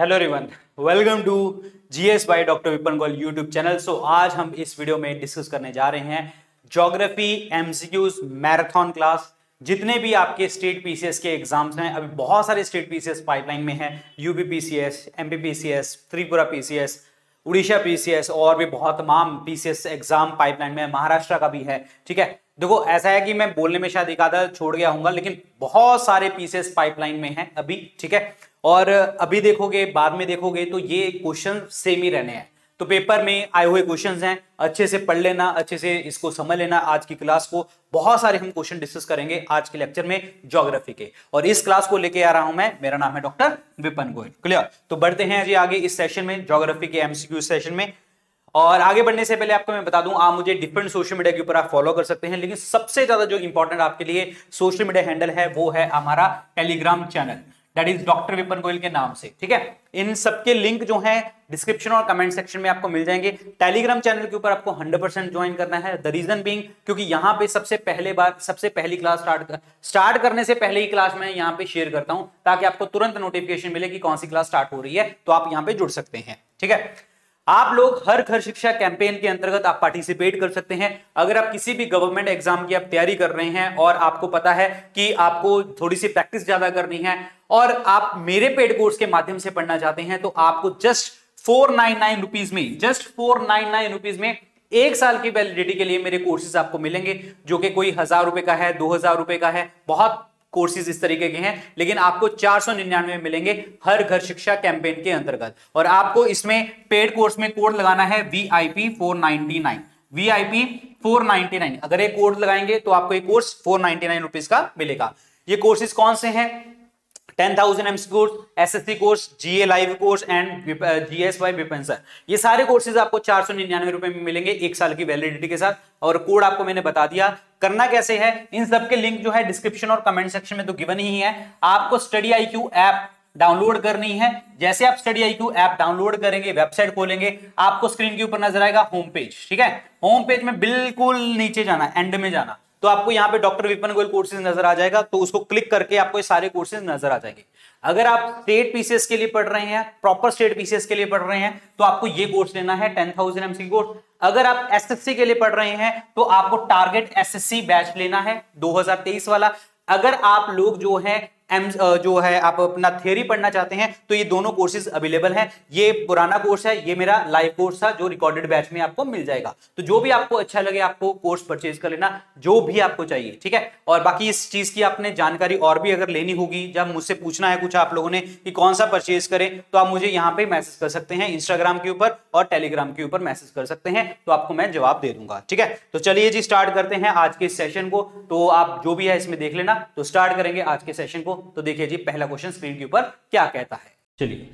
Hello रिवन welcome to GS by doctor Vipin Goyal YouTube channel so आज हम इस वीडियो में डिस्कस करने जा रहे हैं ज्योग्राफी एमसीक्यूज मैराथन क्लास जितने भी आपके स्टेट पीसीएस के एग्जाम्स हैं अभी बहुत सारे स्टेट पीसीएस पाइपलाइन में हैं UP PCS MP PCS Tripura PCS Orissa PCS और भी बहुत तमाम पीसीएस एग्जाम पाइपलाइन में महाराष्ट्र का भी है ठीक है देखो ऐसा है कि मैं बोलने में शायद एक आधा छोड़ गया हूँ लेकिन बहुत सारे पीसेस पाइपलाइन में हैं अभी ठीक है और अभी देखोगे बाद में देखोगे तो ये क्वेश्चन सेम ही रहने हैं तो पेपर में आए हुए क्वेश्चन हैं अच्छे से पढ़ लेना अच्छे से इसको समझ लेना आज की क्लास को बहुत सारे हम क्वेश्चन डिस्कस करेंगे आज के लेक्चर में ज्योग्राफी के और इस क्लास को लेके आ रहा हूं मैं मेरा नाम है डॉक्टर विपन गोयल क्लियर तो बढ़ते हैं जी आगे इस सेशन में ज्योग्राफी के एमसीक्यू सेशन में और आगे बढ़ने से पहले आपको मैं बता दूं आप मुझे डिफरेंट सोशल मीडिया के ऊपर आप फॉलो कर सकते हैं लेकिन सबसे ज्यादा जो इंपॉर्टेंट आपके लिए सोशल मीडिया हैंडल है वो है हमारा Telegram channel that is doctor Vipin Goyal के नाम से ठीक है इन सबके लिंक जो है डिस्क्रिप्शन और कमेंट सेक्शन में आपको मिल जाएंगे टेलीग्राम चैनल के ऊपर आपको 100 परसेंट ज्वाइन करना है द रीजन बींग क्योंकि यहाँ पे सबसे पहले बार सबसे पहली क्लास स्टार्ट स्टार्ट करने से पहले ही क्लास मैं यहाँ पे शेयर करता हूँ ताकि आपको तुरंत नोटिफिकेशन मिले कि कौन सी क्लास स्टार्ट हो रही है तो आप यहाँ पे जुड़ सकते हैं ठीक है आप लोग हर घर शिक्षा कैंपेन के अंतर्गत आप पार्टिसिपेट कर सकते हैं अगर आप किसी भी गवर्नमेंट एग्जाम की आप तैयारी कर रहे हैं और आपको पता है कि आपको थोड़ी सी प्रैक्टिस ज्यादा करनी है और आप मेरे पेड कोर्स के माध्यम से पढ़ना चाहते हैं तो आपको just four nine nine rupees में just four nine nine rupees में एक साल की वैलिडिटी के लिए मेरे कोर्सेज आपको मिलेंगे जो कि कोई हजार रुपए का है दो हजार रुपए का है बहुत कोर्सेज इस तरीके के हैं लेकिन आपको चार सौ निन्यानवे मिलेंगे हर घर शिक्षा कैंपेन के अंतर्गत और आपको इसमें पेड कोर्स में कोड लगाना है V I P four ninety nine V I P four ninety nine अगर ये कोड लगाएंगे तो आपको ये course four ninety nine rupees का मिलेगा ये कोर्सेज कौन से हैं ten thousand aims course S S C course GA live course and G S Y विपेंसर ये सारे कोर्सेज आपको चार सौ निन्यानवे रुपए में मिलेंगे एक साल की वैलिडिटी के साथ और कोड आपको मैंने बता दिया करना कैसे है इन सब के लिंक जो है डिस्क्रिप्शन और कमेंट सेक्शन में तो गिवन ही है आपको study I Q app download करनी है जैसे आप study I Q app download करेंगे वेबसाइट खोलेंगे आपको स्क्रीन के ऊपर नजर आएगा होम पेज ठीक है होम पेज में बिल्कुल नीचे जाना एंड में जाना तो आपको यहाँ पे डॉक्टर विपन गोयल कोर्सेज नजर आ जाएगा तो उसको क्लिक करके आपको ये सारे कोर्सेज नजर आ जाएंगे अगर आप स्टेट पीसीएस के लिए पढ़ रहे हैं प्रॉपर स्टेट पीसीएस के लिए पढ़ रहे हैं तो आपको ये कोर्स लेना है टेन थाउजेंड एमसी कोर्स अगर आप एसएससी के लिए पढ़ रहे हैं तो आपको टारगेट एसएससी बैच लेना है 2023 वाला अगर आप लोग जो है एम जो है आप अपना थ्योरी पढ़ना चाहते हैं तो ये दोनों कोर्सेज अवेलेबल हैं ये पुराना कोर्स है ये मेरा लाइव कोर्स था जो रिकॉर्डेड बैच में आपको मिल जाएगा तो जो भी आपको अच्छा लगे आपको कोर्स परचेज कर लेना जो भी आपको चाहिए ठीक है और बाकी इस चीज की आपने जानकारी और भी अगर लेनी होगी जब मुझसे पूछना है कुछ आप लोगों ने कि कौन सा परचेज करें तो आप मुझे यहाँ पे मैसेज कर सकते हैं इंस्टाग्राम के ऊपर और टेलीग्राम के ऊपर मैसेज कर सकते हैं तो आपको मैं जवाब दे दूंगा ठीक है तो चलिए जी स्टार्ट करते हैं आज के सेशन को तो आप जो भी है इसमें देख लेना तो स्टार्ट करेंगे आज के सेशन को तो देखिए जी पहला क्वेश्चन स्क्रीन के ऊपर क्या कहता है चलिए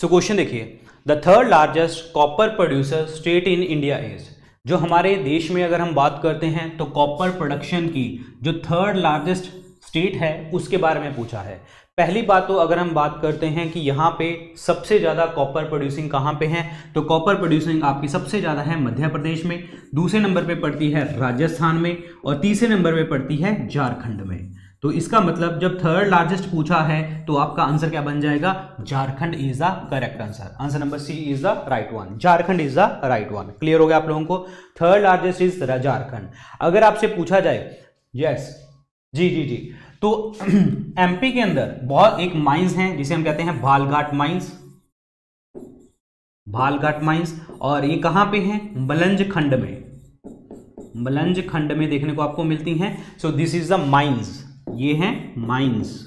सो क्वेश्चन देखिए the third largest copper producer state in India is जो हमारे देश में अगर हम बात करते हैं तो कॉपर प्रोडक्शन की जो थर्ड लार्जेस्ट स्टेट है उसके बारे में पूछा है पहली बात तो अगर हम बात करते हैं कि यहाँ पे सबसे ज़्यादा कॉपर प्रोड्यूसिंग कहाँ पे है तो कॉपर प्रोड्यूसिंग आपकी सबसे ज़्यादा है मध्य प्रदेश में दूसरे नंबर पे पड़ती है राजस्थान में और तीसरे नंबर पे पड़ती है झारखंड में तो इसका मतलब जब थर्ड लार्जेस्ट पूछा है तो आपका आंसर क्या बन जाएगा Jharkhand is the correct answer answer number C is the right one Jharkhand is the right one clear हो गया आप लोगों को थर्ड लार्जेस्ट इज झारखंड अगर आपसे पूछा जाए यस जी जी जी तो एमपी के अंदर बहुत एक माइंस हैं जिसे हम कहते हैं भालघाट माइंस भालघाट माइंस और ये कहां पे हैं मलंज खंड में मलंज खंड में देखने को आपको मिलती हैं so this is the mines ये हैं माइंस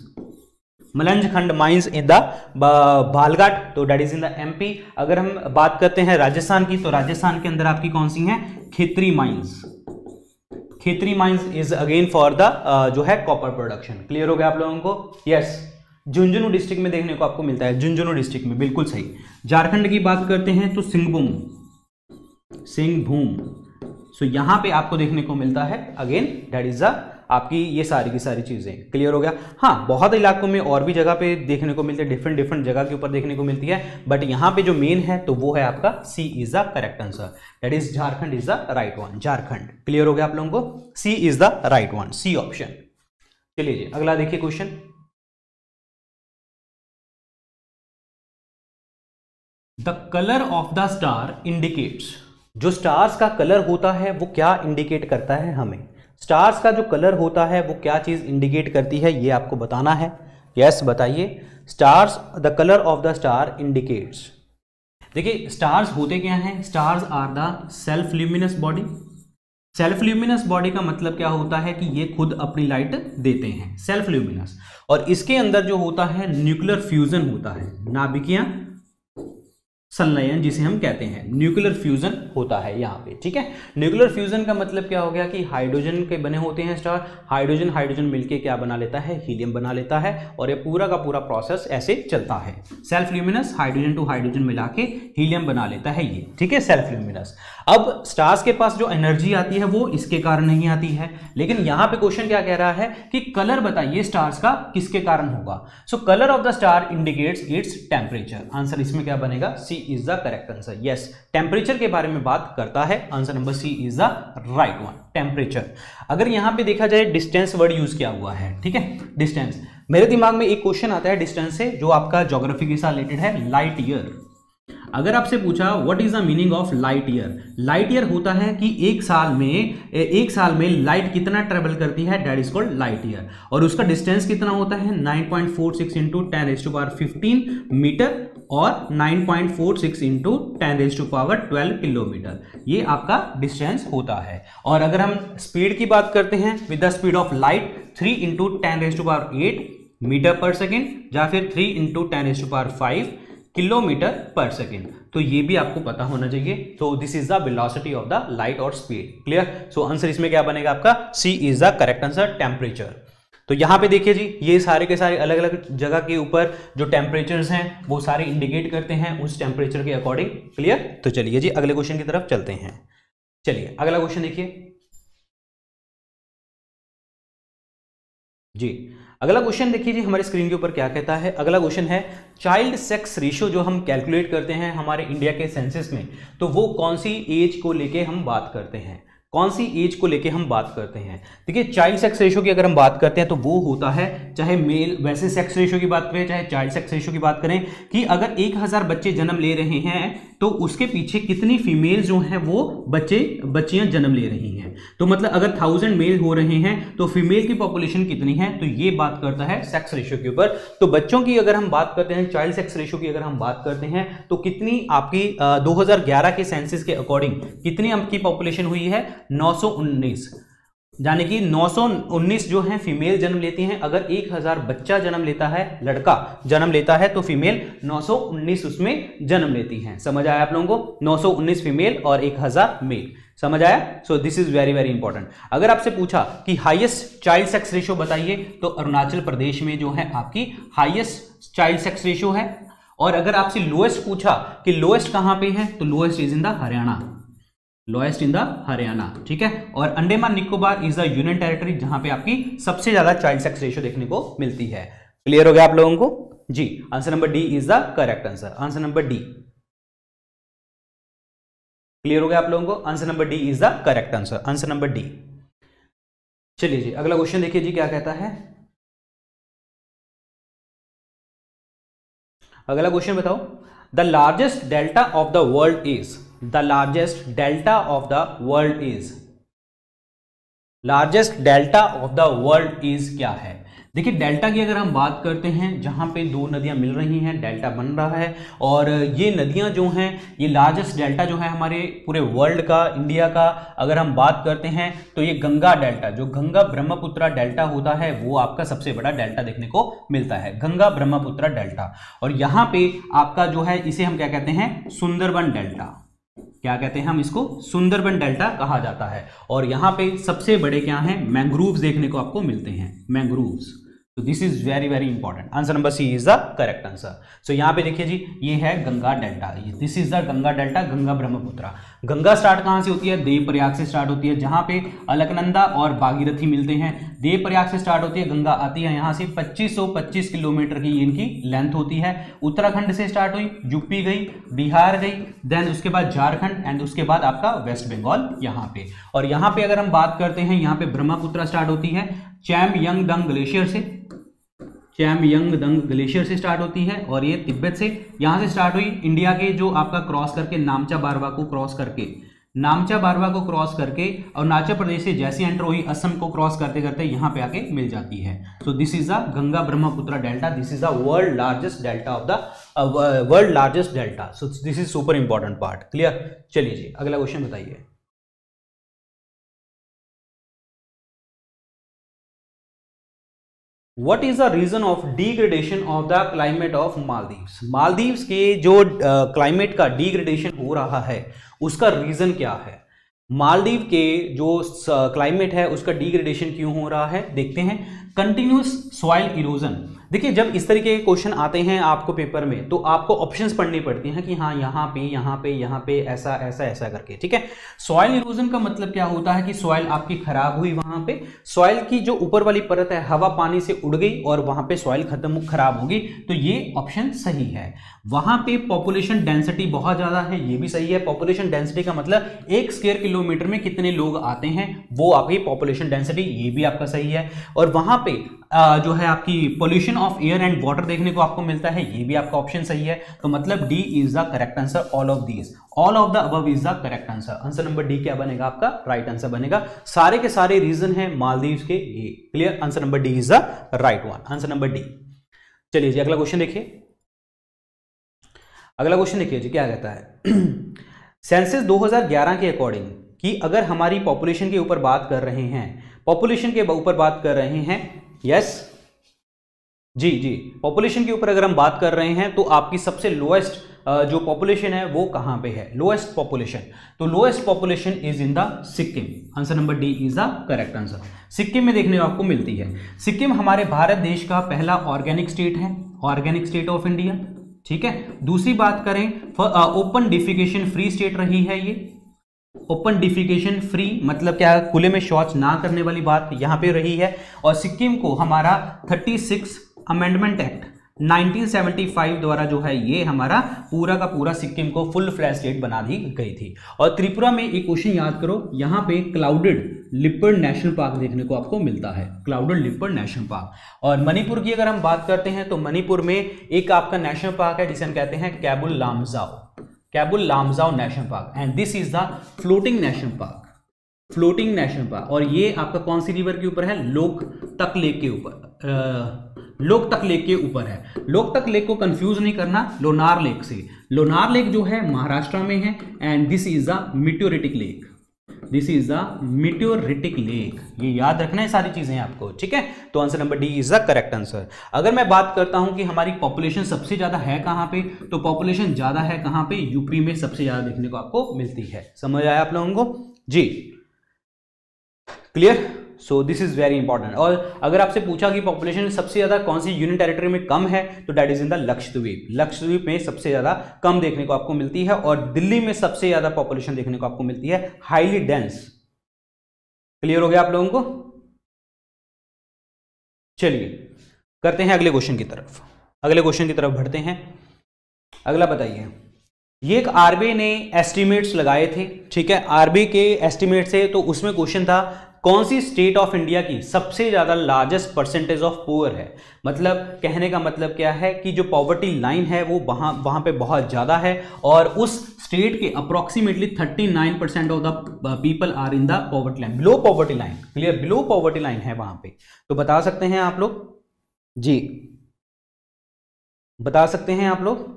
मलंज खंड माइंस इन द बालघाट तो that is in the MP अगर हम बात करते हैं राजस्थान की तो राजस्थान के अंदर आपकी कौन सी है Khetri mines Khetri mines is again for the जो है कॉपर प्रोडक्शन क्लियर हो गया आप लोगों को यस yes. झुंझुनू डिस्ट्रिक्ट में देखने को आपको मिलता है झुंझुनू डिस्ट्रिक्ट में बिल्कुल सही झारखंड की बात करते हैं तो सिंहभूम सिंहभूम सो यहां पे आपको देखने को मिलता है अगेन डेट इज द आपकी ये सारी की सारी चीज़ें क्लियर हो गया हाँ बहुत इलाकों में और भी जगह पे देखने को मिलते हैं डिफरेंट डिफरेंट जगह के ऊपर देखने को मिलती है बट यहाँ पे जो मेन है तो वो है आपका C is the correct answer that is Jharkhand is the right one Jharkhand clear हो गया आप लोगों को C is the right one C option चलिए जी अगला देखिए question the colour of the star indicates जो स्टार्स का कलर होता है वो क्या इंडिकेट करता है हमें स्टार्स का जो कलर होता है वो क्या चीज़ इंडिकेट करती है ये आपको बताना है यस yes, बताइए stars the colour of the star indicates देखिए स्टार्स होते क्या हैं stars are the self luminous body self luminous body का मतलब क्या होता है कि ये खुद अपनी लाइट देते हैं सेल्फ ल्यूमिनस और इसके अंदर जो होता है न्यूक्लियर फ्यूजन होता है नाभिकियां संलयन जिसे हम कहते हैं न्यूक्लियर फ्यूजन होता है यहाँ पे ठीक है न्यूक्लियर फ्यूजन का मतलब क्या हो गया कि हाइड्रोजन के बने होते हैं स्टार हाइड्रोजन हाइड्रोजन मिलके क्या बना लेता है हीलियम बना लेता है और ये पूरा का पूरा प्रोसेस ऐसे चलता है self luminous hydrogen two hydrogen मिला के हीलियम बना लेता है ये ठीक है सेल्फ ल्यूमिनस अब स्टार्स के पास जो एनर्जी आती है वो इसके कारण नहीं आती है लेकिन यहाँ पे क्वेश्चन क्या कह रहा है कि कलर बताइए स्टार्स का किसके कारण होगा so colour of the star indicates its temperature answer इसमें क्या बनेगा C is the correct answer yes temperature के बारे में बात करता है answer number C is the right one temperature अगर यहां पे देखा जाए डिस्टेंस वर्ड यूज किया हुआ है ठीक है डिस्टेंस मेरे दिमाग में एक क्वेश्चन आता है डिस्टेंस से जो आपका जोग्राफी के साथ रिलेटेड है लाइट ईयर अगर आपसे पूछा what is the meaning of light year light year होता है कि एक साल में एक साल में लाइट कितना ट्रेवल करती है that is called light year और उसका डिस्टेंस कितना होता है 9.46 point four six into ten S to बार फिफ्टीन मीटर और 9.46 point four six into ten raise to power twelve kilometre ये आपका डिस्टेंस होता है और अगर हम स्पीड की बात करते हैं with the speed of light 3 into ten raise to power 8 metre per second या फिर 3 into ten raise to power 5 kilometre per second तो ये भी आपको पता होना चाहिए तो this is the velocity of the light और स्पीड क्लियर सो आंसर इसमें क्या बनेगा आपका C is the correct answer temperature तो यहाँ पे देखिए जी ये सारे के सारे अलग अलग जगह के ऊपर जो टेम्परेचर्स हैं वो सारे इंडिकेट करते हैं उस टेम्परेचर के अकॉर्डिंग क्लियर तो चलिए जी अगले क्वेश्चन की तरफ चलते हैं चलिए अगला क्वेश्चन देखिए जी अगला क्वेश्चन देखिए जी हमारे स्क्रीन के ऊपर क्या कहता है अगला क्वेश्चन है चाइल्ड सेक्स रेशियो जो हम कैलकुलेट करते हैं हमारे इंडिया के सेंसिस में तो वो कौन सी एज को लेके हम बात करते हैं कौन सी एज को लेके हम बात करते हैं देखिए चाइल्ड सेक्स रेशो की अगर हम बात करते हैं तो वो होता है चाहे मेल वैसे सेक्स रेशो की बात करें चाहे चाइल्ड सेक्स रेशो की बात करें कि अगर एक हज़ार बच्चे जन्म ले रहे हैं तो उसके पीछे कितनी फीमेल जो हैं वो बच्चे बच्चियां जन्म ले रही हैं तो मतलब अगर थाउजेंड मेल हो रहे हैं तो फीमेल की पॉपुलेशन कितनी है तो ये बात करता है सेक्स रेशो के ऊपर तो बच्चों की अगर हम बात करते हैं चाइल्ड सेक्स रेशो की अगर हम बात करते हैं तो कितनी आपकी दो के सेंसिस के अकॉर्डिंग कितनी आपकी पॉपुलेशन हुई है 919 यानी कि 919 जो है फीमेल जन्म लेती हैं अगर 1000 बच्चा जन्म लेता है लड़का जन्म लेता है तो फीमेल 919 उसमें जन्म लेती हैं समझ आया आप लोगों को 919 फीमेल और 1000 मेल समझ आया so this is very very important अगर आपसे पूछा कि हाईएस्ट चाइल्ड सेक्स रेशो बताइए तो अरुणाचल प्रदेश में जो है आपकी हाइएस्ट चाइल्ड सेक्स रेशो है और अगर आपसे लोएस्ट पूछा कि लोएस्ट कहाँ पे है तो lowest is in the Haryana lowest in the Haryana ठीक है और Andaman Nicobar is the union territory जहां पे आपकी सबसे ज्यादा चाइल्ड सेक्स रेशियो देखने को मिलती है क्लियर हो गया आप लोगों को जी answer number D is the correct answer answer number D clear हो गया आप लोगों को answer number D is the correct answer answer number D चलिए जी अगला क्वेश्चन देखिए जी क्या कहता है अगला क्वेश्चन बताओ the largest delta of the world is the largest delta of the world is largest delta of the world is क्या है देखिए डेल्टा की अगर हम बात करते हैं जहां पे दो नदियां मिल रही हैं डेल्टा बन रहा है और ये नदियां जो हैं ये लार्जेस्ट डेल्टा जो है हमारे पूरे वर्ल्ड का इंडिया का अगर हम बात करते हैं तो ये गंगा डेल्टा जो गंगा ब्रह्मपुत्रा डेल्टा होता है वो आपका सबसे बड़ा डेल्टा देखने को मिलता है गंगा ब्रह्मपुत्रा डेल्टा और यहाँ पे आपका जो है इसे हम क्या कहते हैं सुंदरबन डेल्टा क्या कहते हैं हम इसको सुंदरबन डेल्टा कहा जाता है और यहां पे सबसे बड़े क्या हैं मैंग्रोव्स देखने को आपको मिलते हैं मैंग्रोव्स तो this is very very important answer number C is the correct answer so यहां पे देखिए जी ये है Ganga delta this is the Ganga delta Ganga Brahmaputra Ganga start कहाँ से होती है देव प्रयाग से स्टार्ट होती है जहाँ पे अलकनंदा और भागीरथी मिलते हैं देव प्रयाग से स्टार्ट होती है गंगा आती है यहाँ से 2525 किलोमीटर की इनकी लेंथ होती है उत्तराखंड से स्टार्ट हुई यूपी गई बिहार गई देन उसके बाद झारखंड एंड उसके बाद आपका वेस्ट बंगाल यहाँ पे और यहाँ पे अगर हम बात करते हैं यहाँ पे ब्रह्मपुत्रा स्टार्ट होती है चैम यंग डंग ग्लेशियर से चैम यंग दंग ग्लेशियर से स्टार्ट होती है और ये तिब्बत से यहाँ से स्टार्ट हुई इंडिया के जो आपका क्रॉस करके नामचा बारवा को क्रॉस करके नामचा बारवा को क्रॉस करके अरुणाचल प्रदेश से जैसे एंटर हुई असम को क्रॉस करते करते यहाँ पे आके मिल जाती है so this is the Ganga Brahmaputra delta this is the world largest delta of the world largest delta so this is super important part clear चलिए जी अगला क्वेश्चन बताइए what is the reason of degradation of the climate of Maldives Maldives के जो climate uh, का degradation हो रहा है उसका रीजन क्या है मालदीव के जो क्लाइमेट है उसका डिग्रेडेशन क्यों हो रहा है देखते हैं कंटिन्यूस सॉइल इरोजन देखिए जब इस तरीके के क्वेश्चन आते हैं आपको पेपर में तो आपको ऑप्शंस पढ़नी पड़ती हैं कि हाँ यहाँ पे यहाँ पे यहाँ पे ऐसा ऐसा ऐसा करके ठीक है सॉयल इरोजन का मतलब क्या होता है कि सॉयल आपकी खराब हुई वहां पे सॉयल की जो ऊपर वाली परत है हवा पानी से उड़ गई और वहां पे सॉयल खत्म खराब होगी तो ये ऑप्शन सही है वहां पे पॉपुलेशन डेंसिटी बहुत ज़्यादा है ये भी सही है पॉपुलेशन डेंसिटी का मतलब एक स्क्वेयर किलोमीटर में कितने लोग आते हैं वो आपकी पॉपुलेशन डेंसिटी ये भी आपका सही है और वहां पे जो है आपकी pollution of air and water देखने को आपको मिलता है ये भी आपका ऑप्शन सही है तो मतलब D is the correct answer all of these all of the above is the correct answer answer number D क्या बनेगा आपका राइट right आंसर बनेगा सारे के सारे रीजन है मालदीव के ये clear answer number D is the right one answer number D चलिए जी अगला क्वेश्चन देखिए अगला क्वेश्चन देखिए जी क्या कहता है सेंसिस 2011 के अकॉर्डिंग कि अगर हमारी पॉपुलेशन के ऊपर बात कर रहे हैं पॉपुलेशन के ऊपर बात कर रहे हैं यस जी जी पॉपुलेशन के ऊपर अगर हम बात कर रहे हैं तो आपकी सबसे लोएस्ट जो पॉपुलेशन है वो कहां पे है लोएस्ट पॉपुलेशन तो lowest population is in the Sikkim answer number D is the correct answer Sikkim में देखने को आपको मिलती है सिक्किम हमारे भारत देश का पहला ऑर्गेनिक स्टेट है ऑर्गेनिक स्टेट ऑफ इंडिया ठीक है दूसरी बात करें ओपन डिफिकेशन फ्री स्टेट रही है ये ओपन डिफिकेशन फ्री मतलब क्या खुले में शौच ना करने वाली बात यहाँ पे रही है और सिक्किम को हमारा 36 अमेंडमेंट एक्ट 1975 द्वारा जो है ये हमारा पूरा का पूरा सिक्किम को फुल फ्लैश स्टेट बना दी गई थी और त्रिपुरा में एक क्वेश्चन याद करो यहाँ पे क्लाउडेड लिपर नेशनल पार्क देखने को आपको मिलता है क्लाउडेड लिप्पड़ नेशनल पार्क और मणिपुर की अगर हम बात करते हैं तो मणिपुर में एक आपका नेशनल पार्क है जिसे हम कहते हैं Keibul Lamjao Keibul Lamjao national park and this is the floating national park floating national park और ये आपका कौन सी रिवर के ऊपर है लोक तक लेक के ऊपर लोक तक लेक के ऊपर है लोक तक लेक को कंफ्यूज नहीं करना लोनार लेक से लोनार लेक जो है महाराष्ट्र में है and this is the meteoritic lake this is the meteoritic lake ये याद रखना है सारी चीजें आपको ठीक है तो answer number D is the correct answer अगर मैं बात करता हूं कि हमारी पॉपुलेशन सबसे ज्यादा है कहां पे तो पॉपुलेशन ज्यादा है कहां पे यूपी में सबसे ज्यादा देखने को आपको मिलती है समझ आया आप लोगों को जी clear so this is very important और अगर आपसे पूछा कि पॉपुलेशन सबसे ज़्यादा कौन सी यूनियन टेरिटरी में कम है तो that is in the Lakshadweep Lakshadweep में सबसे ज़्यादा कम देखने को आपको मिलती है और दिल्ली में सबसे ज़्यादा पॉपुलेशन देखने को आपको मिलती है हाईली डेंस क्लियर हो गया आप लोगों को चलिए करते हैं अगले क्वेश्चन की तरफ अगले क्वेश्चन की तरफ बढ़ते हैं अगला बताइए ये एक आरबी ने एस्टिमेट्स लगाए थे ठीक है आरबी के एस्टिमेट से तो उसमें क्वेश्चन था कौन सी स्टेट ऑफ इंडिया की सबसे ज़्यादा लार्जेस्ट परसेंटेज ऑफ पुअर है मतलब कहने का मतलब क्या है कि जो पॉवर्टी लाइन है वो वहाँ वहाँ पे बहुत ज़्यादा है और उस स्टेट के approximately 39 percent of the people are in the poverty line below poverty line clear below poverty line है वहाँ पे तो बता सकते हैं आप लोग जी बता सकते हैं आप लोग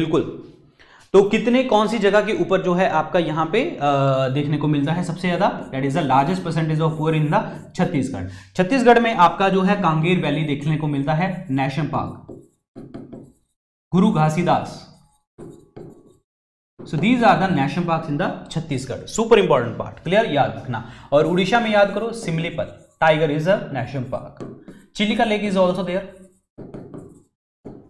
बिल्कुल तो कितने कौन सी जगह के ऊपर जो है आपका यहाँ पे आ, देखने को मिलता है सबसे ज्यादा that is the largest percentage of poor in the Chhattisgarh Chhattisgarh में आपका जो है कांगेर वैली देखने को मिलता है national park Guru Ghasidas so these are the national park in the Chhattisgarh super important part clear याद रखना और उड़ीसा में याद करो Similipal tiger is a national park Chilika lake is also there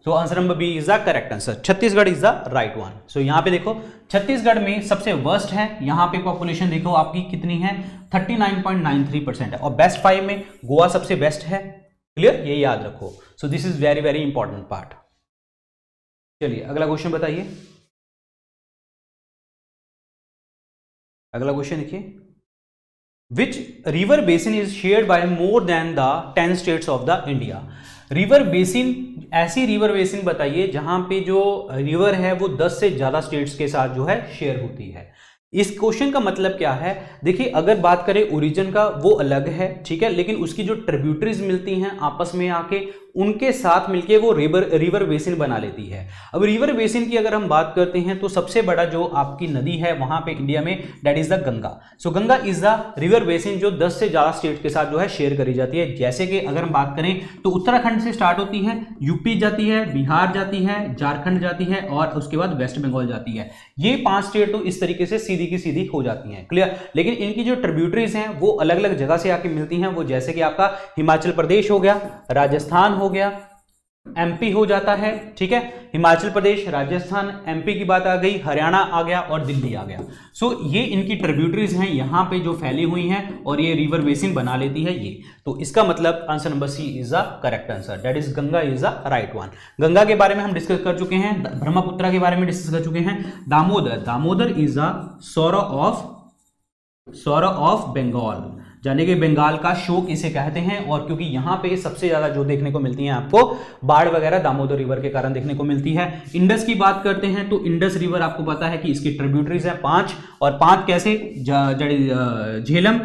so answer number B is the correct answer Chhattisgarh is the right one so यहाँ पे देखो छत्तीसगढ़ में सबसे वर्स्ट है यहाँ पे पॉपुलेशन देखो आपकी कितनी है 39.93 परसेंट है और बेस्ट फाइव में गोवा सबसे बेस्ट है क्लियर ये याद रखो so this is very very important part चलिए अगला क्वेश्चन बताइए अगला क्वेश्चन देखिए which river basin is share by more than the ten states of the India river basin ऐसी रिवर बेसिन बताइए जहां पे जो रिवर है वो 10 से ज़्यादा स्टेट्स के साथ जो है शेयर होती है इस क्वेश्चन का मतलब क्या है देखिए अगर बात करें ओरिजिन का वो अलग है ठीक है लेकिन उसकी जो ट्रिब्यूटरीज मिलती हैं आपस में आके उनके साथ मिलके वो रिवर रिवर बेसिन बना लेती है अब रिवर बेसिन की अगर हम बात करते हैं तो सबसे बड़ा जो आपकी नदी है वहां पे इंडिया में that is the Ganga so Ganga is the river basin जो 10 से ज़्यादा स्टेट के साथ जो है शेयर करी जाती है जैसे कि अगर हम बात करें तो उत्तराखंड से स्टार्ट होती है यूपी जाती है बिहार जाती है झारखंड जाती है और उसके बाद वेस्ट बंगाल जाती है ये पांच स्टेट तो इस तरीके से सीधी की सीधी हो जाती है क्लियर लेकिन इनकी जो ट्रिब्यूटरीज हैं वो अलग अलग जगह से आके मिलती हैं वो जैसे कि आपका हिमाचल प्रदेश हो गया राजस्थान हो हो गया एमपी हो जाता है ठीक है हिमाचल प्रदेश राजस्थान एमपी की बात आ गई हरियाणा आ गया और दिल्ली आ गया सो so, ये इनकी ट्रिब्यूटरीज हैं यहां पे जो फैली हुई हैं और ये रिवर बेसिन बना लेती है ये तो इसका मतलब answer number C is a correct answer that is Ganga is a right one Ganga के बारे में हम डिस्कस कर चुके हैं ब्रह्मपुत्रा के बारे में डिस्कस कर चुके हैं Damodar Damodar is a sorrow of sorrow of Bengal यानी कि बंगाल का शोक इसे कहते हैं और क्योंकि यहाँ पे सबसे ज़्यादा जो देखने को मिलती हैं आपको बाढ़ वगैरह दामोदर रिवर के कारण देखने को मिलती है इंडस की बात करते हैं तो इंडस रिवर आपको पता है कि इसकी ट्रिब्यूटरीज हैं पांच और पांच कैसे झेलम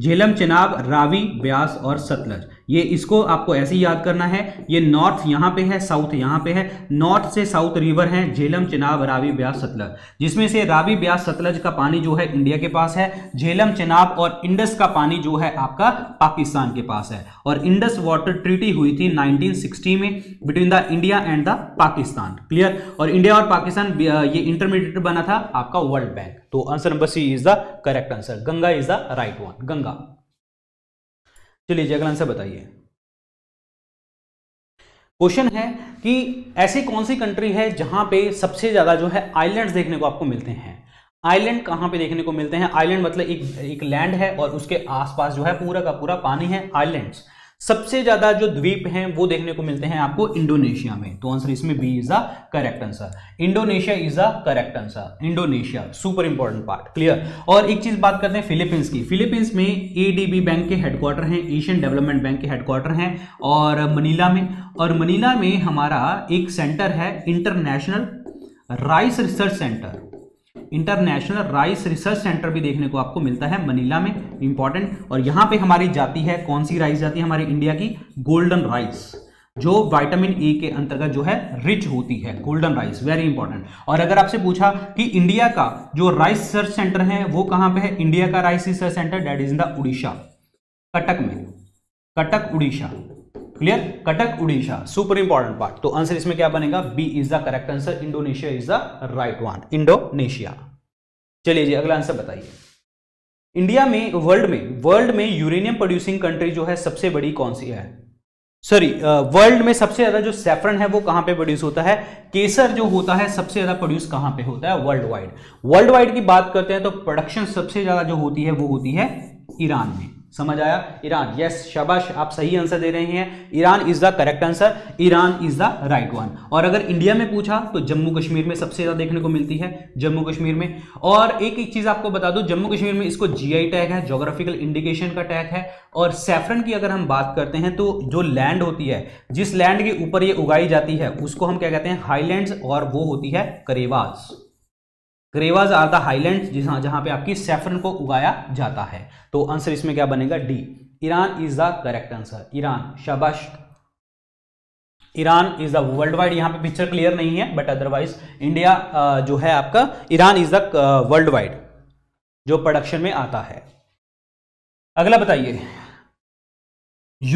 झेलम चिनाब रावी ब्यास और सतलज ये इसको आपको ऐसे ही याद करना है ये नॉर्थ यहाँ पे है साउथ यहाँ पे है नॉर्थ से साउथ रिवर है झेलम चिनाब रावी ब्यास सतलज जिसमें से रावी ब्यास सतलज का पानी जो है इंडिया के पास है झेलम चिनाब और इंडस का पानी जो है आपका पाकिस्तान के पास है और इंडस वाटर ट्रीटी हुई थी 1960 में between the India and the Pakistan clear और इंडिया और पाकिस्तान ये इंटरमीडिएट बना था आपका वर्ल्ड बैंक तो answer number C is the correct answer Ganga is the right one Ganga चलिए अगला आंसर बताइए क्वेश्चन है कि ऐसी कौन सी कंट्री है जहां पे सबसे ज्यादा जो है आइलैंड्स देखने को आपको मिलते हैं आइलैंड कहां पे देखने को मिलते हैं आइलैंड मतलब एक एक लैंड है और उसके आसपास जो है पूरा का पूरा पानी है आइलैंड्स सबसे ज्यादा जो द्वीप हैं वो देखने को मिलते हैं आपको इंडोनेशिया में तो आंसर इसमें B is a correct answer Indonesia is a correct answer Indonesia super important part clear और एक चीज बात करते हैं फिलीपींस की फिलीपींस में एडीबी बैंक के हेडक्वार्टर हैं एशियन डेवलपमेंट बैंक के हेडक्वार्टर हैं और मनीला में और मनीला में हमारा एक सेंटर है international rice research centre international rice research centre भी देखने को आपको मिलता है मनीला में इंपॉर्टेंट और यहाँ पे हमारी जाती है कौन सी राइस जाती है हमारी इंडिया की गोल्डन राइस जो विटामिन ए के अंतर्गत जो है रिच होती है गोल्डन राइस वेरी इंपॉर्टेंट और अगर आपसे पूछा कि इंडिया का जो राइस रिसर्च सेंटर है वो कहाँ पे है इंडिया का rice research centre that is in the Odisha Cuttack में Cuttack Odisha clear Cuttack Odisha super important part तो आंसर इसमें क्या बनेगा B is the correct answer Indonesia is the right one Indonesia चलिए जी अगला आंसर बताइए इंडिया में वर्ल्ड में वर्ल्ड में यूरेनियम प्रोड्यूसिंग कंट्री जो है सबसे बड़ी कौन सी है सॉरी वर्ल्ड में सबसे ज्यादा जो सेफरन है वो कहां पे प्रोड्यूस होता है केसर जो होता है सबसे ज्यादा प्रोड्यूस कहां पे होता है वर्ल्ड वाइड वर्ल्ड वाइड की बात करते हैं तो प्रोडक्शन सबसे ज्यादा जो होती है वो होती है ईरान में समझ आया ईरान यस शबाश आप सही आंसर दे रहे हैं Iran is the correct answer Iran is the right one और अगर इंडिया में पूछा तो जम्मू कश्मीर में सबसे ज्यादा देखने को मिलती है जम्मू कश्मीर में और एक एक चीज आपको बता दूं जम्मू कश्मीर में इसको जीआई टैग है जोग्राफिकल इंडिकेशन का टैग है और सेफरन की अगर हम बात करते हैं तो जो लैंड होती है जिस लैंड के ऊपर ये उगाई जाती है उसको हम क्या कहते हैं हाईलैंड और वो होती है karewas karewas are the highland जहां पे आपकी सेफरन को उगाया जाता है तो आंसर इसमें क्या बनेगा D Iran is the correct answer Iran शाबाश Iran is the world wide यहां पे पिक्चर क्लियर नहीं है बट अदरवाइज इंडिया जो है आपका Iran is the world wide जो प्रोडक्शन में आता है अगला बताइए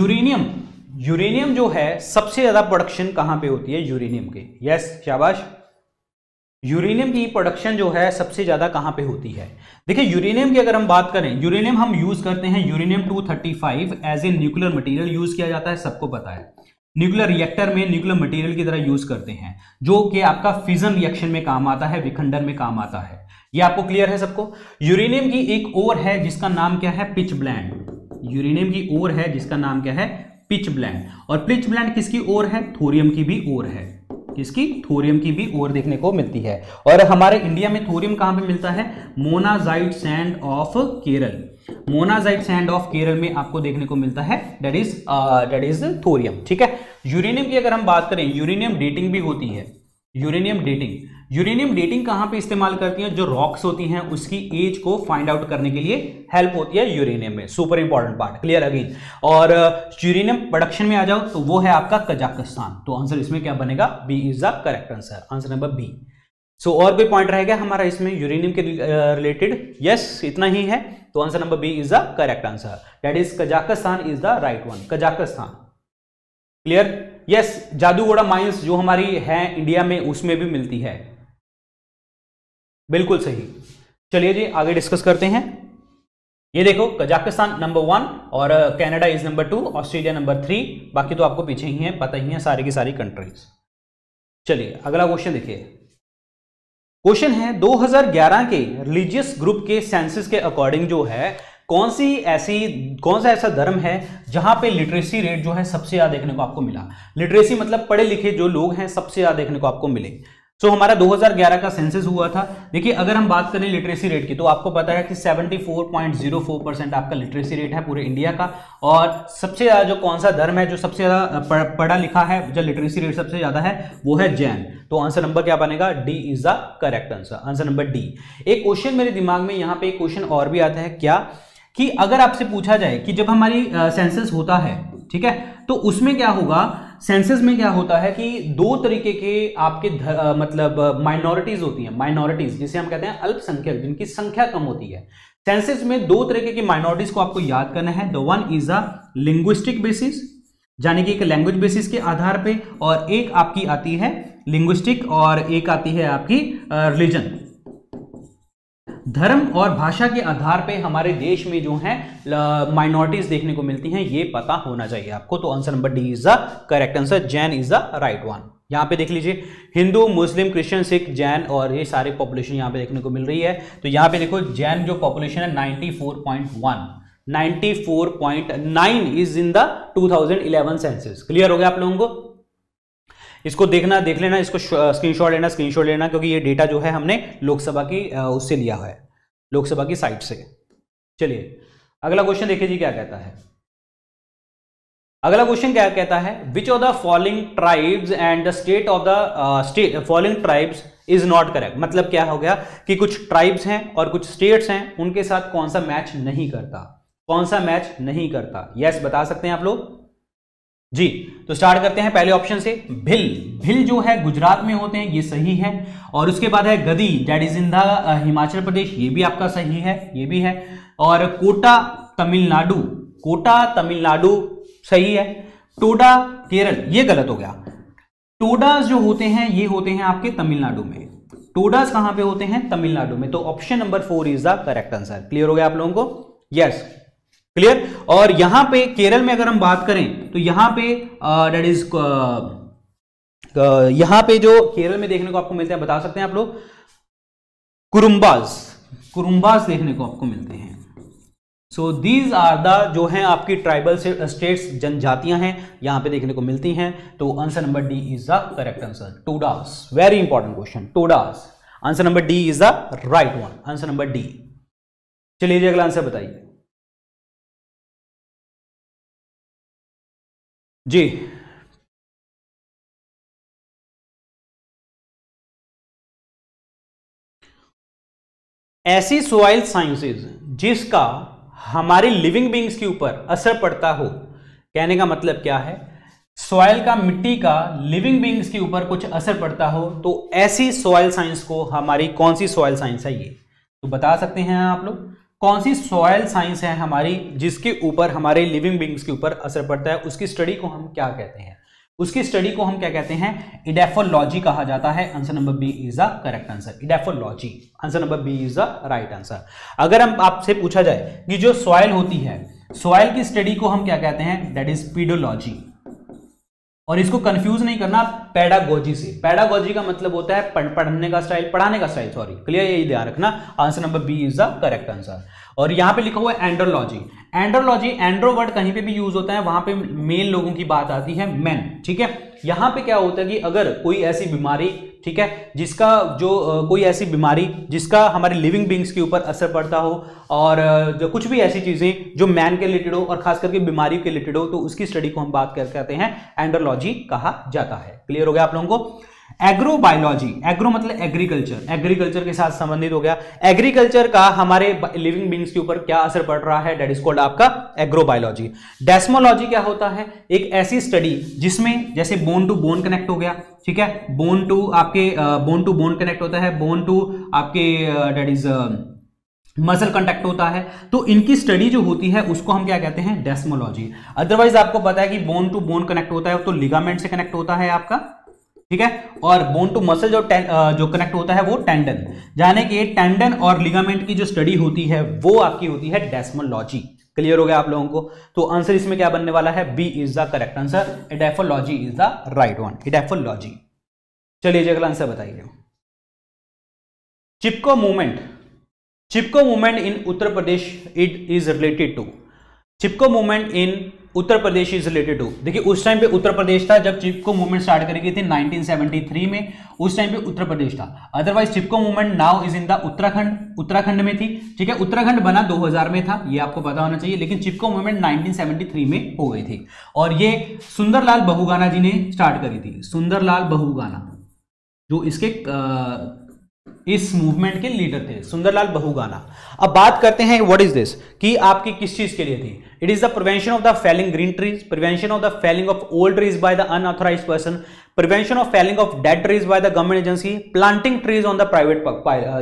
यूरेनियम यूरेनियम जो है सबसे ज्यादा प्रोडक्शन कहां पे होती है यूरेनियम के यस शाबाश यूरेनियम की प्रोडक्शन जो है सबसे ज़्यादा कहां पे होती है देखिए यूरेनियम की अगर हम बात करें यूरेनियम हम यूज़ करते हैं uranium 235 as a nuclear material use किया जाता है सबको पता है न्यूक्लियर रिएक्टर में न्यूक्लियर मटेरियल की तरह यूज़ करते हैं जो कि आपका फिजन रिएक्शन में काम आता है विखंडन में काम आता है यह आपको क्लियर है सबको यूरेनियम की एक ओर है जिसका नाम क्या है पिच ब्लैंड यूरेनियम की ओर है जिसका नाम क्या है पिच ब्लैंड और पिच ब्लैंड किसकी ओर है थोरियम की भी ओर है इसकी थोरियम की भी ओर देखने को मिलती है और हमारे इंडिया में थोरियम कहाँ पे मिलता है monazite sand of Kerala monazite sand of Kerala में आपको देखने को मिलता है that is that is thorium ठीक है यूरेनियम की अगर हम बात करें यूरेनियम डेटिंग भी होती है यूरेनियम डेटिंग यूरेनियम डेटिंग कहां पे इस्तेमाल करती है जो रॉक्स होती हैं उसकी एज को फाइंड आउट करने के लिए हेल्प होती है यूरेनियम में super important part clear again और uh, यूरेनियम प्रोडक्शन में आ जाओ तो वो है आपका कजाकिस्तान तो आंसर इसमें क्या बनेगा B is the correct answer answer number B so और भी पॉइंट रहेगा हमारा इसमें यूरेनियम के रिलेटेड uh, यस इतना ही है तो answer number B is the correct answer that is Kazakhstan is the right one Kazakhstan clear yes Jaduguda mines जो हमारी है इंडिया में उसमें भी मिलती है बिल्कुल सही चलिए जी आगे डिस्कस करते हैं ये देखो कजाकिस्तान नंबर वन और Canada is number two Australia number three बाकी तो आपको पीछे ही है पता ही है सारी की सारी कंट्रीज चलिए अगला क्वेश्चन देखिए क्वेश्चन है 2011 के रिलीजियस ग्रुप के सेंसिस के अकॉर्डिंग जो है कौन सी ऐसी कौन सा ऐसा धर्म है जहां पे लिटरेसी रेट जो है सबसे ज्यादा देखने को आपको मिला लिटरेसी मतलब पढ़े लिखे जो लोग हैं सबसे ज्यादा देखने को आपको मिले सो so, हमारा 2011 का सेंसस हुआ था देखिए अगर हम बात करें लिटरेसी रेट की तो आपको पता है कि 74.04 परसेंट आपका लिटरेसी रेट है पूरे इंडिया का और सबसे ज़्यादा जो कौन सा धर्म है जो सबसे ज़्यादा पढ़ा लिखा है जो लिटरेसी रेट सबसे ज़्यादा है वो है जैन तो आंसर नंबर क्या बनेगा D is the correct answer answer number D एक क्वेश्चन मेरे दिमाग में यहाँ पे एक क्वेश्चन और भी आता है क्या कि अगर आपसे पूछा जाए कि जब हमारी सेंसस होता है ठीक है तो उसमें क्या होगा सेंसेस में क्या होता है कि दो तरीके के आपके ध, मतलब माइनॉरिटीज होती हैं माइनॉरिटीज जिसे हम कहते हैं अल्पसंख्यक जिनकी संख्या कम होती है सेंसेस में दो तरीके की माइनॉरिटीज को आपको याद करना है the one is a linguistic basis यानी कि एक लैंग्वेज बेसिस के आधार पे और एक आपकी आती है लिंग्विस्टिक और एक आती है आपकी रिलीजन धर्म और भाषा के आधार पे हमारे देश में जो है माइनॉरिटीज देखने को मिलती हैं ये पता होना चाहिए आपको तो answer number D is the correct answer Jain is the right one यहाँ पे देख लीजिए हिंदू मुस्लिम क्रिश्चियन सिख जैन और ये सारे पॉपुलेशन यहाँ पे देखने को मिल रही है तो यहाँ पे देखो जैन जो पॉपुलेशन है four point is in the 2011 census clear हो गया आप लोगों को इसको देखना देख लेना इसको स्क्रीनशॉट लेना स्क्रीनशॉट लेना क्योंकि ये डेटा जो है हमने लोकसभा की उससे लिया है लोकसभा की साइट से चलिए अगला क्वेश्चन देखिए जी क्या कहता है अगला क्वेश्चन क्या कहता है which of the following tribes and the state of the state following tribes is not correct मतलब क्या हो गया कि कुछ ट्राइब्स हैं और कुछ स्टेट्स हैं उनके साथ कौन सा मैच नहीं करता कौन सा मैच नहीं करता यस yes, बता सकते हैं आप लोग जी तो स्टार्ट करते हैं पहले ऑप्शन से भिल भिल जो है गुजरात में होते हैं ये सही है और उसके बाद है Gaddi that is in the Himachal Pradesh ये भी आपका सही है ये भी है और कोटा तमिलनाडु कोटा तमिलनाडु सही है टोडा केरल ये गलत हो गया टोडास जो होते हैं ये होते हैं आपके तमिलनाडु में टोडास कहां पे होते हैं तमिलनाडु में तो option number four is the correct answer clear हो गया आप लोगों को यस क्लियर और यहां पे केरल में अगर हम बात करें तो यहां पे डेट इज यहां पे जो केरल में देखने को आपको मिलते हैं बता सकते हैं आप लोग कुरुम्बाज कुरुम्बाज देखने को आपको मिलते हैं सो दीज आर द जो हैं आपकी ट्राइबल स्टेट्स uh, जनजातियां हैं यहां पे देखने को मिलती हैं तो answer number D is the correct answer Todas very important question Todas answer number D is the right one answer number D चलिए अगला आंसर बताइए जी ऐसी सोयल साइंसेज जिसका हमारी लिविंग बींग्स के ऊपर असर पड़ता हो कहने का मतलब क्या है सॉयल का मिट्टी का लिविंग बींग्स के ऊपर कुछ असर पड़ता हो तो ऐसी सोयल साइंस को हमारी कौन सी सॉयल साइंस है ये तो बता सकते हैं आप लोग कौन सी सॉयल साइंस है हमारी जिसके ऊपर हमारे लिविंग बींग्स के ऊपर असर पड़ता है उसकी स्टडी को हम क्या कहते हैं उसकी स्टडी को हम क्या कहते हैं इडेफोलॉजी कहा जाता है answer number B is the correct answer edaphology answer number B is the right answer अगर हम आपसे पूछा जाए कि जो सॉयल होती है सॉयल की स्टडी को हम क्या कहते हैं दैट इज पीडोलॉजी और इसको कंफ्यूज नहीं करना पैडागोजी से पैडागोजी का मतलब होता है पढ़, पढ़ने का स्टाइल पढ़ाने का स्टाइल सॉरी क्लियर यही ध्यान रखना answer number B is the correct answer और यहां पे लिखा हुआ है एंड्रोलॉजी एंड्रोलॉजी एंड्रोवर्ड कहीं पे भी यूज होता है वहां पे मेल लोगों की बात आती है मैन ठीक है यहां पे क्या होता है कि अगर कोई ऐसी बीमारी ठीक है जिसका जो कोई ऐसी बीमारी जिसका हमारे लिविंग बींग्स के ऊपर असर पड़ता हो और जो कुछ भी ऐसी चीज़ें जो मैन के रिलेटेड हो और खास करके बीमारी के रिलेटेड हो तो उसकी स्टडी को हम बात करते हैं एंड्रोलॉजी कहा जाता है क्लियर हो गया आप लोगों को एग्रोबायोलॉजी एग्रो मतलब एग्रीकल्चर एग्रीकल्चर के साथ संबंधित हो गया एग्रीकल्चर का हमारे लिविंग बींग्स के ऊपर क्या असर पड़ रहा है डेट इज कॉल्ड आपका एग्रोबायोलॉजी डेस्मोलॉजी क्या होता है एक ऐसी स्टडी जिसमें जैसे बोन टू बोन कनेक्ट हो गया ठीक है बोन टू आपके बोन टू बोन कनेक्ट होता है बोन टू आपके डेट इज मसल कंटेक्ट होता है तो इनकी स्टडी जो होती है उसको हम क्या कहते हैं डेस्मोलॉजी अदरवाइज आपको पता है कि बोन टू बोन कनेक्ट होता है तो लिगामेंट से कनेक्ट होता है आपका ठीक है और बोन टू मसल जो जो कनेक्ट होता है वो टेंडन जाने के टेंडन और लिगामेंट की जो स्टडी होती है वो आपकी होती है डेस्मोलॉजी क्लियर हो गया आप लोगों को तो आंसर इसमें क्या बनने वाला है B is the correct answer edaphology is the right one edaphology चलिए जी अगला आंसर बताइए Chipko movement Chipko movement in Uttar Pradesh it is related to Chipko movement in Uttar Pradesh is related to देखिए उस टाइम पे उत्तर प्रदेश था जब चिपको मूवमेंट स्टार्ट करी गई थी 1973 में उस टाइम पे उत्तर प्रदेश था otherwise Chipko movement now is in the Uttarakhand Uttarakhand में थी ठीक है उत्तराखंड बना 2000 में था ये आपको पता होना चाहिए लेकिन चिपको मूवमेंट 1973 में हो गई थी और ये सुंदरलाल बहुगाना जी ने स्टार्ट करी थी सुंदरलाल बहुगाना जो इसके इस मूवमेंट के लीडर थे सुंदरलाल बहुगाना अब बात करते हैं व्हाट इज दिस कि आपकी किस चीज के लिए थी it is the prevention of the felling green trees prevention of the felling of old trees by the unauthorise person prevention of felling of dead trees by the government agency planting trees on the private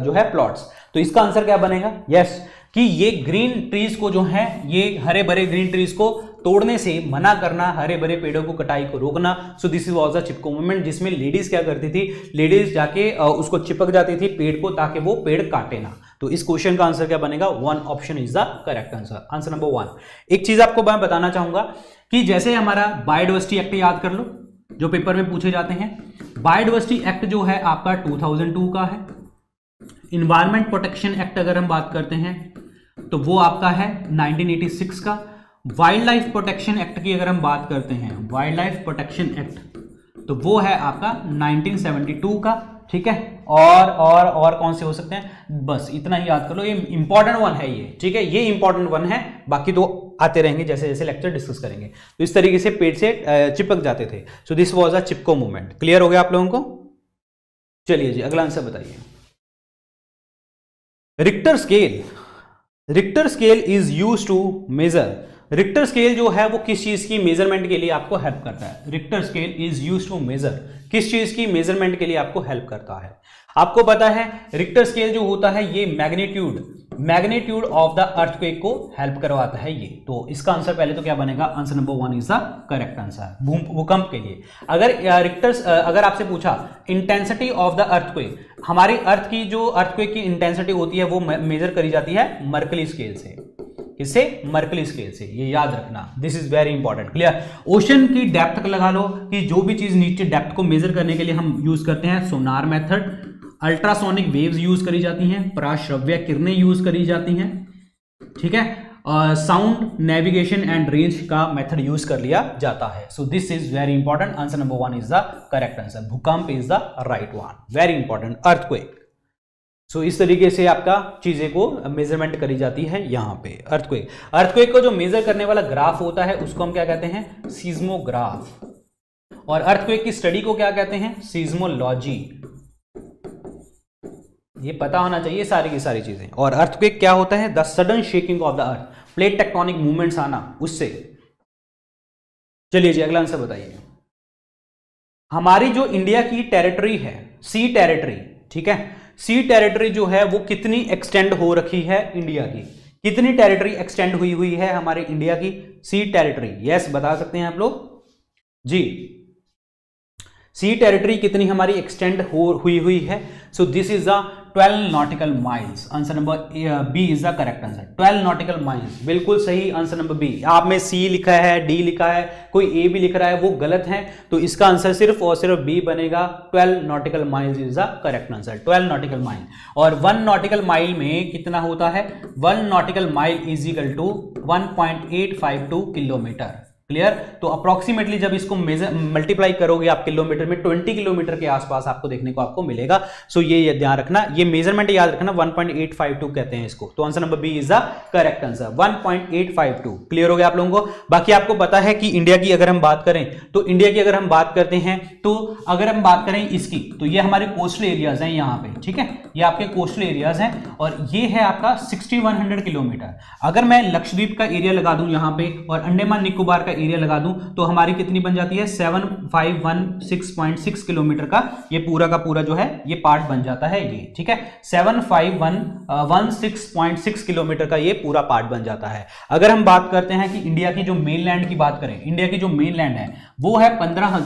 जो है plots तो इसका answer क्या बनेगा yes yes, कि ये green trees को जो है ये हरे भरे ग्रीन ट्रीज को तोड़ने से मना करना हरे भरे पेड़ों को कटाई को रोकना so this was a Chipko movement जिसमें लेडीज क्या करती थी लेडीज जाके उसको चिपक जाती थी पेड़ को ताकि वो पेड़ काटे ना तो इस क्वेश्चन का आंसर क्या बनेगा one option is the correct answer answer number one एक चीज आपको मैं बताना चाहूंगा कि जैसे हमारा बायोडाइवर्सिटी एक्ट याद कर लो जो पेपर में पूछे जाते हैं बायोडाइवर्सिटी एक्ट जो है आपका 2002 का है इन्वायरमेंट प्रोटेक्शन एक्ट अगर हम बात करते हैं तो वो आपका है 1986 का वाइल्ड लाइफ प्रोटेक्शन एक्ट की अगर हम बात करते हैं वाइल्ड लाइफ प्रोटेक्शन एक्ट तो वो है आपका 1972 का ठीक है और और और कौन से हो सकते हैं बस इतना ही याद कर लो ये इंपॉर्टेंट वन है ये ठीक है ये इंपॉर्टेंट वन है बाकी दो आते रहेंगे जैसे जैसे लेक्चर डिस्कस करेंगे तो इस तरीके से पेट से चिपक जाते थे so this was a Chipko movement clear हो गया आप लोगों को चलिए जी अगला आंसर बताइए Richter scale Richter scale is use to measure Richter scale जो है वो किस चीज़ की मेजरमेंट के लिए आपको हेल्प करता है Richter scale is use to measure किस चीज़ की मेजरमेंट के लिए आपको हेल्प करता है आपको पता है रिक्टर स्केल जो होता है ये magnitude magnitude of the earth को हेल्प करवाता है ये तो इसका आंसर पहले तो क्या बनेगा answer number one is the correct answer भूकंप के लिए अगर रिक्टर्स अगर आपसे पूछा इंटेंसिटी ऑफ द अर्थ हमारी अर्थ की जो अर्थ की इंटेंसिटी होती है वो मेजर करी जाती है मर्कली स्केल से किससे मर्कली स्केल से ये याद रखना this is very important clear ocean की डेप्थ लगा लो कि जो भी चीज नीचे डेप्थ को मेजर करने के लिए हम यूज करते हैं sonar method ultrasonic waves use करी जाती हैं प्राश्रव्य किरणें यूज करी जाती हैं ठीक है साउंड नेविगेशन एंड रेंज का मेथड यूज कर लिया जाता है so this is very important answer number one is the correct answer भूकंप is the right one very important earth so इस तरीके से आपका चीज़ें को मेजरमेंट करी जाती है यहां पे अर्थक्वेक अर्थक्वेक को जो मेजर करने वाला ग्राफ होता है उसको हम क्या कहते हैं सीज्मोग्राफ और अर्थक्वेक की स्टडी को क्या कहते हैं सीज्मोलॉजी ये पता होना चाहिए सारी की सारी चीज़ें और अर्थक्वेक क्या होता है the sudden shaking of the earth plate tectonic movements आना उससे चलिए जी अगला आंसर बताइए हमारी जो इंडिया की टेरिटरी है सी टेरिटरी ठीक है सी टेरिटरी जो है वो कितनी एक्सटेंड हो रखी है इंडिया की कितनी टेरिटरी एक्सटेंड हुई हुई है हमारे इंडिया की सी टेरिटरी यस बता सकते हैं आप लोग जी सी टेरिटरी कितनी हमारी एक्सटेंड हो हुई हुई है so this is the twelve nautical miles answer number B is the correct answer twelve nautical miles बिल्कुल सही आंसर नंबर बी आप में सी लिखा है डी लिखा है कोई ए भी लिख रहा है वो गलत है तो इसका आंसर सिर्फ और सिर्फ बी बनेगा twelve nautical miles is the correct answer twelve nautical mile और वन नॉटिकल माइल में कितना होता है one nautical mile is equal to one point eight five two kilometre clear तो अप्रोक्सीमेटली जब इसको मेजर मल्टीप्लाई करोगे आप किलोमीटर में 20 किलोमीटर के आसपास आपको देखने को आपको मिलेगा सो so ये ध्यान रखना ये मेजरमेंट याद रखना 1.852 कहते हैं इसको तो answer number B is the correct answer 1.852 clear हो गया आप लोगों को बाकी आपको पता है कि इंडिया की अगर हम बात करें तो इंडिया की अगर हम बात करते हैं तो अगर हम बात करें इसकी तो ये हमारे कोस्टल एरियाज हैं यहाँ पे ठीक है ये आपके कोस्टल एरियाज हैं और ये है आपका सिक्सटी किलोमीटर अगर मैं लक्षद्वीप का एरिया लगा दूँ यहाँ पे और अंडेमान निकोबार का एरिया लगा दूं तो हमारी कितनी बन जाती है seven five one six point six kilometre का ये पूरा का पूरा जो है ये पार्ट बन जाता है ये ठीक है seven five one one six point six kilometre का ये पूरा पार्ट बन जाता है अगर हम बात करते हैं कि इंडिया की जो मेन लैंड की बात करें इंडिया की जो मेन लैंड है वो है पंद्रह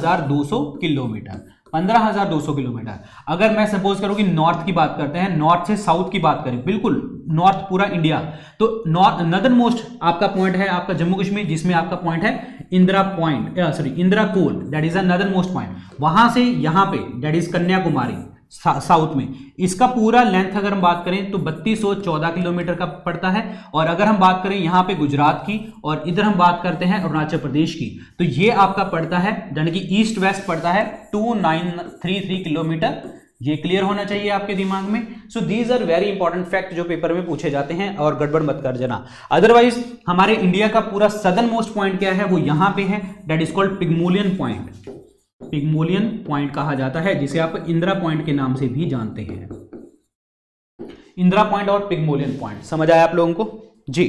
किलोमीटर पंद्रह हजार दो सौ किलोमीटर अगर मैं सपोज करूं कि नॉर्थ की बात करते हैं नॉर्थ से साउथ की बात करें बिल्कुल नॉर्थ पूरा इंडिया तो नॉर्थ नदर मोस्ट आपका पॉइंट है आपका जम्मू कश्मीर जिसमें आपका पॉइंट है Indira point sorry Indira Col that is a northern most point वहां से यहां पे दैट इज कन्याकुमारी साउथ में इसका पूरा लेंथ अगर हम बात करें तो बत्तीस किलोमीटर का पड़ता है और अगर हम बात करें यहाँ पे गुजरात की और इधर हम बात करते हैं अरुणाचल प्रदेश की तो ये आपका पड़ता है यानी कि ईस्ट वेस्ट पड़ता है 2933 किलोमीटर ये क्लियर होना चाहिए आपके दिमाग में so these are very important fact जो पेपर में पूछे जाते हैं और गड़बड़ मत कर जाना अदरवाइज हमारे इंडिया का पूरा सदन मोस्ट पॉइंट क्या है वो यहाँ पे है that is called Pygmalion point Pygmalion point कहा जाता है जिसे आप इंदिरा पॉइंट के नाम से भी जानते हैं इंदिरा पॉइंट और पिग्मोलियन पॉइंट समझ आया आप लोगों को जी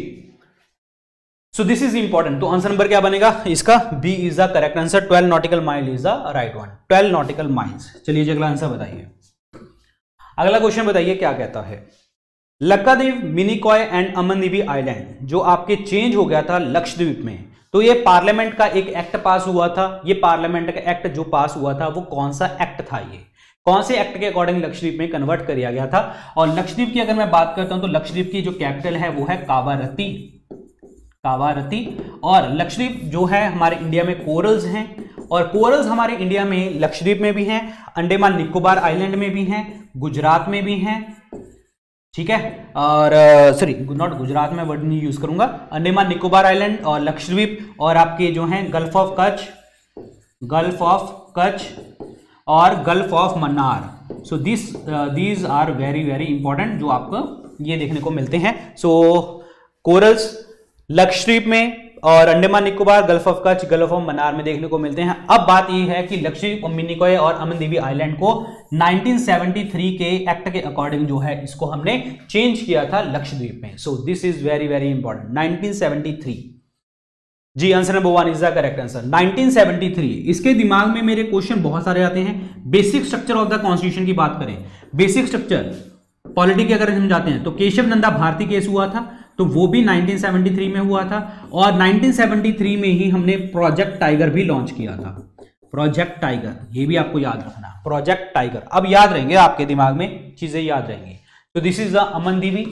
सो दिस इज इंपॉर्टेंट तो आंसर नंबर क्या बनेगा इसका B is the correct answer twelve nautical mile is the right one twelve nautical miles चलिए अगला आंसर बताइए अगला क्वेश्चन बताइए क्या कहता है लक्काद्वीप मिनिकॉय एंड अमनदीपी आइलैंड जो आपके चेंज हो गया था लक्षद्वीप में तो ये पार्लियामेंट का एक एक्ट पास हुआ था ये पार्लियामेंट का एक्ट जो पास हुआ था वो कौन सा एक्ट था ये कौन से एक्ट के अकॉर्डिंग लक्षद्वीप में कन्वर्ट कर गया था और लक्षद्वीप की अगर मैं बात करता हूं तो लक्षद्वीप की जो कैपिटल है वो है कावारती कावारती और लक्षद्वीप जो है हमारे इंडिया में कोरल्स हैं और कोरल्स हमारे इंडिया में लक्षद्वीप में भी हैं अंडेमान निकोबार आइलैंड में भी हैं गुजरात में भी हैं ठीक है और सॉरी uh, नॉट गुजरात में वर्ड नहीं यूज करूंगा अंडेमान निकोबार आइलैंड और लक्षद्वीप और आपके जो हैं gulf of Kutch gulf of Kutch और gulf of Mannar so this these are very very important जो आपको ये देखने को मिलते हैं सो so, कोरल्स लक्षद्वीप में और Andaman Nicobar gulf of Kutch gulf ऑफ मनार में देखने को मिलते हैं अब बात यह है कि लक्षद्वीप मिनिकोय और अमन देवी आईलैंड को 1973 के एक्ट के अकॉर्डिंग जो है इसको हमने चेंज किया था लक्षद्वीप में so this is very very important 1973 जी answer number one is the correct answer 1973 इसके दिमाग में मेरे क्वेश्चन बहुत सारे आते हैं basic structure of the constitution की बात करें बेसिक स्ट्रक्चर पॉलिटी की अगर हम जाते हैं तो केशव नंदा भारती केस हुआ था तो वो भी 1973 में हुआ था और 1973 में ही हमने प्रोजेक्ट टाइगर भी लॉन्च किया था प्रोजेक्ट टाइगर ये भी आपको याद रखना प्रोजेक्ट टाइगर अब याद रहेंगे आपके दिमाग में चीजें याद रहेंगी तो this is the Divi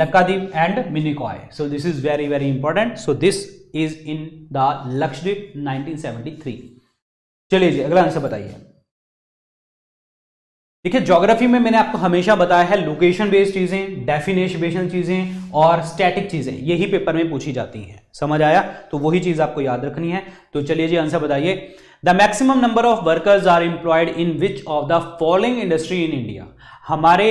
Laccadive and Minicoy so this is very very important so this is in the Lakshadweep 1973 चलिए जी अगला आंसर बताइए देखिए ज्योग्राफी में मैंने आपको हमेशा बताया है लोकेशन बेस्ड चीज़ें डेफिनेशन बेस्ड चीज़ें और स्टैटिक चीज़ें यही पेपर में पूछी जाती हैं समझ आया तो वही चीज़ आपको याद रखनी है तो चलिए जी आंसर बताइए the maximum number of workers are employed in which of the following industry in India हमारे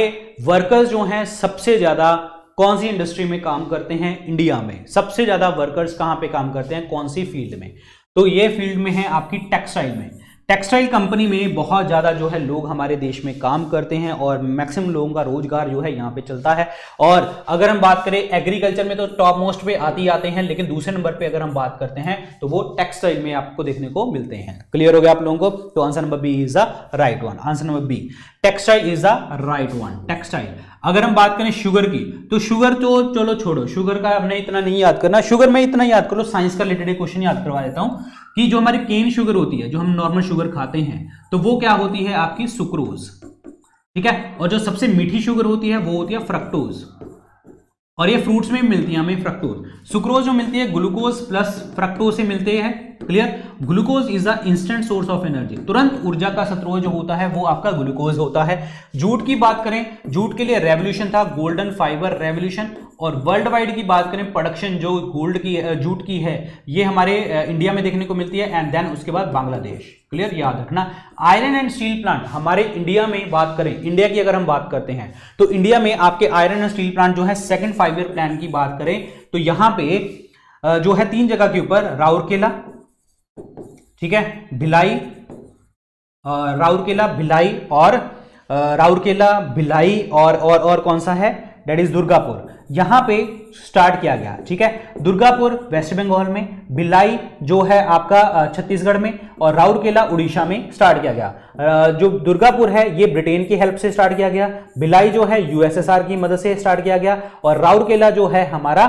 वर्कर्स जो हैं सबसे ज़्यादा कौन सी इंडस्ट्री में काम करते हैं इंडिया में सबसे ज़्यादा वर्कर्स कहां पे काम करते हैं कौन सी फील्ड में तो ये फील्ड में है आपकी टेक्सटाइल में टेक्सटाइल कंपनी में बहुत ज़्यादा जो है लोग हमारे देश में काम करते हैं और मैक्सिमम लोगों का रोजगार जो है यहाँ पे चलता है और अगर हम बात करें एग्रीकल्चर में तो टॉप मोस्ट पे आते ही आते हैं लेकिन दूसरे नंबर पे अगर हम बात करते हैं तो वो टेक्सटाइल में आपको देखने को मिलते हैं क्लियर हो गया आप लोगों को तो answer number B is the right one answer number B textile is the right one textile अगर हम बात करें शुगर की तो शुगर तो चलो छोड़ो शुगर का हमने इतना नहीं याद करना शुगर में इतना याद करो साइंस का रिलेटेड क्वेश्चन याद करवा देता हूं कि जो हमारी केन शुगर होती है जो हम नॉर्मल शुगर खाते हैं तो वो क्या होती है आपकी सुक्रोज ठीक है और जो सबसे मीठी शुगर होती है वो होती है फ्रक्टोज और ये फ्रूट्स में मिलती है हमें फ्रक्टोज सुक्रोज जो मिलती है ग्लूकोज प्लस फ्रक्टोज से मिलते हैं clear glucose is the instant source of energy तुरंत ऊर्जा का स्रोत जो होता है वो आपका ग्लूकोज होता है जूट की बात करें जूट के लिए रेवोल्यूशन था गोल्डन फाइबर रेवोल्यूशन और वर्ल्ड वाइड की बात करें प्रोडक्शन जो गोल्ड की जूट की है ये हमारे इंडिया में देखने को मिलती है एंड देन उसके बाद बांग्लादेश क्लियर याद रखना आयरन एंड स्टील प्लांट हमारे इंडिया में बात करें इंडिया की अगर हम बात करते हैं तो इंडिया में आपके आयरन एंड स्टील प्लांट जो है सेकंड फाइव ईयर प्लान की बात करें तो यहां पे जो है तीन जगह के ऊपर राउरकेला ठीक है भिलाई राउरकेला भिलाई और राउरकेला भिलाई और और और कौन सा है डेट इज दुर्गापुर यहां पे स्टार्ट किया गया ठीक है दुर्गापुर वेस्ट बंगाल में भिलाई जो है आपका छत्तीसगढ़ में और राउरकेला उड़ीसा में स्टार्ट किया गया जो दुर्गापुर है ये ब्रिटेन की हेल्प से स्टार्ट किया गया भिलाई जो है यूएसएसआर की मदद से स्टार्ट किया गया और राउरकेला जो है हमारा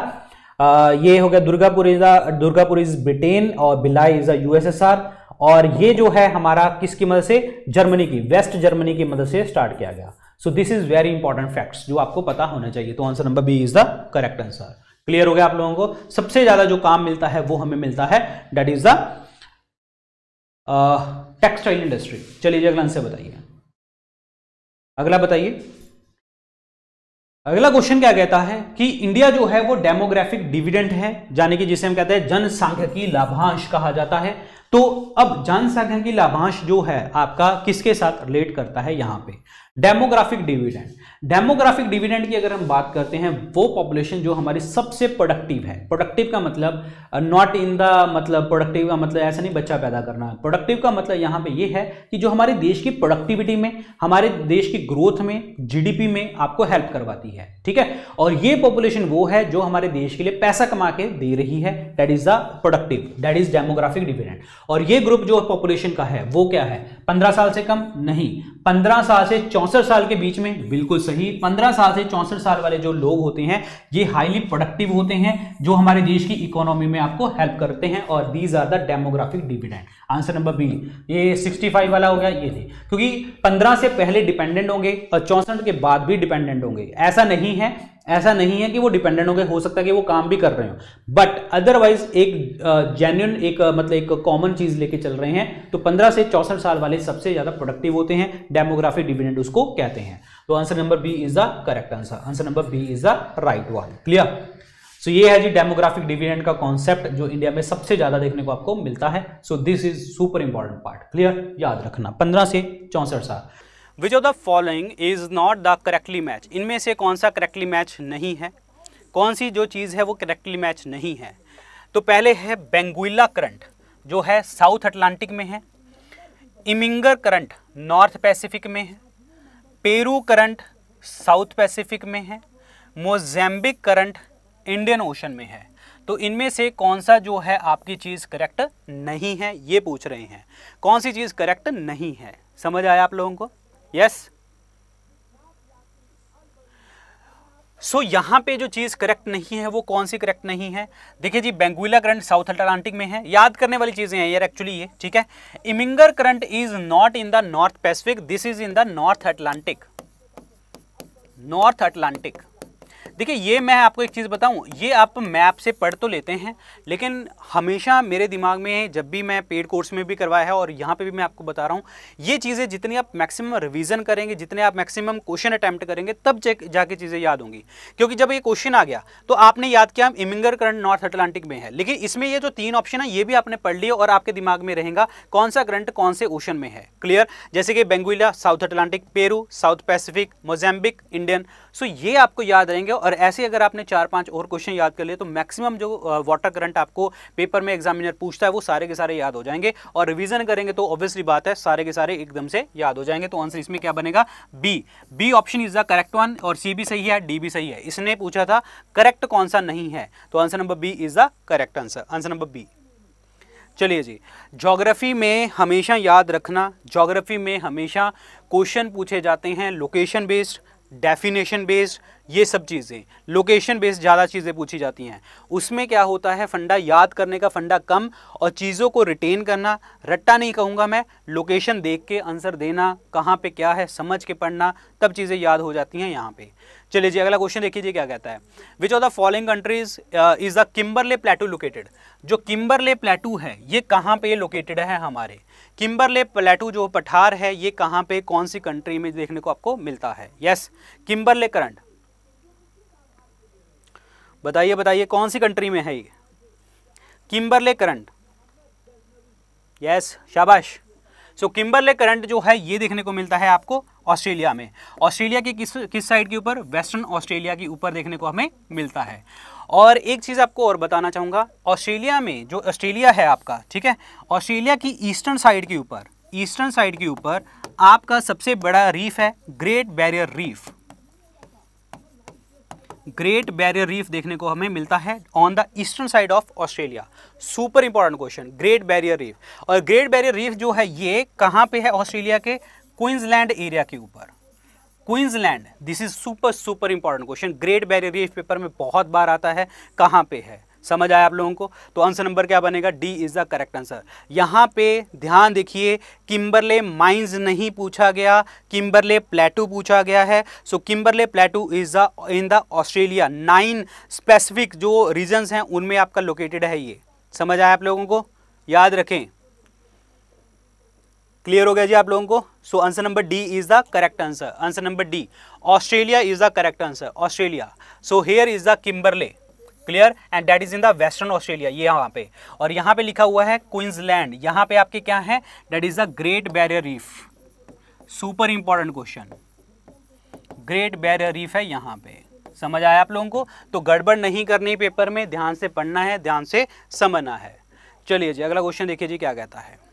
ये हो गया Durgapur is Durgapur is Britain और बिलाई इज अ यूएसएसआर और ये जो है हमारा किसकी मदद से जर्मनी की वेस्ट जर्मनी की मदद से स्टार्ट किया गया so this is very important facts जो आपको पता होना चाहिए तो answer number B is the correct answer clear हो गया आप लोगों को सबसे ज्यादा जो काम मिलता है वो हमें मिलता है that is the textile industry चलिए अगला आंसर बताइए अगला बताइए अगला क्वेश्चन क्या कहता है कि इंडिया जो है वो डेमोग्राफिक डिविडेंट है यानी कि जिसे हम कहते हैं की लाभांश कहा जाता है तो अब जनसंख्या की लाभांश जो है आपका किसके साथ रिलेट करता है यहां पे डेमोग्राफिक डिविडेंड डेमोग्राफिक डिविडेंड की अगर हम बात करते हैं वो पॉपुलेशन जो हमारी सबसे प्रोडक्टिव है प्रोडक्टिव का मतलब नॉट इन द मतलब प्रोडक्टिव का मतलब ऐसा नहीं बच्चा पैदा करना प्रोडक्टिव का मतलब यहाँ पे ये है कि जो हमारे देश की प्रोडक्टिविटी में हमारे देश की ग्रोथ में जीडीपी में आपको हेल्प करवाती है ठीक है और ये पॉपुलेशन वो है जो हमारे देश के लिए पैसा कमा के दे रही है that is the productive that is demographic dividend और ये ग्रुप जो पॉपुलेशन का है वो क्या है पंद्रह साल से कम नहीं पंद्रह साल से चौ चौंसठ साल के बीच में बिल्कुल सही पंद्रह साल से चौंसठ साल वाले जो लोग होते हैं ये हाईली प्रोडक्टिव होते हैं जो हमारे देश की इकोनॉमी में आपको हेल्प करते हैं और these are the demographic dividend answer number B ये सिक्सटी फाइव वाला हो गया ये थी क्योंकि पंद्रह से पहले डिपेंडेंट होंगे और चौंसठ के बाद भी डिपेंडेंट होंगे ऐसा नहीं है ऐसा नहीं है कि वो डिपेंडेंट हो गए हो सकता है कि वो काम भी कर रहे हो बट अदरवाइज एक जेन्यून एक मतलब एक कॉमन चीज लेके चल रहे हैं तो 15 से चौसठ साल वाले सबसे ज्यादा प्रोडक्टिव होते हैं डेमोग्राफिक डिविडेंट उसको कहते हैं तो answer number B is the correct answer answer number B is the right one clear so ये है जी डेमोग्राफिक डिविडेंट का कॉन्सेप्ट जो इंडिया में सबसे ज्यादा देखने को आपको मिलता है so this is super important part clear याद रखना पंद्रह से चौसठ साल which of the following is not the correctly match इनमें से कौन सा करेक्टली मैच नहीं है कौन सी जो चीज़ है वो करेक्टली मैच नहीं है तो पहले है बेंगुइला करंट जो है साउथ अटलांटिक में है इमिंगर करंट नॉर्थ पैसिफिक में है पेरू करंट साउथ पैसिफिक में है मोजैम्बिक करंट इंडियन ओशन में है तो इनमें से कौन सा जो है आपकी चीज़ करेक्ट नहीं है ये पूछ रहे हैं कौन सी चीज़ करेक्ट नहीं है समझ आया आप लोगों को यस सो यहाँ पे जो चीज़ करेक्ट नहीं है वो कौन सी करेक्ट नहीं है देखिए जी बेंगुला करंट साउथ अटलांटिक में है याद करने वाली चीज़ें हैं यार एक्चुअली ये ठीक है Irminger current is not in the North Pacific this is in the North Atlantic North Atlantic देखिए ये मैं आपको एक चीज़ बताऊं ये आप मैप से पढ़ तो लेते हैं लेकिन हमेशा मेरे दिमाग में जब भी मैं पेड कोर्स में भी करवाया है और यहाँ पे भी मैं आपको बता रहा हूँ ये चीज़ें जितनी आप मैक्सिमम रिवीजन करेंगे जितने आप मैक्सिमम क्वेश्चन अटैम्प्ट करेंगे तब जाके चीज़ें याद होंगी क्योंकि जब ये क्वेश्चन आ गया तो आपने याद किया इमिंगर करंट नॉर्थ अटलांटिक में है लेकिन इसमें ये जो तीन ऑप्शन है ये भी आपने पढ़ लिया और आपके दिमाग में रहेगा कौन सा करंट कौन से ओशन में है क्लियर जैसे कि Benguela South Atlantic Peru South Pacific Mozambique Indian so ये आपको याद रहेंगे और और ऐसे अगर आपने चार पांच और क्वेश्चन याद कर लिए तो मैक्सिमम जो वाटर करंट आपको पेपर में एग्जामिनर पूछता है वो सारे के सारे याद हो जाएंगे और रिविजन करेंगे तो ऑब्वियसली बात है सारे के सारे एकदम से याद हो जाएंगे तो आंसर इसमें क्या बनेगा B B option is the correct one और सी भी सही है डी भी सही है इसने पूछा था करेक्ट कौन सा नहीं है तो answer number B is the correct answer answer number B चलिए जी ज्योग्राफी में हमेशा याद रखना ज्योग्राफी में हमेशा क्वेश्चन पूछे जाते हैं लोकेशन बेस्ड डेफिनेशन बेस्ड ये सब चीज़ें लोकेशन बेस्ड ज़्यादा चीज़ें पूछी जाती हैं उसमें क्या होता है फंडा याद करने का फंडा कम और चीज़ों को रिटेन करना रट्टा नहीं कहूँगा मैं लोकेशन देख के आंसर देना कहाँ पे क्या है समझ के पढ़ना तब चीज़ें याद हो जाती हैं यहाँ पे चलिए जी अगला क्वेश्चन देखिए क्या कहता है which of the following countries is the Kimberley plateau located जो किम्बरले प्लेटू है ये कहाँ पर लोकेटेड है हमारे किम्बरले प्लेटू जो पठार है ये कहाँ पे कौन सी कंट्री में देखने को आपको मिलता है यस किम्बरले करंट बताइए बताइए कौन सी कंट्री में है ये किम्बरले करंट यस शाबाश सो किम्बरले करंट जो है ये देखने को मिलता है आपको ऑस्ट्रेलिया में ऑस्ट्रेलिया के किस किस साइड के ऊपर वेस्टर्न ऑस्ट्रेलिया के ऊपर देखने को हमें मिलता है और एक चीज़ आपको और बताना चाहूँगा ऑस्ट्रेलिया में जो ऑस्ट्रेलिया है आपका ठीक है ऑस्ट्रेलिया की ईस्टर्न साइड के ऊपर ईस्टर्न साइड के ऊपर आपका सबसे बड़ा रीफ है great barrier reef great barrier reef देखने को हमें मिलता है on the eastern side of Australia super important question great barrier reef और ग्रेट बैरियर रीफ जो है ये कहाँ पे है ऑस्ट्रेलिया के क्वींसलैंड एरिया के ऊपर Queensland this is super super important question great barrier reef paper में बहुत बार आता है कहाँ पे है समझ आया आप लोगों को तो आंसर नंबर क्या बनेगा D is the correct answer यहाँ पे ध्यान देखिए किम्बरले माइंस नहीं पूछा गया किम्बरले प्लेटू पूछा गया है so Kimberley plateau is the in the Australia nine specific जो रीजन्स हैं उनमें आपका लोकेटेड है ये समझ आया आप लोगों को याद रखें क्लियर हो गया जी आप लोगों को so answer number D is the correct answer answer number D Australia is the correct answer Australia so here is the Kimberley clear and that is in the western Australia ये यहाँ पे और यहाँ पे लिखा हुआ है क्वींसलैंड यहाँ पे आपके क्या है that is the great barrier reef super important question great barrier reef है यहाँ पे समझ आया आप लोगों को तो गड़बड़ नहीं करनी पेपर में ध्यान से पढ़ना है ध्यान से समझना है चलिए जी अगला क्वेश्चन देखिए जी क्या कहता है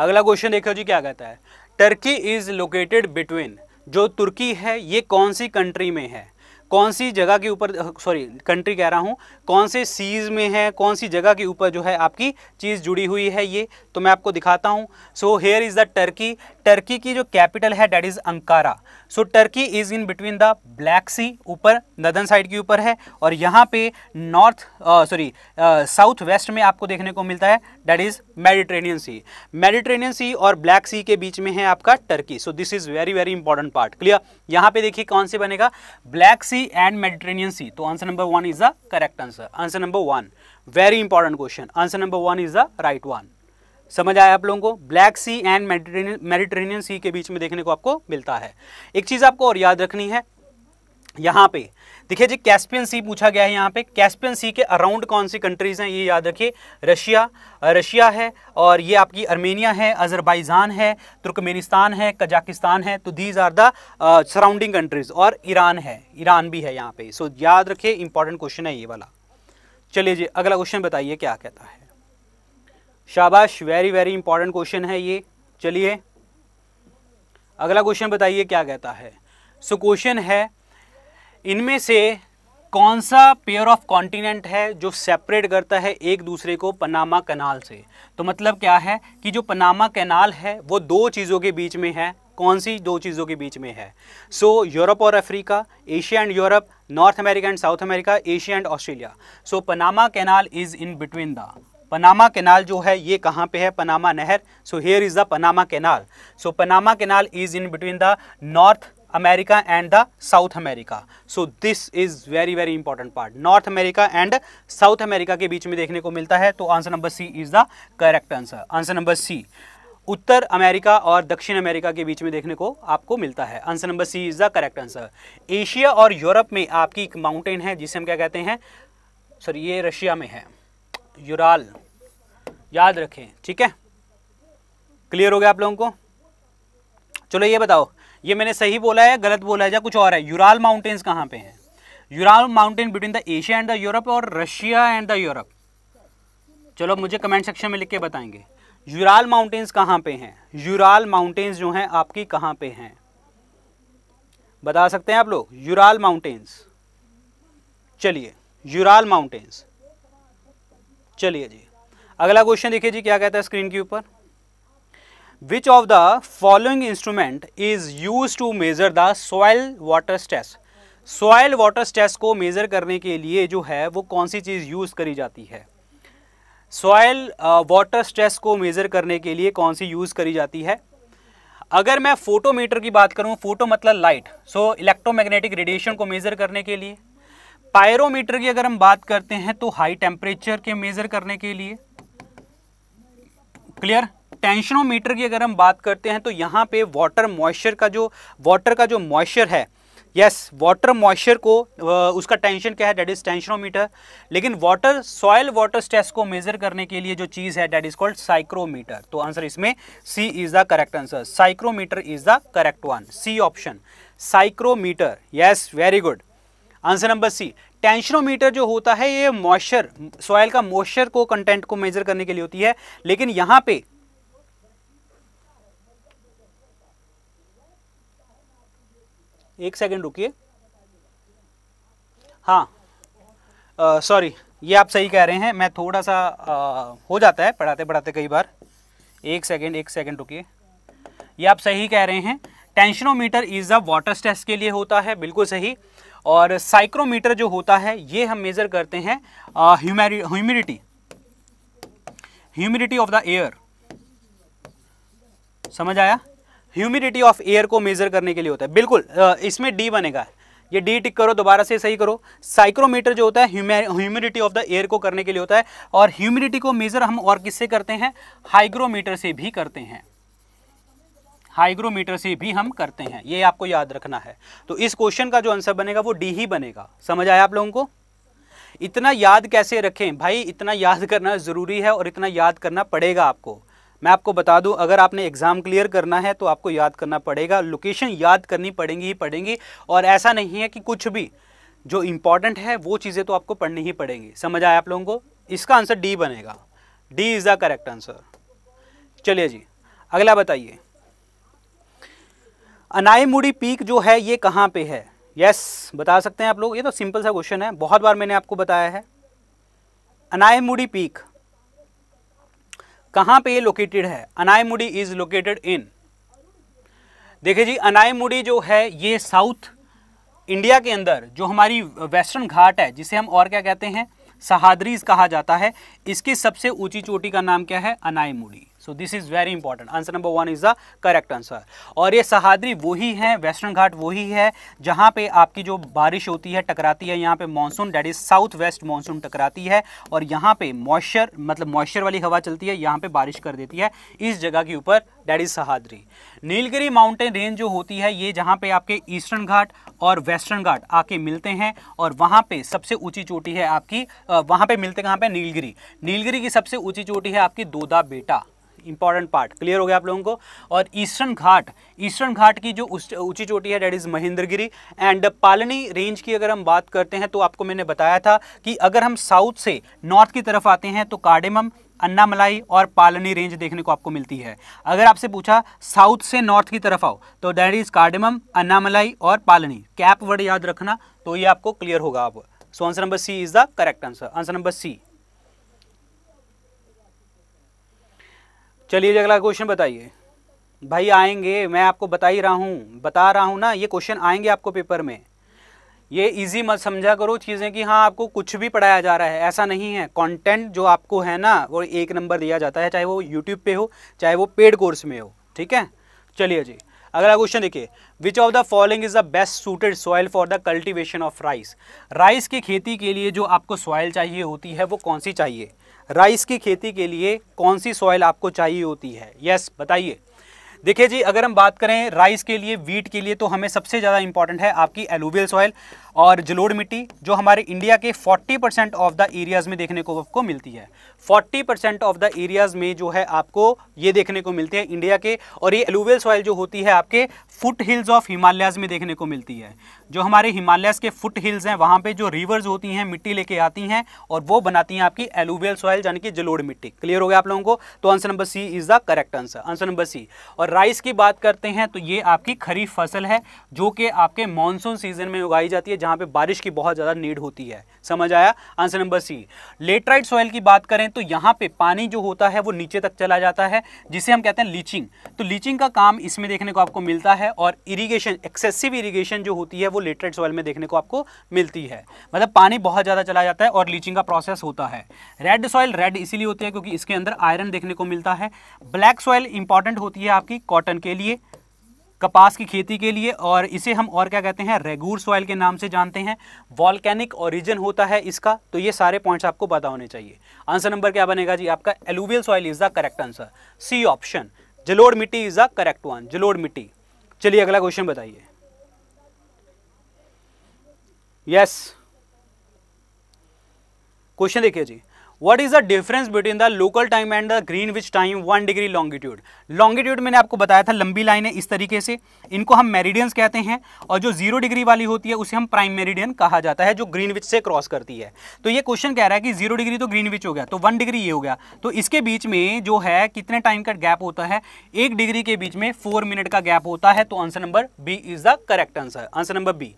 अगला क्वेश्चन देखो जी क्या कहता है टर्की इज लोकेटेड बिटवीन जो तुर्की है ये कौन सी कंट्री में है कौन सी जगह के ऊपर सॉरी कंट्री कह रहा हूँ कौन से सीज़ में है कौन सी जगह के ऊपर जो है आपकी चीज़ जुड़ी हुई है ये तो मैं आपको दिखाता हूँ so here is the Turkey Turkey की जो कैपिटल है that is Ankara so Turkey is in between the Black Sea ऊपर नदन साइड के ऊपर है और यहाँ पे नॉर्थ सॉरी साउथ वेस्ट में आपको देखने को मिलता है that is Mediterranean Sea Mediterranean Sea और ब्लैक सी के बीच में है आपका टर्की so this is very very important part clear यहाँ पे देखिए कौन से बनेगा Black Sea sea and Mediterranean Sea तो answer number one is the correct answer answer number one very important question answer number one is the right one समझ आया आप लोगों को ब्लैक सी एंड मेडिटेरेनियन सी के बीच में देखने को आपको मिलता है एक चीज़ आपको और याद रखनी है यहाँ पे देखिए जी कैस्पियन सी पूछा गया है यहाँ पे कैस्पियन सी के अराउंड कौन सी कंट्रीज़ हैं ये याद रखिए रशिया रशिया है और ये आपकी अर्मेनिया है अजरबैजान है तुर्कमेनिस्तान है कजाकिस्तान है तो these are the surrounding countries और ईरान है ईरान भी है यहाँ पे सो so, याद रखिए इंपॉर्टेंट क्वेश्चन है ये वाला चलिए जी अगला क्वेश्चन बताइए क्या कहता है शाबाश वेरी वेरी इंपॉर्टेंट क्वेश्चन है ये चलिए अगला क्वेश्चन बताइए क्या कहता है सो so, क्वेश्चन है इनमें से कौन सा पेयर ऑफ कॉन्टिनेंट है जो सेपरेट करता है एक दूसरे को पनामा कनाल से तो मतलब क्या है कि जो पनामा कैनाल है वो दो चीज़ों के बीच में है कौन सी दो चीज़ों के बीच में है सो so, यूरोप और Africa Asia and Europe North America and South America Asia and Australia so Panama Canal is in between the Panama Canal जो है ये कहाँ पे है पनामा नहर so here is the Panama Canal so Panama Canal is in between the North America and the South America so this is very very important part North America and South America के बीच में देखने को मिलता है तो answer number C is the correct answer answer number C उत्तर America और दक्षिण अमेरिका के बीच में देखने को आपको मिलता है answer number C is the correct answer Asia और यूरोप में आपकी एक माउंटेन है जिसे हम क्या कहते हैं सॉरी ये रशिया में है यूराल याद रखें ठीक है क्लियर हो गया आप लोगों को चलो ये बताओ ये मैंने सही बोला है गलत बोला है या कुछ और है यूराल माउंटेन्स कहाँ पे हैं Ural mountain between the Asia and the Europe और रशिया एंड द यूरोप चलो मुझे कमेंट सेक्शन में लिख के बताएंगे यूराल माउंटेन्स कहाँ पे हैं यूराल माउंटेन्स जो हैं आपकी कहाँ पे हैं बता सकते हैं आप लोग यूराल माउंटेन्स चलिए यूराल माउंटेन्स चलिए जी अगला क्वेश्चन देखिए जी क्या कहता है स्क्रीन के ऊपर which of the following instrument is use to measure the soil water stress soil water stress को मेज़र करने के लिए जो है वो कौन सी चीज़ यूज़ करी जाती है सॉयल वाटर स्ट्रेस को मेजर करने के लिए कौन सी यूज़ करी जाती है अगर मैं फोटोमीटर की बात करूं फोटो मतलब लाइट सो इलेक्ट्रोमैग्नेटिक रेडिएशन को मेज़र करने के लिए पायरोमीटर की अगर हम बात करते हैं तो हाई टेम्परेचर के मेज़र करने के लिए क्लियर टेंशनोमीटर की अगर हम बात करते हैं तो यहाँ पे वाटर मॉइस्चर का जो वाटर का जो मॉइस्चर है यस वाटर मॉइस्चर को उसका टेंशन क्या है डेट इज़ टेंशनोमीटर लेकिन वाटर सॉयल वाटर स्ट्रेस को मेजर करने के लिए जो चीज़ है डेट इज़ कॉल्ड साइक्रोमीटर तो आंसर इसमें C is the correct answer psychrometer is the correct one C option psychrometer yes very good answer number C tensiometer जो होता है ये मॉइस्चर सॉयल का मॉइस्चर को कंटेंट को मेजर करने के लिए होती है लेकिन यहाँ पे एक सेकेंड रुकिए हाँ सॉरी ये आप सही कह रहे हैं मैं थोड़ा सा आ, हो जाता है पढ़ाते पढ़ाते कई बार एक सेकेंड एक सेकेंड रुकिए ये आप सही कह रहे हैं tensiometer is a water test के लिए होता है बिल्कुल सही और साइक्रोमीटर जो होता है ये हम मेज़र करते हैं humidity humidity of the air समझ आया ह्यूमिडिटी ऑफ एयर को मेज़र करने के लिए होता है बिल्कुल इसमें डी बनेगा ये डी टिक करो दोबारा से सही करो साइक्रोमीटर जो होता है ह्यूमिडिटी ऑफ द एयर को करने के लिए होता है और ह्यूमिडिटी को मेज़र हम और किससे करते हैं हाइग्रोमीटर से भी करते हैं हाइग्रोमीटर से भी हम करते हैं ये आपको याद रखना है तो इस क्वेश्चन का जो आंसर बनेगा वो डी ही बनेगा समझ आया आप लोगों को इतना याद कैसे रखें भाई इतना याद करना ज़रूरी है और इतना याद करना पड़ेगा आपको मैं आपको बता दूं अगर आपने एग्ज़ाम क्लियर करना है तो आपको याद करना पड़ेगा लोकेशन याद करनी पड़ेंगी ही पड़ेंगी और ऐसा नहीं है कि कुछ भी जो इंपॉर्टेंट है वो चीज़ें तो आपको पढ़नी ही पड़ेंगी समझ आए आप लोगों को इसका आंसर डी बनेगा D is the correct answer चलिए जी अगला बताइए अनाईमुड़ी पीक जो है ये कहाँ पे है यस yes, बता सकते हैं आप लोग ये तो सिंपल सा क्वेश्चन है बहुत बार मैंने आपको बताया है अनायमुड़ी पीक कहाँ पे ये लोकेटेड है अनायमुडी इज लोकेटेड इन देखिए जी अनायमुडी जो है ये साउथ इंडिया के अंदर जो हमारी वेस्टर्न घाट है जिसे हम और क्या कहते हैं सहाद्रीज कहा जाता है इसकी सबसे ऊंची चोटी का नाम क्या है Anamudi so this is very important answer number one is the correct answer और ये सहाद्री वही है वेस्टर्न घाट वही है जहाँ पे आपकी जो बारिश होती है टकराती है यहाँ पे monsoon that is south west monsoon टकराती है और यहाँ पे मॉइस्चर मतलब मॉइस्चर वाली हवा चलती है यहाँ पे बारिश कर देती है इस जगह के ऊपर that is Sahyadri Nilgiri mountain range जो होती है ये जहाँ पे आपके ईस्टर्न घाट और वेस्टर्न घाट आके मिलते हैं और वहाँ पे सबसे ऊंची चोटी है आपकी वहाँ पे मिलते कहाँ पे नीलगिरी नीलगिरी की सबसे ऊंची चोटी है आपकी दोदा बेटा इंपॉर्टेंट पार्ट क्लियर हो गया आप लोगों को और ईस्टर्न घाट ईस्टर्न घाट की जो ऊंची चोटी है that is Mahendragiri and Palani range की अगर हम बात करते हैं तो आपको मैंने बताया था कि अगर हम साउथ से नॉर्थ की तरफ आते हैं तो कार्डेमम अन्नामलाई और पालनी रेंज देखने को आपको मिलती है अगर आपसे पूछा साउथ से नॉर्थ की तरफ आओ तो दैट इज़ कार्डेमम अन्नामलाई और पालनी कैप वर्ड याद रखना तो ये आपको क्लियर होगा आप so answer number C is the correct answer answer number C चलिए अगला क्वेश्चन बताइए भाई आएंगे मैं आपको बता ही रहा हूँ बता रहा हूँ ना ये क्वेश्चन आएंगे आपको पेपर में ये इजी मत समझा करो चीज़ें कि हाँ आपको कुछ भी पढ़ाया जा रहा है ऐसा नहीं है कंटेंट जो आपको है ना वो एक नंबर दिया जाता है चाहे वो यूट्यूब पे हो चाहे वो पेड कोर्स में हो ठीक है चलिए जी अगला क्वेश्चन देखिए which of the following is the best suited soil for the cultivation of rice rice की खेती के लिए जो आपको सॉइल चाहिए होती है वो कौन सी चाहिए राइस की खेती के लिए कौन सी सॉइल आपको चाहिए होती है यस बताइए देखिए जी अगर हम बात करें राइस के लिए वीट के लिए तो हमें सबसे ज़्यादा इंपॉर्टेंट है आपकी एलुवियल सॉइल और जलोड़ मिट्टी जो हमारे इंडिया के 40 परसेंट ऑफ द एरियाज़ में देखने को आपको मिलती है 40 परसेंट ऑफ द एरियाज़ में जो है आपको ये देखने को मिलती है इंडिया के और ये एलुवेल सॉइल जो होती है आपके फुट हिल्स ऑफ हिमालयाज़ में देखने को मिलती है जो हमारे हिमालयाज़ के फुट हिल्स हैं वहाँ पर जो रिवर्स होती हैं मिट्टी लेके आती हैं और वो बनाती हैं आपकी एलुवेल सॉइल यानी कि जलोड़ मिट्टी क्लियर हो गया आप लोगों को तो answer number C is the correct answer answer number C और राइस की बात करते हैं तो ये आपकी खरीफ फसल है जो कि आपके मानसून सीजन में उगाई जाती है जहाँ पे बारिश की बहुत ज़्यादा नीड होती है समझ आया answer number C laterite soil की बात करें तो यहाँ पे पानी जो होता है वो नीचे तक चला जाता है जिसे हम कहते हैं लीचिंग तो लीचिंग का काम इसमें देखने को आपको मिलता है और इरीगेशन एक्सेसिव इरीगेशन जो होती है वो लेटराइट सॉइल में देखने को आपको मिलती है मतलब पानी बहुत ज़्यादा चला जाता है और लीचिंग का प्रोसेस होता है रेड सॉइल रेड इसीलिए होती है क्योंकि इसके अंदर आयरन देखने को मिलता है ब्लैक सॉइल इंपॉर्टेंट होती है आपकी कॉटन के लिए कपास की खेती के लिए और इसे हम और क्या कहते हैं रेगूर सॉइल के नाम से जानते हैं वॉलकैनिक ओरिजिन होता है इसका तो ये सारे पॉइंट्स आपको पता होने चाहिए आंसर नंबर क्या बनेगा जी आपका alluvial soil is the correct answer C option जलोड़ मिट्टी इज द करेक्ट वन जलोड़ मिट्टी चलिए अगला क्वेश्चन बताइए यस क्वेश्चन देखिए जी what is the difference between the local time and the Greenwich time one degree longitude longitude मैंने आपको बताया था लंबी लाइन है इस तरीके से इनको हम मेरिडियंस कहते हैं और जो जीरो डिग्री वाली होती है उसे हम प्राइम मेरिडियन कहा जाता है जो विच से क्रॉस करती है तो ये क्वेश्चन कह रहा है कि जीरो डिग्री तो विच हो गया तो वन डिग्री ये हो गया तो इसके बीच में जो है कितने टाइम का गैप होता है एक डिग्री के बीच में फोर मिनट का गैप होता है तो answer number B is the correct answer answer number B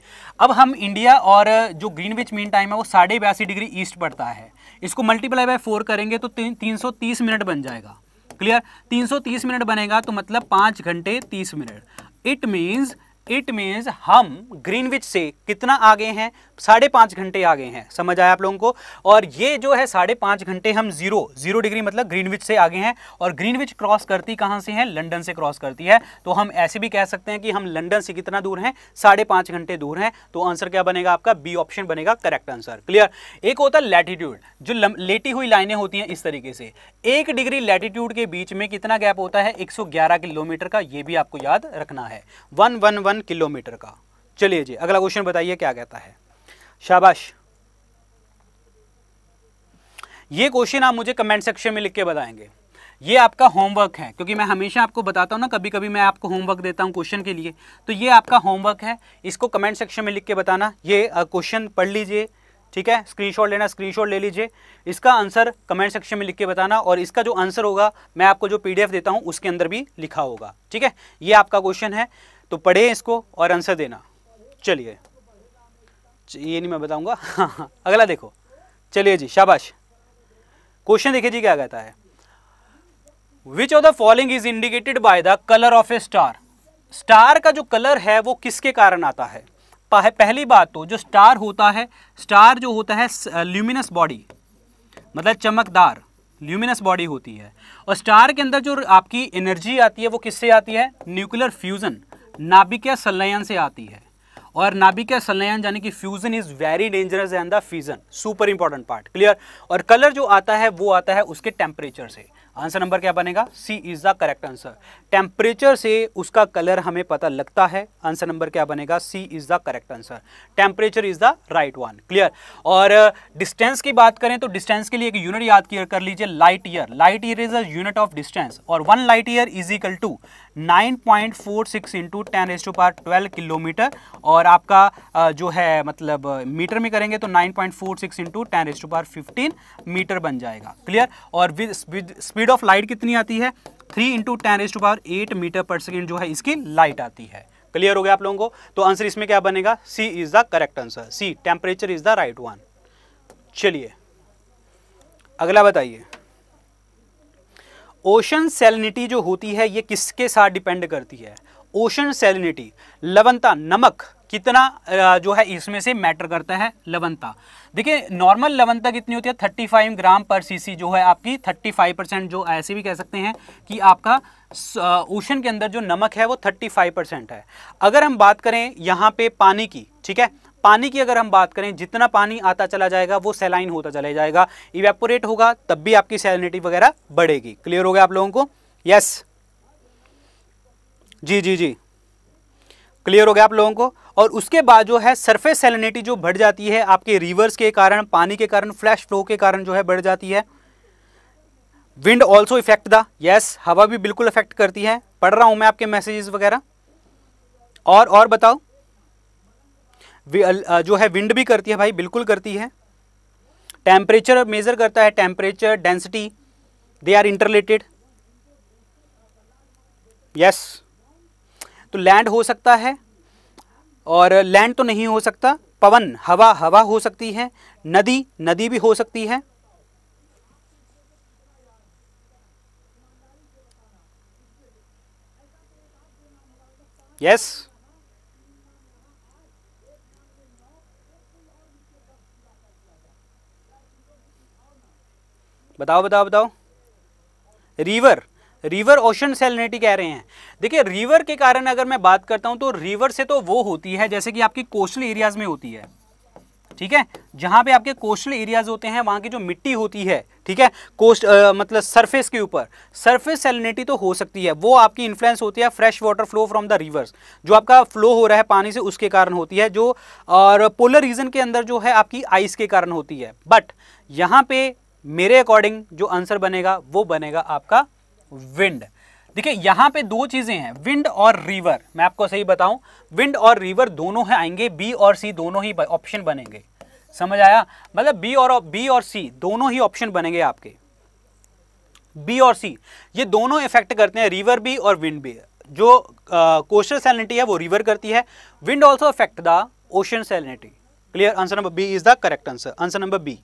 अब हम इंडिया और जो विच मीन टाइम है वो साढ़े बयासी डिग्री ईस्ट पड़ता है इसको मल्टीप्लाई बाय फोर करेंगे तो तीन सौ तीस मिनट बन जाएगा क्लियर तीन सौ तीस मिनट बनेगा तो मतलब पाँच घंटे तीस minute it means it means हम ग्रीनविच से कितना आगे हैं साढ़े पाँच घंटे आगे हैं समझ आया आप लोगों को और ये जो है साढ़े पाँच घंटे हम जीरो जीरो डिग्री मतलब ग्रीनविच से आगे हैं और ग्रीनविच क्रॉस करती कहाँ से है लंदन से क्रॉस करती है तो हम ऐसे भी कह सकते हैं कि हम लंदन से कितना दूर हैं साढ़े पाँच घंटे दूर हैं तो आंसर क्या बनेगा आपका बी ऑप्शन बनेगा करेक्ट आंसर क्लियर एक होता है लैटिट्यूड जो लेटी हुई लाइनें होती हैं इस तरीके से एक डिग्री लैटिट्यूड के बीच में कितना गैप होता है एक किलोमीटर का ये भी आपको याद रखना है one one one one kilometre का चलिए जी अगला क्वेश्चन बताइए क्या कहता है शाबाश ये क्वेश्चन आप मुझे कमेंट सेक्शन में लिख के बताएंगे ये आपका होमवर्क है क्योंकि मैं हमेशा आपको बताता हूँ ना कभी कभी मैं आपको होमवर्क देता हूँ क्वेश्चन के लिए तो ये आपका होमवर्क है इसको कमेंट सेक्शन में लिख के बताना ये क्वेश्चन पढ़ लीजिए ठीक है स्क्रीनशॉट लेना स्क्रीनशॉट ले लीजिए इसका आंसर कमेंट सेक्शन में लिख के बताना और इसका जो आंसर होगा मैं आपको जो पीडीएफ देता हूं उसके अंदर भी लिखा होगा ठीक है ये आपका क्वेश्चन है तो पढ़ें इसको और आंसर देना चलिए ये नहीं मैं बताऊंगा अगला देखो चलिए जी शाबाश क्वेश्चन देखिए जी क्या कहता है which of the following is indicated by the colour of a star star का जो कलर है वो किसके कारण आता है पहली बात तो जो स्टार होता है स्टार जो होता है ल्यूमिनस बॉडी मतलब चमकदार ल्यूमिनस बॉडी होती है और स्टार के अंदर जो आपकी एनर्जी आती है वो किससे आती है न्यूक्लियर फ्यूजन नाभिकीय संलयन से आती है और नाभिकीय संलयन यानी कि fusion is very dangerous and the fusion super important part clear और कलर जो आता है वो आता है उसके टेम्परेचर से आंसर नंबर क्या बनेगा C is the correct answer temperature से उसका कलर हमें पता लगता है आंसर नंबर क्या बनेगा C is the correct answer temperature is the right one clear और डिस्टेंस uh, की बात करें तो डिस्टेंस के लिए एक यूनिट याद कर लीजिए light year light year is a unit of distance और one light year is equal to nine point four six into ten S to power twelve kilometre और आपका जो है मतलब मीटर में करेंगे तो nine point four six into ten S to power fifteen metre बन जाएगा क्लियर और विद स्पीड ऑफ लाइट कितनी आती है three into ten S to power eight metre per second जो है इसकी लाइट आती है क्लियर हो गया आप लोगों को तो आंसर इसमें क्या बनेगा C is the correct answer C temperature is the right one चलिए अगला बताइए ओशन सेलिनिटी जो होती है ये किसके साथ डिपेंड करती है ओशन सेलिनिटी लवनता नमक कितना जो है इसमें से मैटर करता है लवनता देखिए नॉर्मल लवनता कितनी होती है 35 ग्राम पर सीसी जो है आपकी 35 परसेंट जो ऐसे भी कह सकते हैं कि आपका ओशन के अंदर जो नमक है वो 35 परसेंट है अगर हम बात करें यहाँ पे पानी की ठीक है पानी की अगर हम बात करें जितना पानी आता चला जाएगा वो सेलाइन होता चला जाएगा इवेपोरेट होगा तब भी आपकी सैलिनिटी वगैरह बढ़ेगी क्लियर हो गया आप लोगों को यस जी जी जी क्लियर हो गया आप लोगों को और उसके बाद जो है सरफेस सेलिनिटी जो बढ़ जाती है आपके रिवर्स के कारण पानी के कारण फ्लैश फ्लो के कारण जो है बढ़ जाती है wind also effect the yes हवा भी बिल्कुल इफेक्ट करती है पढ़ रहा हूं मैं आपके मैसेजेस वगैरह और और बताओ जो है विंड भी करती है भाई बिल्कुल करती है टेम्परेचर मेज़र करता है temperature density they are interrelated yes तो लैंड हो सकता है और लैंड तो नहीं हो सकता पवन हवा हवा हो सकती है नदी नदी भी हो सकती है यस yes. बताओ बताओ बताओ रिवर रिवर ओशन सेलिनिटी कह रहे हैं देखिए रिवर के कारण अगर मैं बात करता हूं तो रिवर से तो वो होती है जैसे कि आपकी कोस्टल एरियाज में होती है ठीक है जहां पे आपके कोस्टल एरियाज होते हैं वहां की जो मिट्टी होती है ठीक है कोस्ट मतलब सरफेस के ऊपर सरफेस सेलिनिटी तो हो सकती है वो आपकी इन्फ्लुएंस होती है fresh water flow from the rivers जो आपका फ्लो हो रहा है पानी से उसके कारण होती है जो और पोलर रीजन के अंदर जो है आपकी आइस के कारण होती है बट यहाँ पे मेरे अकॉर्डिंग जो आंसर बनेगा वो बनेगा आपका विंड देखिए यहाँ पे दो चीज़ें हैं विंड और रिवर मैं आपको सही बताऊं विंड और रिवर दोनों है आएंगे बी और सी दोनों ही ऑप्शन बनेंगे समझ आया मतलब बी और बी और सी दोनों ही ऑप्शन बनेंगे आपके बी और सी ये दोनों इफेक्ट करते हैं रिवर भी और विंड भी जो कोस्टल सैलिनिटी है वो रिवर करती है wind also effect the ocean salinity clear answer number B is the correct answer answer number B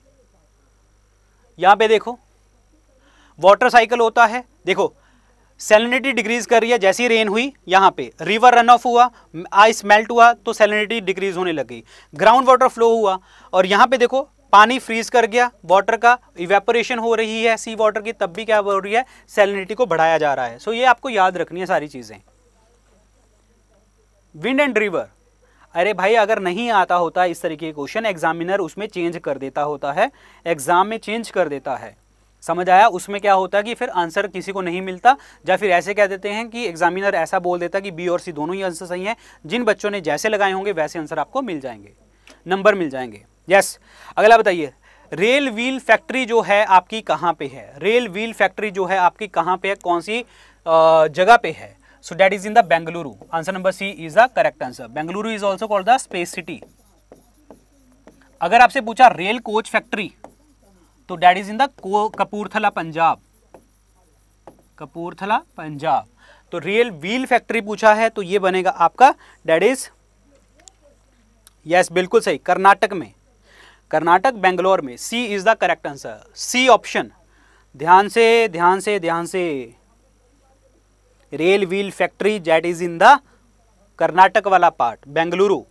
यहाँ पे देखो वाटर साइकिल होता है देखो सेलिनिटी डिक्रीज कर रही है जैसी रेन हुई यहाँ पे रिवर रन ऑफ हुआ आइस मेल्ट हुआ तो सेलिनिटी डिक्रीज होने लग गई ग्राउंड वाटर फ्लो हुआ और यहाँ पे देखो पानी फ्रीज कर गया वाटर का इवेपोरेशन हो रही है सी वाटर की तब भी क्या हो रही है सेलिनिटी को बढ़ाया जा रहा है सो ये आपको याद रखनी है सारी चीज़ें विंड एंड रिवर अरे भाई अगर नहीं आता होता इस तरीके के क्वेश्चन एग्जामिनर उसमें चेंज कर देता होता है एग्जाम में चेंज कर देता है समझ आया उसमें क्या होता है कि फिर आंसर किसी को नहीं मिलता या फिर ऐसे कह देते हैं कि एग्जामिनर ऐसा बोल देता कि बी और सी दोनों ही आंसर सही हैं जिन बच्चों ने जैसे लगाए होंगे वैसे आंसर आपको मिल जाएंगे नंबर मिल जाएंगे यस अगला बताइए रेल व्हील फैक्ट्री जो है आपकी कहाँ पे है रेल व्हील फैक्ट्री जो है आपकी कहाँ पे है कौन सी जगह पे है So that is in the Bengaluru. Answer number C is the correct answer. Bengaluru is also called the space city. अगर आपसे पूछा रेल कोच फैक्ट्री तो that is in the Kapurthala Punjab Kapurthala Punjab तो रेल व्हील फैक्ट्री पूछा है तो ये बनेगा आपका डैट इज यस बिल्कुल सही कर्नाटक में कर्नाटक बेंगलोर में C is the correct answer C option ध्यान से ध्यान से ध्यान से rail wheel factory that is in the Karnataka वाला पार्ट बेंगलुरु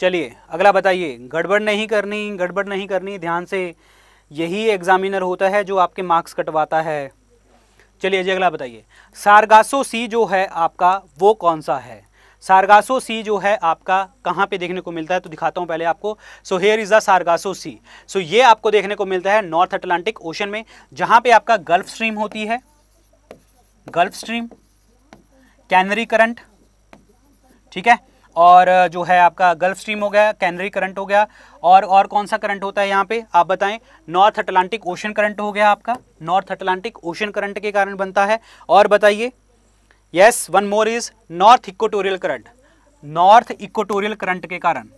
चलिए अगला बताइए गड़बड़ नहीं करनी गड़बड़ नहीं करनी ध्यान से यही एग्जामिनर होता है जो आपके मार्क्स कटवाता है चलिए जी अगला बताइए सारगासो सी जो है आपका वो कौन सा है सारगासो सी जो है आपका कहाँ पे देखने को मिलता है तो दिखाता हूँ पहले आपको so here is the Sargasso Sea so ये आपको देखने को मिलता है नॉर्थ अटलांटिक ओशन में जहाँ पे आपका गल्फ स्ट्रीम होती है गल्फ स्ट्रीम कैनरी करंट ठीक है और जो है आपका गल्फ स्ट्रीम हो गया कैनरी करंट हो गया और और कौन सा करंट होता है यहाँ पे आप बताएं नॉर्थ अटलांटिक ओशन करंट हो गया आपका नॉर्थ अटलांटिक ओशन करंट के कारण बनता है और बताइए yes one more is north equatorial current north equatorial current के कारण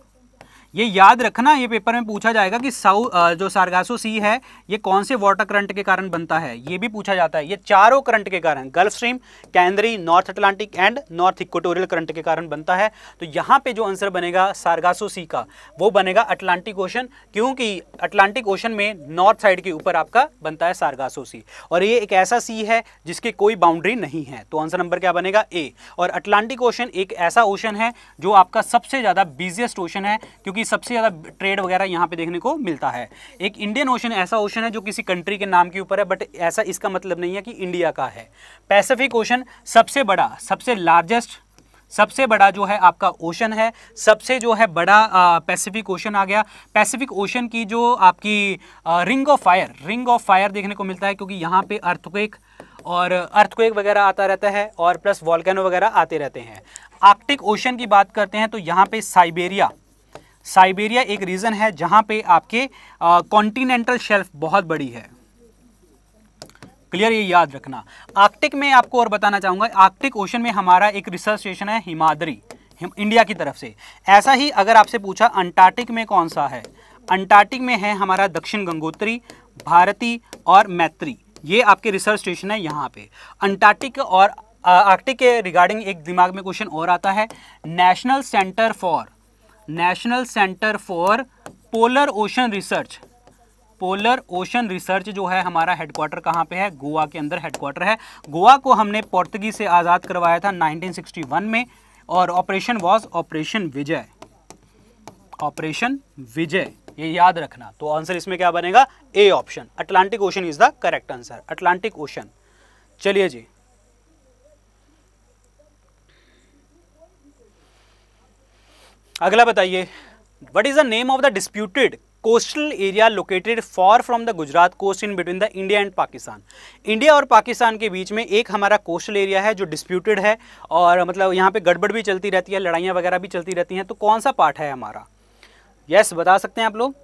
ये याद रखना ये पेपर में पूछा जाएगा कि साउ जो सारगासो सी है ये कौन से वाटर करंट के कारण बनता है ये भी पूछा जाता है ये चारों करंट के कारण Gulf Stream Canary North Atlantic and North equatorial current के कारण बनता है तो यहाँ पे जो आंसर बनेगा सारगासो सी का वो बनेगा अटलांटिक ओशन क्योंकि अटलांटिक ओशन में नॉर्थ साइड के ऊपर आपका बनता है सारगासो सी और ये एक ऐसा सी है जिसकी कोई बाउंड्री नहीं है तो आंसर नंबर क्या बनेगा ए और अटलांटिक ओशन एक ऐसा ओशन है जो आपका सबसे ज़्यादा बिजिएस्ट ओशन है क्योंकि की सबसे ज़्यादा ट्रेड वगैरह यहाँ पे देखने को मिलता है एक इंडियन ओशन ऐसा ओशन है जो किसी कंट्री के नाम के ऊपर है बट ऐसा इसका मतलब नहीं है कि इंडिया का है पैसिफिक ओशन सबसे बड़ा सबसे लार्जेस्ट सबसे बड़ा जो है आपका ओशन है सबसे जो है बड़ा पैसिफिक ओशन आ गया पैसिफिक ओशन की जो आपकी ah, ring of fire ring of fire देखने को मिलता है क्योंकि यहाँ पे अर्थक्वेक और अर्थक्वेक वगैरह आता रहता है और प्लस वॉलकैनो वगैरह आते रहते हैं आर्कटिक ओशन की बात करते हैं तो यहाँ पे साइबेरिया साइबेरिया एक रीज़न है जहाँ पे आपके कॉन्टिनेंटल शेल्फ बहुत बड़ी है क्लियर ये याद रखना आर्कटिक में आपको और बताना चाहूँगा आर्कटिक ओशन में हमारा एक रिसर्च स्टेशन है हिमाद्री हिम, इंडिया की तरफ से ऐसा ही अगर आपसे पूछा अंटार्कटिक में कौन सा है अंटार्कटिक में है हमारा दक्षिण गंगोत्री भारती और मैत्री ये आपके रिसर्च स्टेशन है यहाँ पे अंटार्कटिक और आर्कटिक के रिगार्डिंग एक दिमाग में क्वेश्चन और आता है national centre for national centre for polar ocean research polar ocean research जो है हमारा हेडक्वार्टर कहाँ पे है गोवा के अंदर हेडक्वार्टर है गोवा को हमने पोर्तगीज से आज़ाद करवाया था 1961 में और operation was operation Vijay operation Vijay ये याद रखना तो आंसर इसमें क्या बनेगा A option Atlantic Ocean is the correct answer Atlantic Ocean चलिए जी अगला बताइए what is the name of the disputed coastal area located for from the Gujarat coast in between the India and Pakistan India और पाकिस्तान के बीच में एक हमारा कोस्टल एरिया है जो डिस्प्यूटेड है और मतलब यहाँ पे गड़बड़ भी चलती रहती है लड़ाइयाँ वगैरह भी चलती रहती हैं तो कौन सा पार्ट है हमारा यस yes, बता सकते हैं आप लोग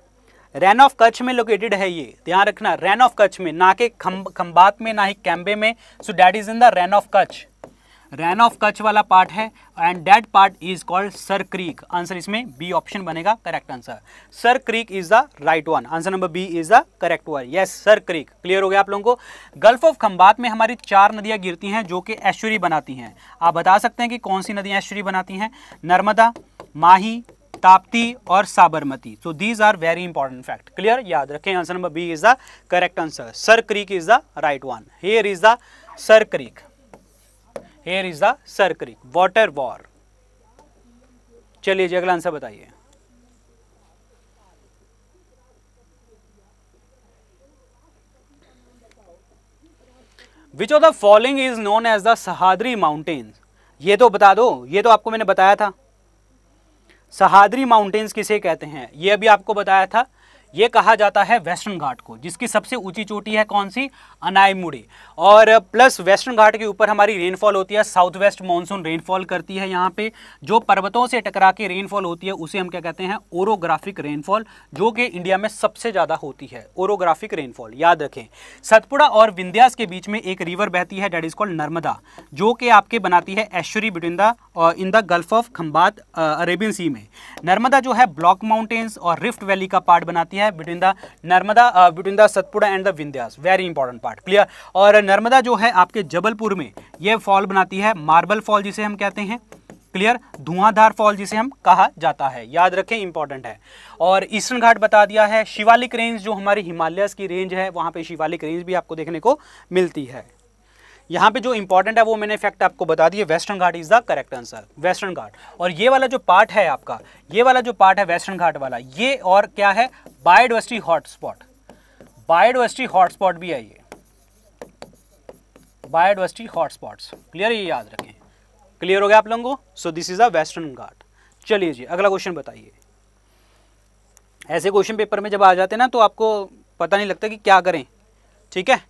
रैन ऑफ कच्छ में लोकेटेड है ये ध्यान रखना रैन ऑफ कच्छ में ना के खंबात में ना ही कैम्बे में so that is in the Rann of Kutch Rann of Kutch वाला पार्ट है and that part is called Sir Creek answer इसमें बी ऑप्शन बनेगा correct answer Sir Creek is the right one answer number B is the correct one yes Sir Creek clear हो गया आप लोगों को gulf of खम्बात में हमारी चार नदियाँ गिरती हैं जो कि ऐश्वरी बनाती हैं आप बता सकते हैं कि कौन सी नदियाँ ऐश्वरी बनाती हैं नर्मदा माही ताप्ती और Sabarmati so these are very important fact clear याद रखें answer number B is the correct answer Sir Creek is the right one here is the Sir Creek here is the Sir Creek war चलिए जी अगला answer बताइए which of the following is known as the Sahyadri mountains ये तो बता दो ये तो आपको मैंने बताया था सहादरी माउंटेन्स किसे कहते हैं ये अभी आपको बताया था ये कहा जाता है वेस्टर्न घाट को जिसकी सबसे ऊंची चोटी है कौन सी अनायमुड़ी और प्लस वेस्टर्न घाट के ऊपर हमारी रेनफॉल होती है साउथ वेस्ट मानसून रेनफॉल करती है यहाँ पे जो पर्वतों से टकरा के रेनफॉल होती है उसे हम क्या कहते हैं ओरोग्राफिक रेनफॉल जो कि इंडिया में सबसे ज़्यादा होती है ओरोग्राफिक रेनफॉल याद रखें सतपुड़ा और विंध्यास के बीच में एक रिवर बहती है डेट इज़ कॉल्ड नर्मदा जो कि आपके बनाती है estuary between the in the gulf of Khambhat Arabian Sea में नर्मदा जो है ब्लॉक माउंटेन्स और रिफ्ट वैली का पार्ट बनाती है है between the Narmada between the Satpura and the Vindhyas very important part clear और नर्मदा जो है आपके जबलपुर में यह फॉल बनाती है मार्बल फॉल जिसे हम कहते हैं क्लियर धुआंधार फॉल जिसे हम कहा जाता है याद रखें इंपॉर्टेंट है और ईस्टर्न घाट बता दिया है शिवालिक रेंज जो हमारी हिमालयस की रेंज है वहां पे शिवालिक रेंज भी आपको देखने को मिलती है यहाँ पे जो इंपॉर्टेंट है वो मैंने फैक्ट आपको बता दिया Western Ghat is the correct answer Western Ghat और ये वाला जो पार्ट है आपका ये वाला जो पार्ट है वेस्टर्न घाट वाला ये और क्या है बायोडाइवर्सिटी हॉटस्पॉट बायोडाइवर्सिटी हॉटस्पॉट भी है ये बायोडाइवर्सिटी हॉटस्पॉट्स क्लियर ये याद रखें क्लियर हो गया आप लोगों को so this is a Western Ghat चलिए जी अगला क्वेश्चन बताइए ऐसे क्वेश्चन पेपर में जब आ जाते हैं ना तो आपको पता नहीं लगता कि क्या करें ठीक है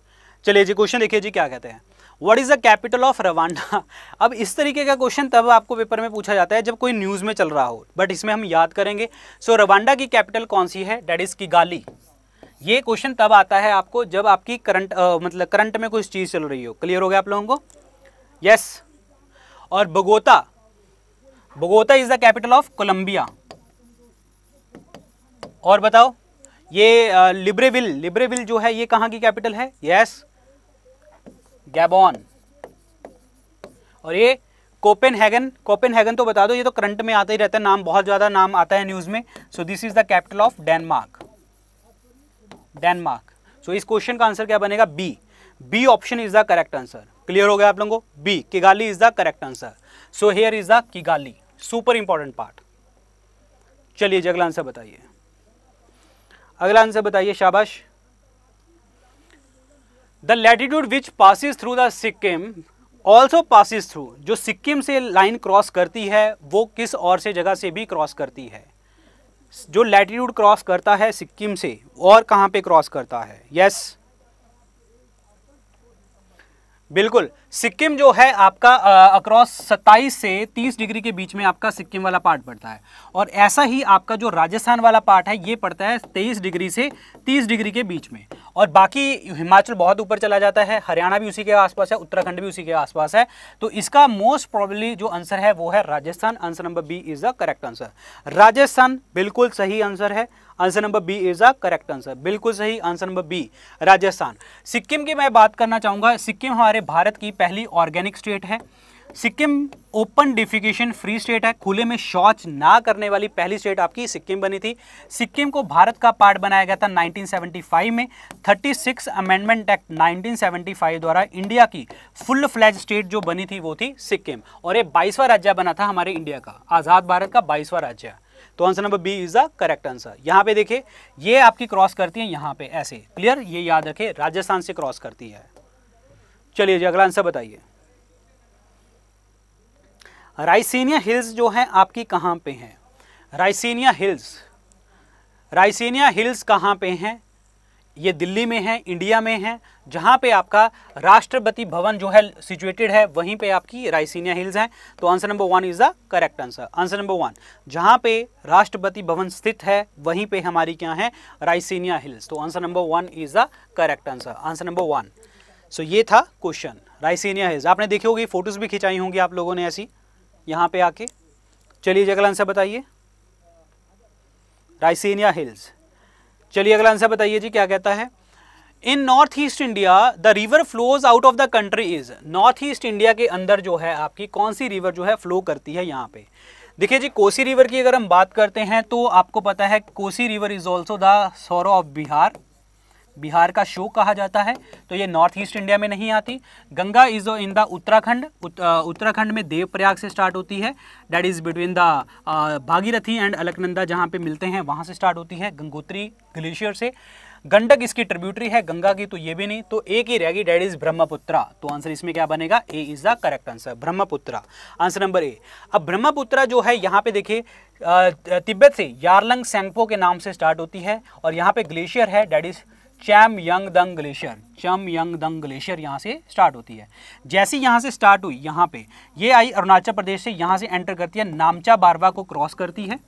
चलिए जी क्वेश्चन देखिए जी क्या कहते हैं what is the capital of Rwanda अब इस तरीके का क्वेश्चन तब आपको पेपर में पूछा जाता है जब कोई न्यूज़ में चल रहा हो बट इसमें हम याद करेंगे सो so, रवांडा की कैपिटल कौन सी है डेट इज़ किगाली ये क्वेश्चन तब आता है आपको जब आपकी करंट uh, मतलब करंट में कोई चीज़ चल रही हो क्लियर हो गया आप लोगों को यस yes. और Bogota Bogota is the capital of Colombia और बताओ ये लिब्रेविल लिब्रेविल जो है ये कहाँ की कैपिटल है यस yes. गैबॉन और ये कोपेनहेगन कोपेनहेगन तो बता दो ये तो करंट में आता ही रहता है नाम बहुत ज़्यादा नाम आता है न्यूज़ में so this is the capital of Denmark Denmark so इस क्वेश्चन का आंसर क्या बनेगा B B option is the correct answer clear हो गया आप लोगों को B Kigali is the correct answer so here is the Kigali super important part चलिए अगला आंसर बताइए अगला आंसर बताइए शाबाश the latitude which passes through the Sikkim also passes through जो सिक्किम से लाइन क्रॉस करती है वो किस और से जगह से भी क्रॉस करती है जो लैटिट्यूड क्रॉस करता है सिक्किम से और कहाँ पे क्रॉस करता है यस yes. बिल्कुल सिक्किम जो है आपका अक्रॉस 27 से 30 डिग्री के बीच में आपका सिक्किम वाला पार्ट पड़ता है और ऐसा ही आपका जो राजस्थान वाला पार्ट है ये पड़ता है 23 डिग्री से 30 डिग्री के बीच में और बाकी हिमाचल बहुत ऊपर चला जाता है हरियाणा भी उसी के आसपास है उत्तराखंड भी उसी के आसपास है तो इसका मोस्ट प्रॉब्लली जो आंसर है वो है Rajasthan answer number B is the correct answer Rajasthan बिल्कुल सही आंसर है answer number B is the correct answer बिल्कुल सही answer number B Rajasthan Sikkim की मैं बात करना चाहूँगा सिक्किम हमारे भारत की पहली ऑर्गेनिक स्टेट है Sikkim open defecation free state है खुले में शौच ना करने वाली पहली स्टेट आपकी सिक्किम बनी थी सिक्किम को भारत का पार्ट बनाया गया था 1975 में 36 अमेंडमेंट एक्ट 1975 द्वारा इंडिया की फुल फ्लैज स्टेट जो बनी थी वो थी सिक्किम और ये बाईसवा राज्य बना था हमारे इंडिया का आज़ाद भारत का बाईसवा राज्य तो answer number B is the correct answer यहाँ पे देखिए ये आपकी क्रॉस करती है यहाँ पे ऐसे क्लियर ये याद रखे राजस्थान से क्रॉस करती है चलिए जी अगला आंसर बताइए राइसेनिया हिल्स जो हैं आपकी कहाँ पे हैं राइसेनिया हिल्स राइसिनिया हिल्स कहाँ पे हैं ये दिल्ली में है इंडिया में है जहाँ पे आपका राष्ट्रपति भवन जो है सिचुएटेड है वहीं पे आपकी राइसीनिया हिल्स हैं तो answer number one is the correct answer answer number one जहाँ पे राष्ट्रपति भवन स्थित है वहीं पे हमारी क्या है राइसीनिया हिल्स तो answer number one is the correct answer answer number one so ये था क्वेश्चन राइसीनिया हिल्स आपने देखी होगी फोटोज़ भी खिंचाई होंगी आप लोगों ने ऐसी यहाँ पे आके चलिए अगला आंसर बताइए रायसेनिया हिल्स चलिए अगला आंसर बताइए जी क्या कहता है in North East India the river flows out of the country is North East India के अंदर जो है आपकी कौन सी रिवर जो है फ्लो करती है यहाँ पे देखिए जी कोसी रिवर की अगर हम बात करते हैं तो आपको पता है Kosi river is also the sorrow of Bihar Bihar का शो कहा जाता है तो ये नॉर्थ ईस्ट इंडिया में नहीं आती Ganga is in the Uttarakhand Uttarakhand में देवप्रयाग से स्टार्ट होती है that is between the Bhagirathi and Alaknanda जहाँ पे मिलते हैं वहाँ से स्टार्ट होती है गंगोत्री ग्लेशियर से गंडक इसकी ट्रिब्यूटरी है गंगा की तो ये भी नहीं तो एक ही रहेगी डेट इज ब्रह्मपुत्रा तो आंसर इसमें क्या बनेगा A is the correct answer Brahmaputra answer number A अब ब्रह्मपुत्रा जो है यहाँ पे देखिए तिब्बत से यारलंग सेंगपो के नाम से स्टार्ट होती है और यहाँ पे ग्लेशियर है डेट इज चैम यंग दंग ग्लेशियर चम यंग दंग ग्लेशियर यहाँ से स्टार्ट होती है जैसी यहाँ से स्टार्ट हुई यहाँ पे ये आई अरुणाचल प्रदेश से यहाँ से एंटर करती है नामचा बारवा को क्रॉस करती है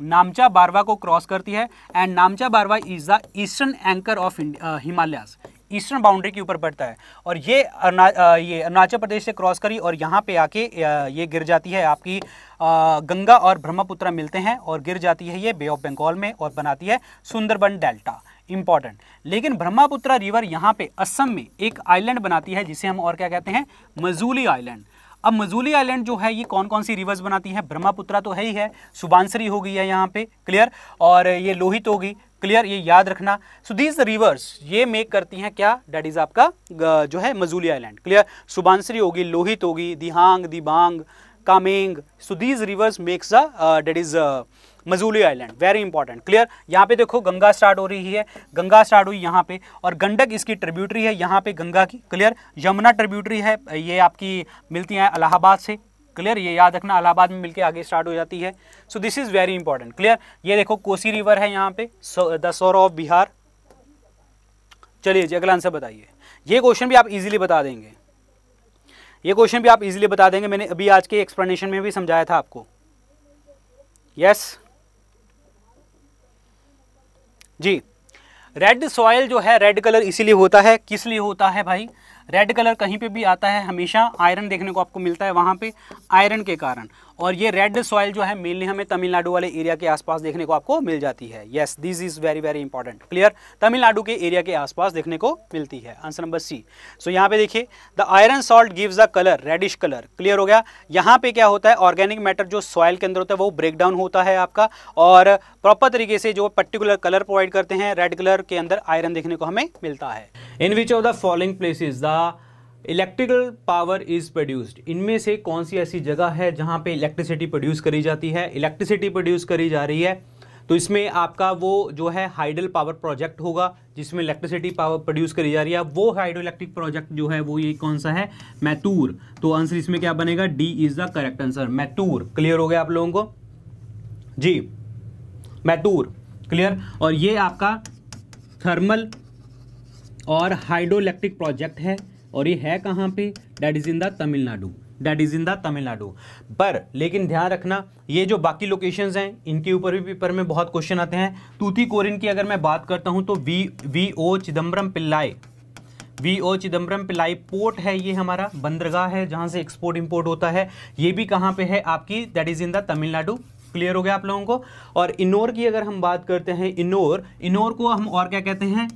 नामचा बारवा को क्रॉस करती है and Namcha Barwa is the eastern anchor of Himalayas eastern boundary के ऊपर पड़ता है और ये अरुणा uh, ये अरुणाचल प्रदेश से क्रॉस करी और यहाँ पे आके uh, ये गिर जाती है आपकी uh, गंगा और ब्रह्मपुत्र मिलते हैं और गिर जाती है ये बे ऑफ बंगाल में और बनाती है सुंदरबन डेल्टा इंपॉर्टेंट लेकिन ब्रह्मापुत्रा रिवर यहाँ पे असम में एक आइलैंड बनाती है जिसे हम और क्या कहते हैं मजूली आइलैंड अब मजूली आइलैंड जो है ये कौन कौन सी रिवर्स बनाती है ब्रह्मपुत्रा तो है ही है सुबानसरी हो गई है यहाँ पे क्लियर और ये लोहित होगी क्लियर ये याद रखना सो दीज रिवर्स ये मेक करती हैं क्या डेट इज आपका जो है मजूली आइलैंड क्लियर सुबानसरी होगी लोहित होगी Dihang Dibang Kameng so these rivers makes a that is Majuli island very important clear यहाँ पे देखो गंगा स्टार्ट हो रही है गंगा स्टार्ट हुई यहाँ पे और गंडक इसकी ट्रिब्यूटरी है यहाँ पे गंगा की क्लियर यमुना ट्रिब्यूटरी है ये आपकी मिलती है अलाहाबाद से क्लियर ये याद रखना अलाहाबाद में मिलकर आगे स्टार्ट हो जाती है so this is very important clear ये देखो कोसी रिवर है यहाँ पे द सोर ऑफ बिहार चलिए जी अगला आंसर बताइए ये क्वेश्चन भी आप इजीली बता देंगे ये क्वेश्चन भी आप इजीली बता देंगे मैंने अभी आज के एक्सप्लेनेशन में भी समझाया था आपको यस yes? जी रेड सॉयल जो है रेड कलर इसीलिए होता है किस लिए होता है भाई रेड कलर कहीं पे भी आता है हमेशा आयरन देखने को आपको मिलता है वहाँ पे आयरन के कारण और ये रेड सॉइल जो है मेनली हमें तमिलनाडु वाले एरिया के आसपास देखने को आपको मिल जाती है yes this is very very important clear Tamil Nadu के एरिया के आसपास देखने को मिलती है आंसर नंबर सी सो यहाँ पे देखिए the iron salt gives a colour reddish colour clear हो गया यहाँ पे क्या होता है ऑर्गेनिक मैटर जो सॉइल के अंदर होता है वो ब्रेक डाउन होता है आपका और प्रॉपर तरीके से जो पर्टिकुलर कलर प्रोवाइड करते हैं रेड कलर के अंदर आयरन देखने को हमें मिलता है in which of the following places the electrical power is produced इनमें से कौन सी ऐसी जगह है जहां पे इलेक्ट्रिसिटी प्रोड्यूस करी जाती है इलेक्ट्रिसिटी प्रोड्यूस करी जा रही है तो इसमें आपका वो जो है हाइडल पावर प्रोजेक्ट होगा जिसमें इलेक्ट्रिसिटी पावर प्रोड्यूस करी जा रही है वो हाइड्रो इलेक्ट्रिक प्रोजेक्ट जो है वो ये कौन सा है मैतूर तो आंसर इसमें क्या बनेगा D is the correct answer Mettur clear हो गया आप लोगों को जी मैतूर क्लियर और ये आपका थर्मल और हाइड्रो इलेक्ट्रिक प्रोजेक्ट है और ये है कहाँ पे that is in the Tamil Nadu that is in the Tamil Nadu पर लेकिन ध्यान रखना ये जो बाकी लोकेशंस हैं इनके ऊपर भी पेपर में बहुत क्वेश्चन आते हैं तूती कोरिन की अगर मैं बात करता हूँ तो V V O Chidambaram Pillai V O Chidambaram Pillai port है ये हमारा बंदरगाह है जहाँ से एक्सपोर्ट इम्पोर्ट होता है ये भी कहाँ पे है आपकी that is in the Tamil Nadu clear हो गया आप लोगों को और इनोर की अगर हम बात करते हैं इनोर इनोर को हम और क्या कहते हैं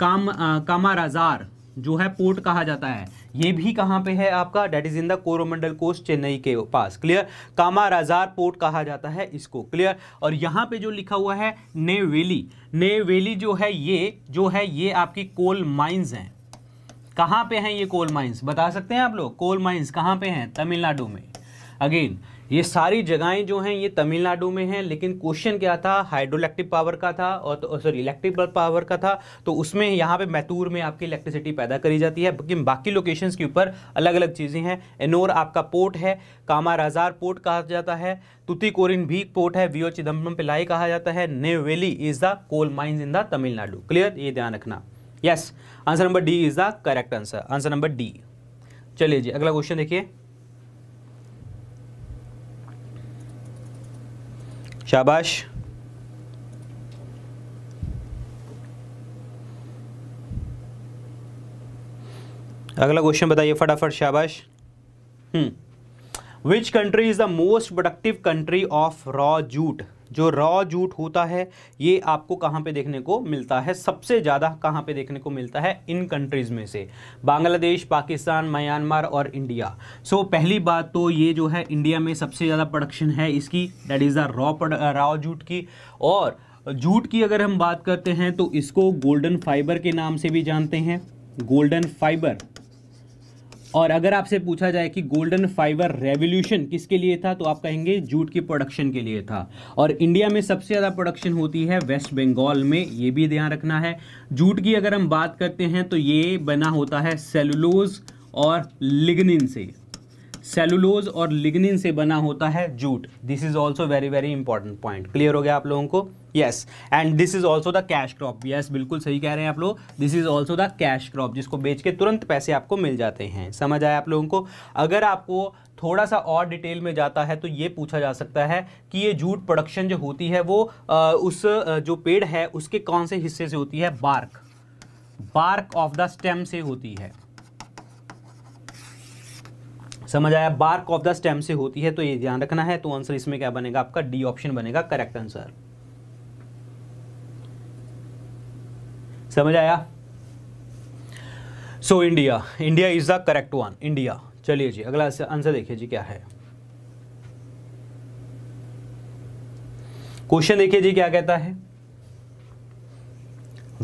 काम आ, कामाराजार जो है पोर्ट कहा जाता है ये भी कहाँ पे है आपका that is in the Coromandel coast Chennai के पास क्लियर कामाराजार पोर्ट कहा जाता है इसको क्लियर और यहाँ पे जो लिखा हुआ है नेवेली नेवेली जो है ये जो है ये आपकी कोल माइंस हैं कहाँ पे हैं ये कोल माइंस बता सकते हैं आप लोग कोल माइंस कहाँ पे हैं तमिलनाडु में अगेन ये सारी जगहें जो हैं ये तमिलनाडु में हैं लेकिन क्वेश्चन क्या था हाइड्रोलैक्ट्रिक पावर का था और सॉरी इलेक्ट्रिक पावर का था तो उसमें यहाँ पे मैतूर में आपकी इलेक्ट्रिसिटी पैदा करी जाती है लेकिन बाकी लोकेशंस के ऊपर अलग अलग चीज़ें हैं एनोर आपका पोर्ट है कामाराजार पोर्ट कहा जाता है तुतिकोरिन भी पोर्ट है वीओ चिदम्बरम पिलाई कहा जाता है Neyveli is the coal mines in the Tamil Nadu clear ये ध्यान रखना yes answer number D is the correct answer answer number D चलिए जी अगला क्वेश्चन देखिए शाबाश अगला क्वेश्चन बताइए फटाफट शाबाश hmm which country is the most productive country of raw jute जो रॉ जूट होता है ये आपको कहाँ पे देखने को मिलता है सबसे ज़्यादा कहाँ पे देखने को मिलता है इन कंट्रीज़ में से बांग्लादेश पाकिस्तान म्यांमार और इंडिया सो so, पहली बात तो ये जो है इंडिया में सबसे ज़्यादा प्रोडक्शन है इसकी that is the raw raw jute की और जूट की अगर हम बात करते हैं तो इसको गोल्डन फाइबर के नाम से भी जानते हैं गोल्डन फाइबर और अगर आपसे पूछा जाए कि गोल्डन फाइबर रेवोल्यूशन किसके लिए था तो आप कहेंगे जूट की प्रोडक्शन के लिए था और इंडिया में सबसे ज़्यादा प्रोडक्शन होती है वेस्ट बंगाल में ये भी ध्यान रखना है जूट की अगर हम बात करते हैं तो ये बना होता है सेलुलोज और लिग्निन से सेलुलोज और लिग्निन से बना होता है jute this is also very very important point clear हो गया आप लोगों को yes and this is also the cash crop yes बिल्कुल सही कह रहे हैं आप लोग this is also the cash crop जिसको बेच के तुरंत पैसे आपको मिल जाते हैं समझ आए आप लोगों को अगर आपको थोड़ा सा और डिटेल में जाता है तो ये पूछा जा सकता है कि ये जूट प्रोडक्शन जो होती है वो आ, उस जो पेड़ है उसके कौन से हिस्से से होती है bark bark of the stem से होती है समझ आया बार्क ऑफ द स्टेम से होती है तो ये ध्यान रखना है तो आंसर इसमें क्या बनेगा आपका डी ऑप्शन बनेगा करेक्ट आंसर समझ आया so India India is the correct one India चलिए जी अगला आंसर देखिए जी क्या है क्वेश्चन देखिए जी क्या कहता है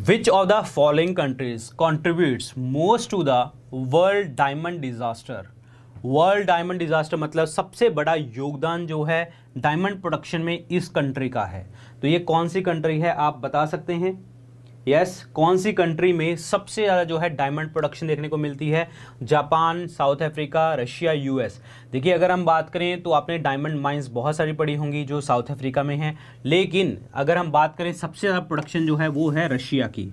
which of the following countries contribute most to the world diamond disaster world diamond disaster मतलब सबसे बड़ा योगदान जो है डायमंड प्रोडक्शन में इस कंट्री का है तो ये कौन सी कंट्री है आप बता सकते हैं यस yes, कौन सी कंट्री में सबसे ज़्यादा जो है डायमंड प्रोडक्शन देखने को मिलती है Japan South Africa Russia US देखिए अगर हम बात करें तो आपने डायमंड माइंस बहुत सारी पड़ी होंगी जो साउथ अफ्रीका में हैं लेकिन अगर हम बात करें सबसे ज़्यादा प्रोडक्शन जो है वो है रशिया की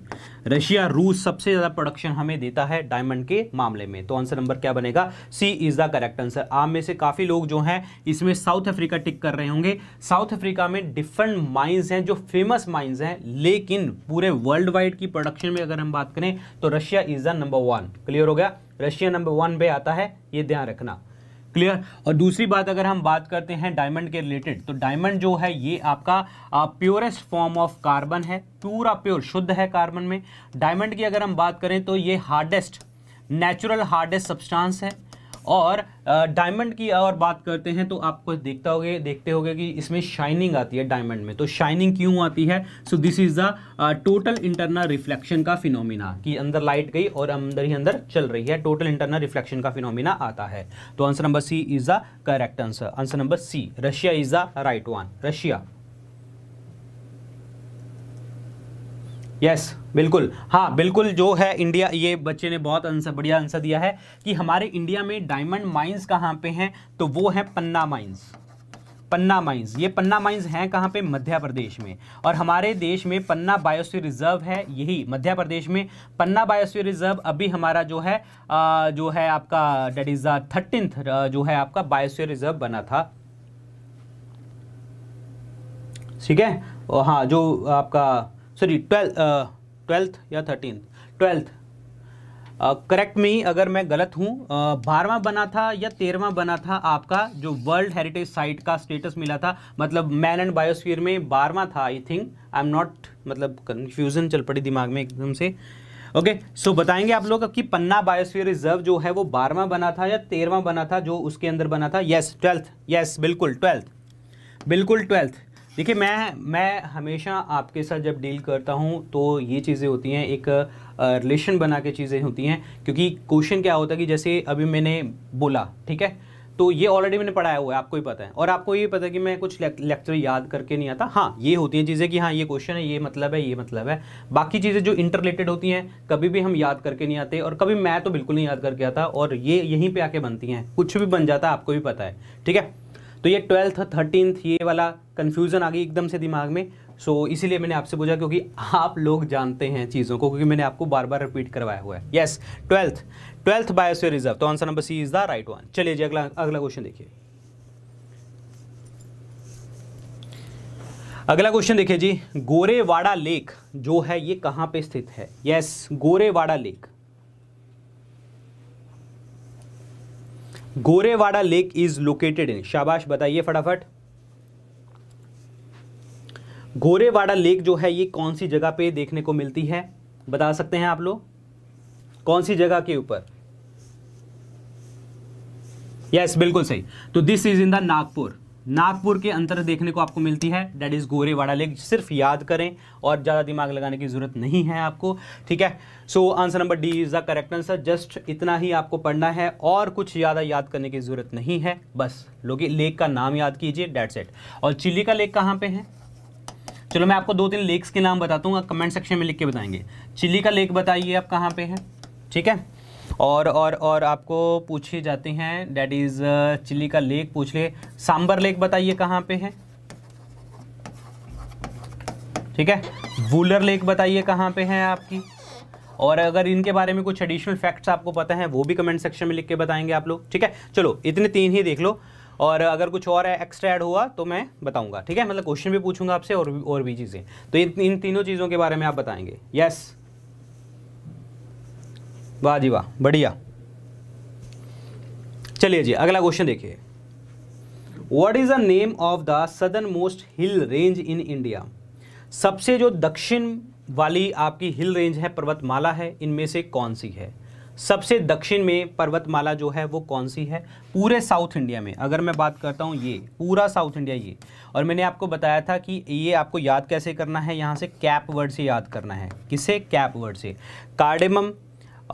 रशिया रूस सबसे ज़्यादा प्रोडक्शन हमें देता है डायमंड के मामले में तो आंसर नंबर क्या बनेगा C is the correct answer आप में से काफ़ी लोग जो हैं इसमें साउथ अफ्रीका टिक कर रहे होंगे साउथ अफ्रीका में डिफरेंट माइन्स हैं जो फेमस माइन्स हैं लेकिन पूरे वर्ल्ड वाइड की प्रोडक्शन में अगर हम बात करें तो Russia is the number one clear हो गया रशिया नंबर वन पे आता है ये ध्यान रखना क्लियर और दूसरी बात अगर हम बात करते हैं डायमंड के रिलेटेड तो डायमंड जो है ये आपका प्योरेस्ट फॉर्म ऑफ कार्बन है पूरा प्योर शुद्ध है कार्बन में डायमंड की अगर हम बात करें तो ये हार्डेस्ट नेचुरल हार्डेस्ट सब्सटेंस है और डायमंड की और बात करते हैं तो आपको देखता होगे देखते होगे कि इसमें शाइनिंग आती है डायमंड में तो शाइनिंग क्यों आती है so this is the total internal reflection का फिनोमिना कि अंदर लाइट गई और अंदर ही अंदर चल रही है टोटल इंटरनल रिफ्लेक्शन का फिनोमिना आता है तो answer number C is the correct answer answer number C Russia is the right one Russia yes yes, बिल्कुल हाँ बिल्कुल जो है इंडिया ये बच्चे ने बहुत आंसर बढ़िया आंसर दिया है कि हमारे इंडिया में डायमंड माइंस कहाँ पे हैं तो वो है पन्ना माइंस पन्ना माइंस ये पन्ना माइंस हैं कहाँ पे मध्य प्रदेश में और हमारे देश में पन्ना बायोस्फीयर रिजर्व है यही मध्य प्रदेश में पन्ना बायोस्फीयर रिजर्व अभी हमारा जो है जो है आपका डेट इज़ द थर्टींथ जो है आपका बायोस्फीयर रिजर्व बना था ठीक है हाँ जो आपका सॉरी ट्वेल्थ ट्वेल्थ या थर्टीन ट्वेल्थ करेक्ट मी अगर मैं गलत हूँ uh, बारहवा बना था या तेरहवा बना था आपका जो वर्ल्ड हेरिटेज साइट का स्टेटस मिला था मतलब मैन एंड बायोस्फीयर में बारहवा था I think I am not मतलब कन्फ्यूजन चल पड़ी दिमाग में एकदम से ओके okay, सो so बताएंगे आप लोग कि पन्ना बायोस्फीयर रिजर्व जो है वो बारहवा बना था या तेरहवा बना था जो उसके अंदर बना था यस ट्वेल्थ यस बिल्कुल ट्वेल्थ बिल्कुल ट्वेल्थ देखिए मैं मैं हमेशा आपके साथ जब डील करता हूँ तो ये चीज़ें होती हैं एक रिलेशन बना के चीज़ें होती हैं क्योंकि क्वेश्चन क्या होता है कि जैसे अभी मैंने बोला ठीक है तो ये ऑलरेडी मैंने पढ़ाया हुआ है आपको ही पता है और आपको ये पता है कि मैं कुछ लेक्चर याद करके नहीं आता हाँ ये होती हैं चीज़ें कि हाँ ये क्वेश्चन है ये मतलब है ये मतलब है बाकी चीज़ें जो इंटर होती हैं कभी भी हम याद करके नहीं आते और कभी मैं तो बिल्कुल नहीं याद करके आता और ये यहीं पर आके बनती हैं कुछ भी बन जाता है आपको भी पता है ठीक है तो ये ट्वेल्थ थर्टीनथ ये वाला कन्फ्यूज़न आ गई एकदम से दिमाग में सो so, इसीलिए मैंने आपसे पूछा क्योंकि आप लोग जानते हैं चीज़ों को क्योंकि मैंने आपको बार बार रिपीट करवाया हुआ है yes twelfth twelfth biosphere reserve तो answer number C is the right one चलिए जी अगला अगला क्वेश्चन देखिए अगला क्वेश्चन देखिए जी गोरेवाड़ा लेक जो है ये कहाँ पे स्थित है yes Gorewada lake Gorewada lake is located in शाबाश बताइए फटाफट गोरेवाड़ा लेक जो है ये कौन सी जगह पे देखने को मिलती है बता सकते हैं आप लोग कौन सी जगह के ऊपर यस yes, बिल्कुल सही तो this is in the Nagpur Nagpur के अंतर देखने को आपको मिलती है डेट इज़ गोरेवाड़ा लेक सिर्फ याद करें और ज़्यादा दिमाग लगाने की ज़रूरत नहीं है आपको ठीक है so answer number D is the correct answer just इतना ही आपको पढ़ना है और कुछ ज़्यादा याद करने की ज़रूरत नहीं है बस लोग लेक का नाम याद कीजिए डेट सेट और चिल्ली का लेक कहाँ पर है चलो मैं आपको दो तीन लेक्स के नाम बताता हूँ कमेंट सेक्शन में लिख के बताएंगे चिल्ली का लेक बताइए आप कहाँ पे है ठीक है और और और आपको पूछे जाते हैं डेट इज़ चिली का लेक पूछ ले सांबर लेक बताइए कहाँ पे है ठीक है वूलर लेक बताइए कहाँ पे है आपकी और अगर इनके बारे में कुछ एडिशनल फैक्ट्स आपको पता है वो भी कमेंट सेक्शन में लिख के बताएंगे आप लोग ठीक है चलो इतने तीन ही देख लो और अगर कुछ और एक्स्ट्रा ऐड हुआ तो मैं बताऊंगा ठीक है मतलब क्वेश्चन भी पूछूंगा आपसे और भी, और भी चीज़ें तो इन इन तीनों चीज़ों के बारे में आप बताएंगे यस yes. वाह जी वाह बढ़िया चलिए जी अगला क्वेश्चन देखिए what is the name of the southernmost hill range in India सबसे जो दक्षिण वाली आपकी हिल रेंज है पर्वतमाला है इनमें से कौन सी है सबसे दक्षिण में पर्वतमाला जो है वो कौन सी है पूरे साउथ इंडिया में अगर मैं बात करता हूँ ये पूरा साउथ इंडिया ये और मैंने आपको बताया था कि ये आपको याद कैसे करना है यहाँ से कैप वर्ड से याद करना है किसे कैप वर्ड से कार्डेमम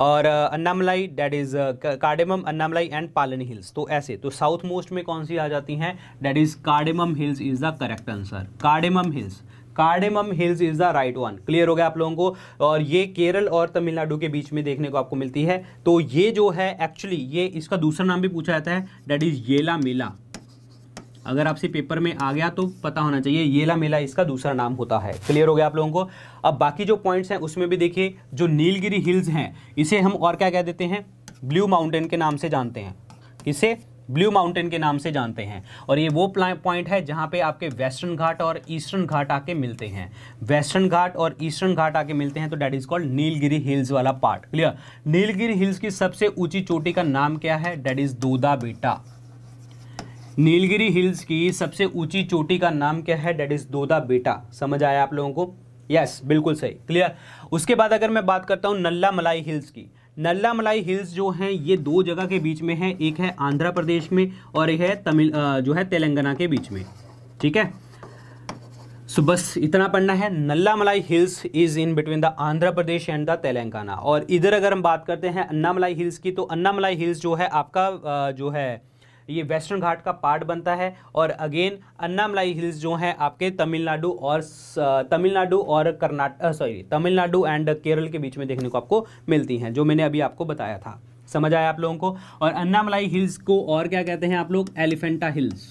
और Anamalai that is cardamom Anamalai and Palani hills तो ऐसे तो साउथ मोस्ट में कौन सी आ जाती हैं that is cardamom hills is the correct answer cardamom hills cardamom hills is the right one clear हो गया आप लोगों को और ये केरल और तमिलनाडु के बीच में देखने को आपको मिलती है तो ये जो है एक्चुअली ये इसका दूसरा नाम भी पूछा जाता है डेट इज येला मेला अगर आपसे पेपर में आ गया तो पता होना चाहिए येला मेला इसका दूसरा नाम होता है क्लियर हो गया आप लोगों को अब बाकी जो पॉइंट्स हैं उसमें भी देखिए जो नीलगिरी हिल्स हैं इसे हम और क्या कह देते हैं ब्लू माउंटेन के नाम से जानते हैं इसे ब्लू माउंटेन के नाम से जानते हैं और ये वो पॉइंट है जहाँ पे आपके वेस्टर्न घाट और ईस्टर्न घाट आके मिलते हैं वेस्टर्न घाट और ईस्टर्न घाट आके मिलते हैं तो that is called Nilgiri hills वाला पार्ट क्लियर नीलगिरी हिल्स की सबसे ऊंची चोटी का नाम क्या है डैट इज दूदा बेटा नीलगिरी हिल्स की सबसे ऊंची चोटी का नाम क्या है डेट इज दोदा बेटा समझ आया आप लोगों को यस yes, बिल्कुल सही क्लियर उसके बाद अगर मैं बात करता हूँ नल्ला मलाई हिल्स की नल्ला मलाई हिल्स जो हैं ये दो जगह के बीच में है एक है आंध्र प्रदेश में और एक है तमिल जो है तेलंगाना के बीच में ठीक है सो so, बस इतना पढ़ना है Nallamala hills is in between the Andhra Pradesh and the Telangana और इधर अगर हम बात करते हैं अन्ना मलाई हिल्स की तो अन्ना मलाई हिल्स जो है आपका जो है ये वेस्टर्न घाट का पार्ट बनता है और अगेन अन्नामलाई हिल्स जो हैं आपके तमिलनाडु और तमिलनाडु और कर्नाटक सॉरी तमिलनाडु एंड केरल के बीच में देखने को आपको मिलती हैं जो मैंने अभी आपको बताया था समझ आया आप लोगों को और अन्नामलाई हिल्स को और क्या कहते हैं आप लोग एलिफेंटा हिल्स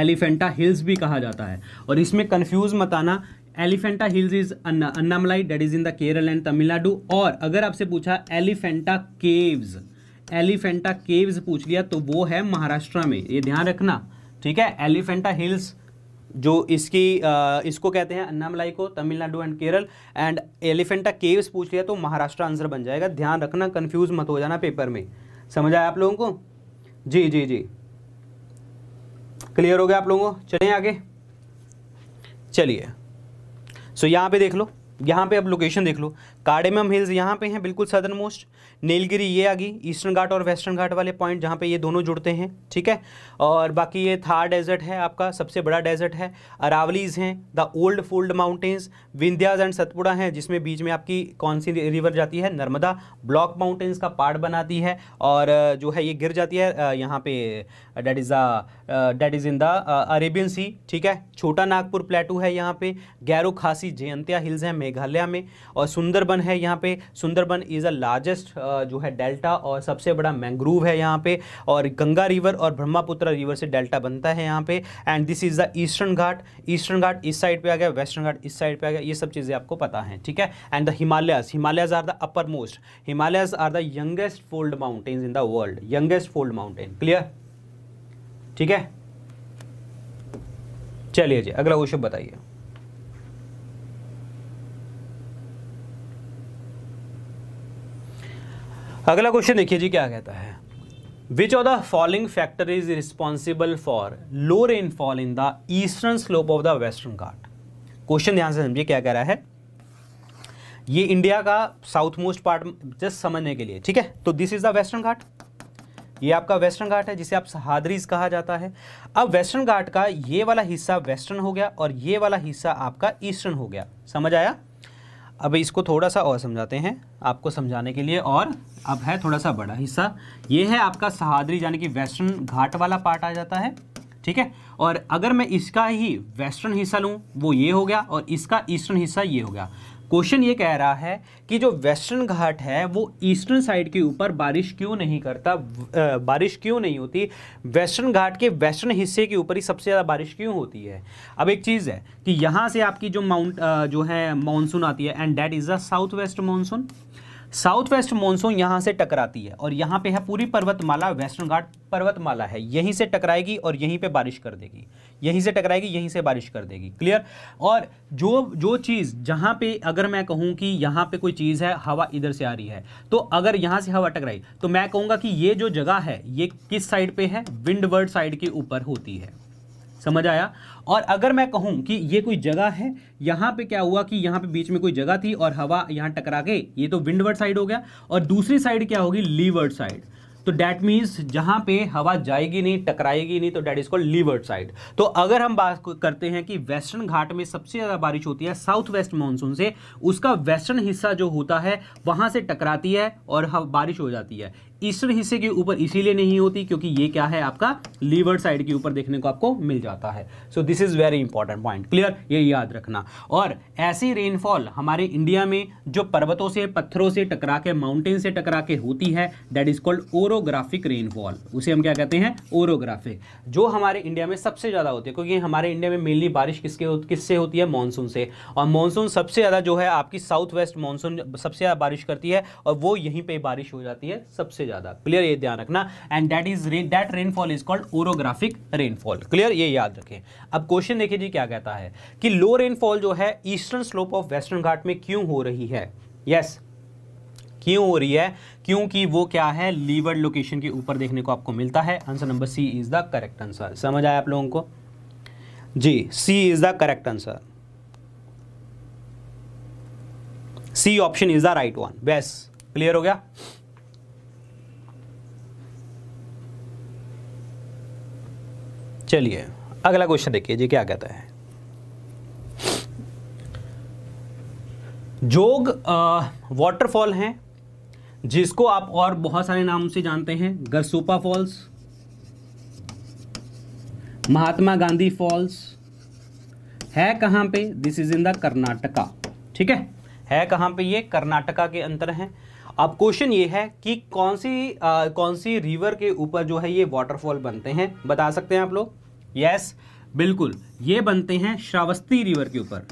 एलिफेंटा हिल्स भी कहा जाता है और इसमें कन्फ्यूज़ मत आना Elephanta hills is Anamalai that is in the Kerala and Tamil Nadu और अगर आपसे पूछा एलिफेंटा केव्स एलिफेंटा केव्स पूछ लिया तो वो है महाराष्ट्र में ये ध्यान रखना ठीक है एलिफेंटा हिल्स जो इसकी आ, इसको कहते हैं अन्नामलाई को Tamil Nadu and Kerala and Elephanta caves पूछ लिया तो महाराष्ट्र आंसर बन जाएगा ध्यान रखना कंफ्यूज मत हो जाना पेपर में समझ आया आप लोगों को जी जी जी क्लियर हो गया आप लोगों को चले आगे चलिए सो यहाँ पे देख लो यहाँ पे अब लोकेशन देख लो कार्डेमम हिल्स यहाँ पे हैं बिल्कुल सदर्न मोस्ट नीलगिरी ये आ गई ईस्टर्न घाट और वेस्टर्न घाट वाले पॉइंट जहाँ पे ये दोनों जुड़ते हैं ठीक है और बाकी ये थार डेजर्ट है आपका सबसे बड़ा डेजर्ट है अरावलीज हैं the old fold mountains Vindhyas and Satpura हैं जिसमें बीच में आपकी कौन सी रिवर जाती है नर्मदा ब्लॉक माउंटेन्स का पार्ट बनाती है और जो है ये गिर जाती है यहाँ पे that is the that is in the Arabian sea ठीक है छोटा नागपुर प्लेटू है यहाँ पे गैरो खासी जयंतिया हिल्स हैं मेघालय में और सुंदर सुंदरबन है यहाँ पे सुंदरबन इज़ अ लार्जेस्ट जो है डेल्टा और सबसे बड़ा मैंग्रोव है यहाँ पे और गंगा रिवर और ब्रह्मपुत्र रिवर से डेल्टा बनता है यहाँ पे and this is the eastern ghat eastern ghat इस साइड पे आ गया वेस्टर्न घाट इस साइड पे आ गया ये सब चीज़ें आपको पता है ठीक है and the Himalayas Himalayas are the upper most Himalayas are the youngest fold mountains in the world youngest fold mountain clear ठीक है चलिए जी अगला क्वेश्चन बताइए अगला क्वेश्चन देखिए जी क्या कहता है which of the following factor is responsible for low rainfall in the eastern slope of the western ghat question ध्यान से समझिए क्या कह रहा है ये इंडिया का साउथ मोस्ट पार्ट जस्ट समझने के लिए ठीक है तो this is the western ghat ये आपका वेस्टर्न घाट है जिसे आप सहादरीज कहा जाता है अब वेस्टर्न घाट का ये वाला हिस्सा वेस्टर्न हो गया और ये वाला हिस्सा आपका ईस्टर्न हो गया समझ आया अब इसको थोड़ा सा और समझाते हैं आपको समझाने के लिए और अब है थोड़ा सा बड़ा हिस्सा ये है आपका सहादरी यानी कि वेस्टर्न घाट वाला पार्ट आ जाता है ठीक है और अगर मैं इसका ही वेस्टर्न हिस्सा लूँ वो ये हो गया और इसका ईस्टर्न हिस्सा ये हो गया क्वेश्चन ये कह रहा है कि जो वेस्टर्न घाट है वो ईस्टर्न साइड के ऊपर बारिश क्यों नहीं करता बारिश क्यों नहीं होती वेस्टर्न घाट के वेस्टर्न हिस्से के ऊपर ही सबसे ज़्यादा बारिश क्यों होती है अब एक चीज़ है कि यहाँ से आपकी जो माउंट जो है मानसून आती है and that is the south west monsoon south west monsoon यहाँ से टकराती है और यहाँ पे है पूरी पर्वतमाला वेस्टर्न घाट पर्वतमाला है यहीं से टकराएगी और यहीं पे बारिश कर देगी यहीं से टकराएगी यहीं से बारिश कर देगी क्लियर और जो जो चीज़ जहाँ पे अगर मैं कहूँ कि यहाँ पे कोई चीज़ है हवा इधर से आ रही है तो अगर यहाँ से हवा टकराई तो मैं कहूँगा कि ये जो जगह है ये किस साइड पे है विंडवर्ड साइड के ऊपर होती है समझ आया और अगर मैं कहूँ कि ये कोई जगह है यहाँ पे क्या हुआ कि यहाँ पे बीच में कोई जगह थी और हवा यहाँ टकरा के ये तो विंडवर्ड साइड हो गया और दूसरी साइड क्या होगी लीवर्ड साइड तो डैट मीन्स जहाँ पे हवा जाएगी नहीं टकराएगी नहीं तो that is called leeward side तो अगर हम बात करते हैं कि वेस्टर्न घाट में सबसे ज़्यादा बारिश होती है साउथ वेस्ट मानसून से उसका वेस्टर्न हिस्सा जो होता है वहाँ से टकराती है और हवा बारिश हो जाती है ईस्टर हिस्से के ऊपर इसीलिए नहीं होती क्योंकि ये क्या है आपका लीवर साइड के ऊपर देखने को आपको मिल जाता है so this is very important point clear ये याद रखना और ऐसी रेनफॉल हमारे इंडिया में जो पर्वतों से पत्थरों से टकरा के माउंटेन से टकरा के होती है that is called orographic rainfall उसे हम क्या कहते हैं ओरोग्राफिक जो हमारे इंडिया में सबसे ज़्यादा होती है क्योंकि हमारे इंडिया में मेनली बारिश किसके किससे होती है मानसून से और मानसून सबसे ज़्यादा जो है आपकी साउथ वेस्ट मानसून सबसे ज़्यादा बारिश करती है और वो यहीं पर बारिश हो जाती है सबसे ज़्यादा क्लियर ये ध्यान रखना and that is that rainfall is called orographic rainfall clear ये याद रखें अब क्वेश्चन देखिए जी क्या कहता है कि लो रेनफॉल जो है eastern slope of western ghat में क्यों हो रही है यस yes, क्यों हो रही है क्योंकि वो क्या है लीवर्ड लोकेशन के ऊपर देखने को आपको मिलता है answer number C is the correct answer समझ आया आप लोगों को जी C is the correct answer C option is the right one base clear हो गया चलिए अगला क्वेश्चन देखिए जी क्या कहता है जोग वाटरफॉल है जिसको आप और बहुत सारे नाम से जानते हैं गरसूपा फॉल्स महात्मा गांधी फॉल्स है कहां पे this is in the Karnataka ठीक है है कहां पे ये कर्नाटका के अंतर है अब क्वेश्चन ये है कि कौन सी आ, कौन सी रिवर के ऊपर जो है ये वाटरफॉल बनते हैं बता सकते हैं आप लोग यस बिल्कुल ये बनते हैं श्रावस्ती रिवर के ऊपर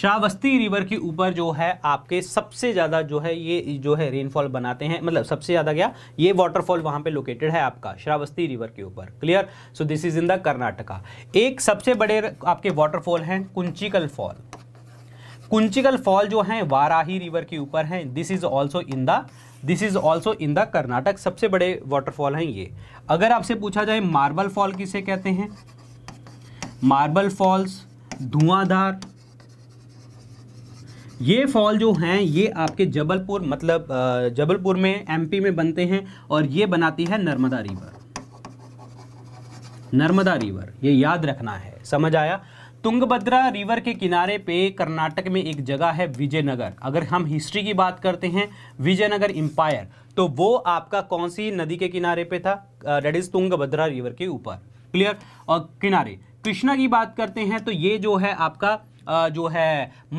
श्रावस्ती रिवर के ऊपर जो है आपके सबसे ज़्यादा जो है ये जो है रेनफॉल बनाते हैं मतलब सबसे ज़्यादा क्या ये वाटरफॉल वहाँ पे लोकेटेड है आपका श्रावस्ती रिवर के ऊपर clear so this is in the Karnataka एक सबसे बड़े आपके वाटरफॉल हैं कुंचिकल फॉल कुंचिकल फॉल जो है वाराही रिवर के ऊपर है this is also in the this is also in the Karnataka सबसे बड़े वाटरफॉल हैं ये अगर आपसे पूछा जाए मार्बल फॉल किसे कहते हैं मार्बल फॉल्स धुआंधार ये फॉल जो हैं ये आपके जबलपुर मतलब जबलपुर में एमपी में बनते हैं और ये बनाती है नर्मदा रिवर नर्मदा रिवर ये याद रखना है समझ आया तुंगभद्रा रिवर के किनारे पे कर्नाटक में एक जगह है विजयनगर अगर हम हिस्ट्री की बात करते हैं विजयनगर एम्पायर तो वो आपका कौन सी नदी के किनारे पे था डेट इज तुंगभद्रा रिवर के ऊपर क्लियर और किनारे कृष्णा की बात करते हैं तो ये जो है आपका जो है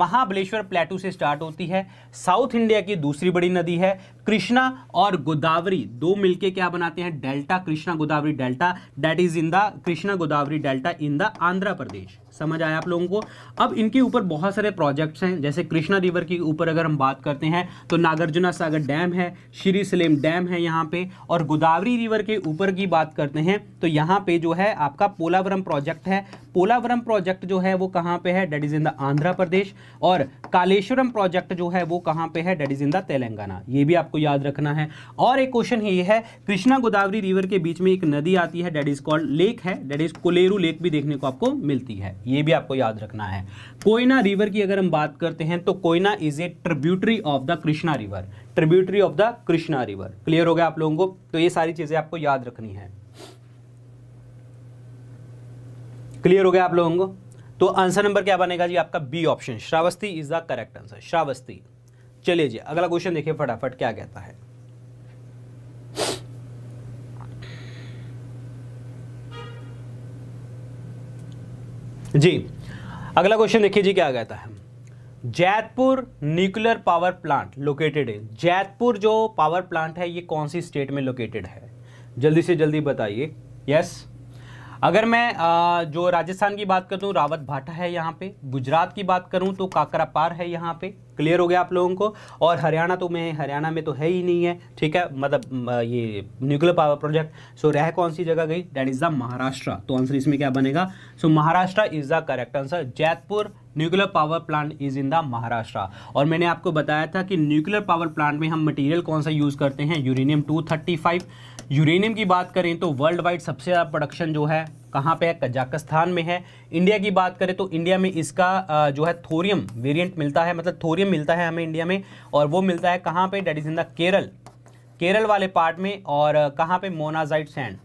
महाबलेश्वर प्लेटू से स्टार्ट होती है साउथ इंडिया की दूसरी बड़ी नदी है कृष्णा और गोदावरी दो मिलके क्या बनाते हैं delta Krishna Godavari delta that is in the Krishna Godavari delta in the Andhra Pradesh समझ आया आप लोगों को अब इनके ऊपर बहुत सारे प्रोजेक्ट्स हैं जैसे कृष्णा रिवर के ऊपर अगर हम बात करते हैं तो नागार्जुना सागर डैम है श्री सलेम डैम है यहाँ पे और गोदावरी रिवर के ऊपर की बात करते हैं तो यहाँ पे जो है आपका पोलावरम प्रोजेक्ट है पोलावरम प्रोजेक्ट जो है वो कहाँ पे है that is in the Andhra Pradesh और कालेश्वरम प्रोजेक्ट जो है वो कहां पे है that is in the Telangana ये भी आपको याद रखना है और एक क्वेश्चन ये है कृष्णा गोदावरी रिवर के बीच में एक नदी आती है डेट इज कॉल्ड लेक है डेट इज कोलेरू लेक भी देखने को आपको मिलती है ये भी आपको याद रखना है कोयना रिवर की अगर हम बात करते हैं तो Koyna is a tributary of the Krishna river tributary of the Krishna river clear हो गया आप लोगों को तो ये सारी चीजें आपको याद रखनी है क्लियर हो गया आप लोगों को तो आंसर नंबर क्या बनेगा जी आपका B option Sharavathi is the correct answer Sharavathi चलिए जी अगला क्वेश्चन देखिए फटाफट क्या कहता है जी अगला क्वेश्चन देखिए जी क्या कहता है Jaitapur nuclear power plant located है जैतपुर जो पावर प्लांट है ये कौन सी स्टेट में लोकेटेड है जल्दी से जल्दी बताइए यस yes? अगर मैं आ, जो राजस्थान की बात करता हूँ रावत भाटा है यहाँ पे गुजरात की बात करूँ तो काकरापार है यहाँ पे क्लियर हो गया आप लोगों को और हरियाणा तो मैं हरियाणा में तो है ही नहीं है ठीक है मतलब ये न्यूक्लियर पावर प्रोजेक्ट सो रह कौन सी जगह गई दैट इज़ द महाराष्ट्र तो आंसर इसमें क्या बनेगा so Maharashtra is the correct answer Jaitapur nuclear power plant is in the Maharashtra और मैंने आपको बताया था कि न्यूक्लियर पावर प्लांट में हम मटेरियल कौन सा यूज़ करते हैं यूरेनियम 235 यूरेनियम की बात करें तो वर्ल्ड वाइड सबसे ज़्यादा प्रोडक्शन जो है कहाँ पे है कजाकिस्तान में है इंडिया की बात करें तो इंडिया में इसका जो है थोरियम वेरिएंट मिलता है मतलब थोरियम मिलता है हमें इंडिया में और वो मिलता है कहाँ पे that is in the Kerala Kerala वाले पार्ट में और कहाँ पे मोनाजाइट सैंड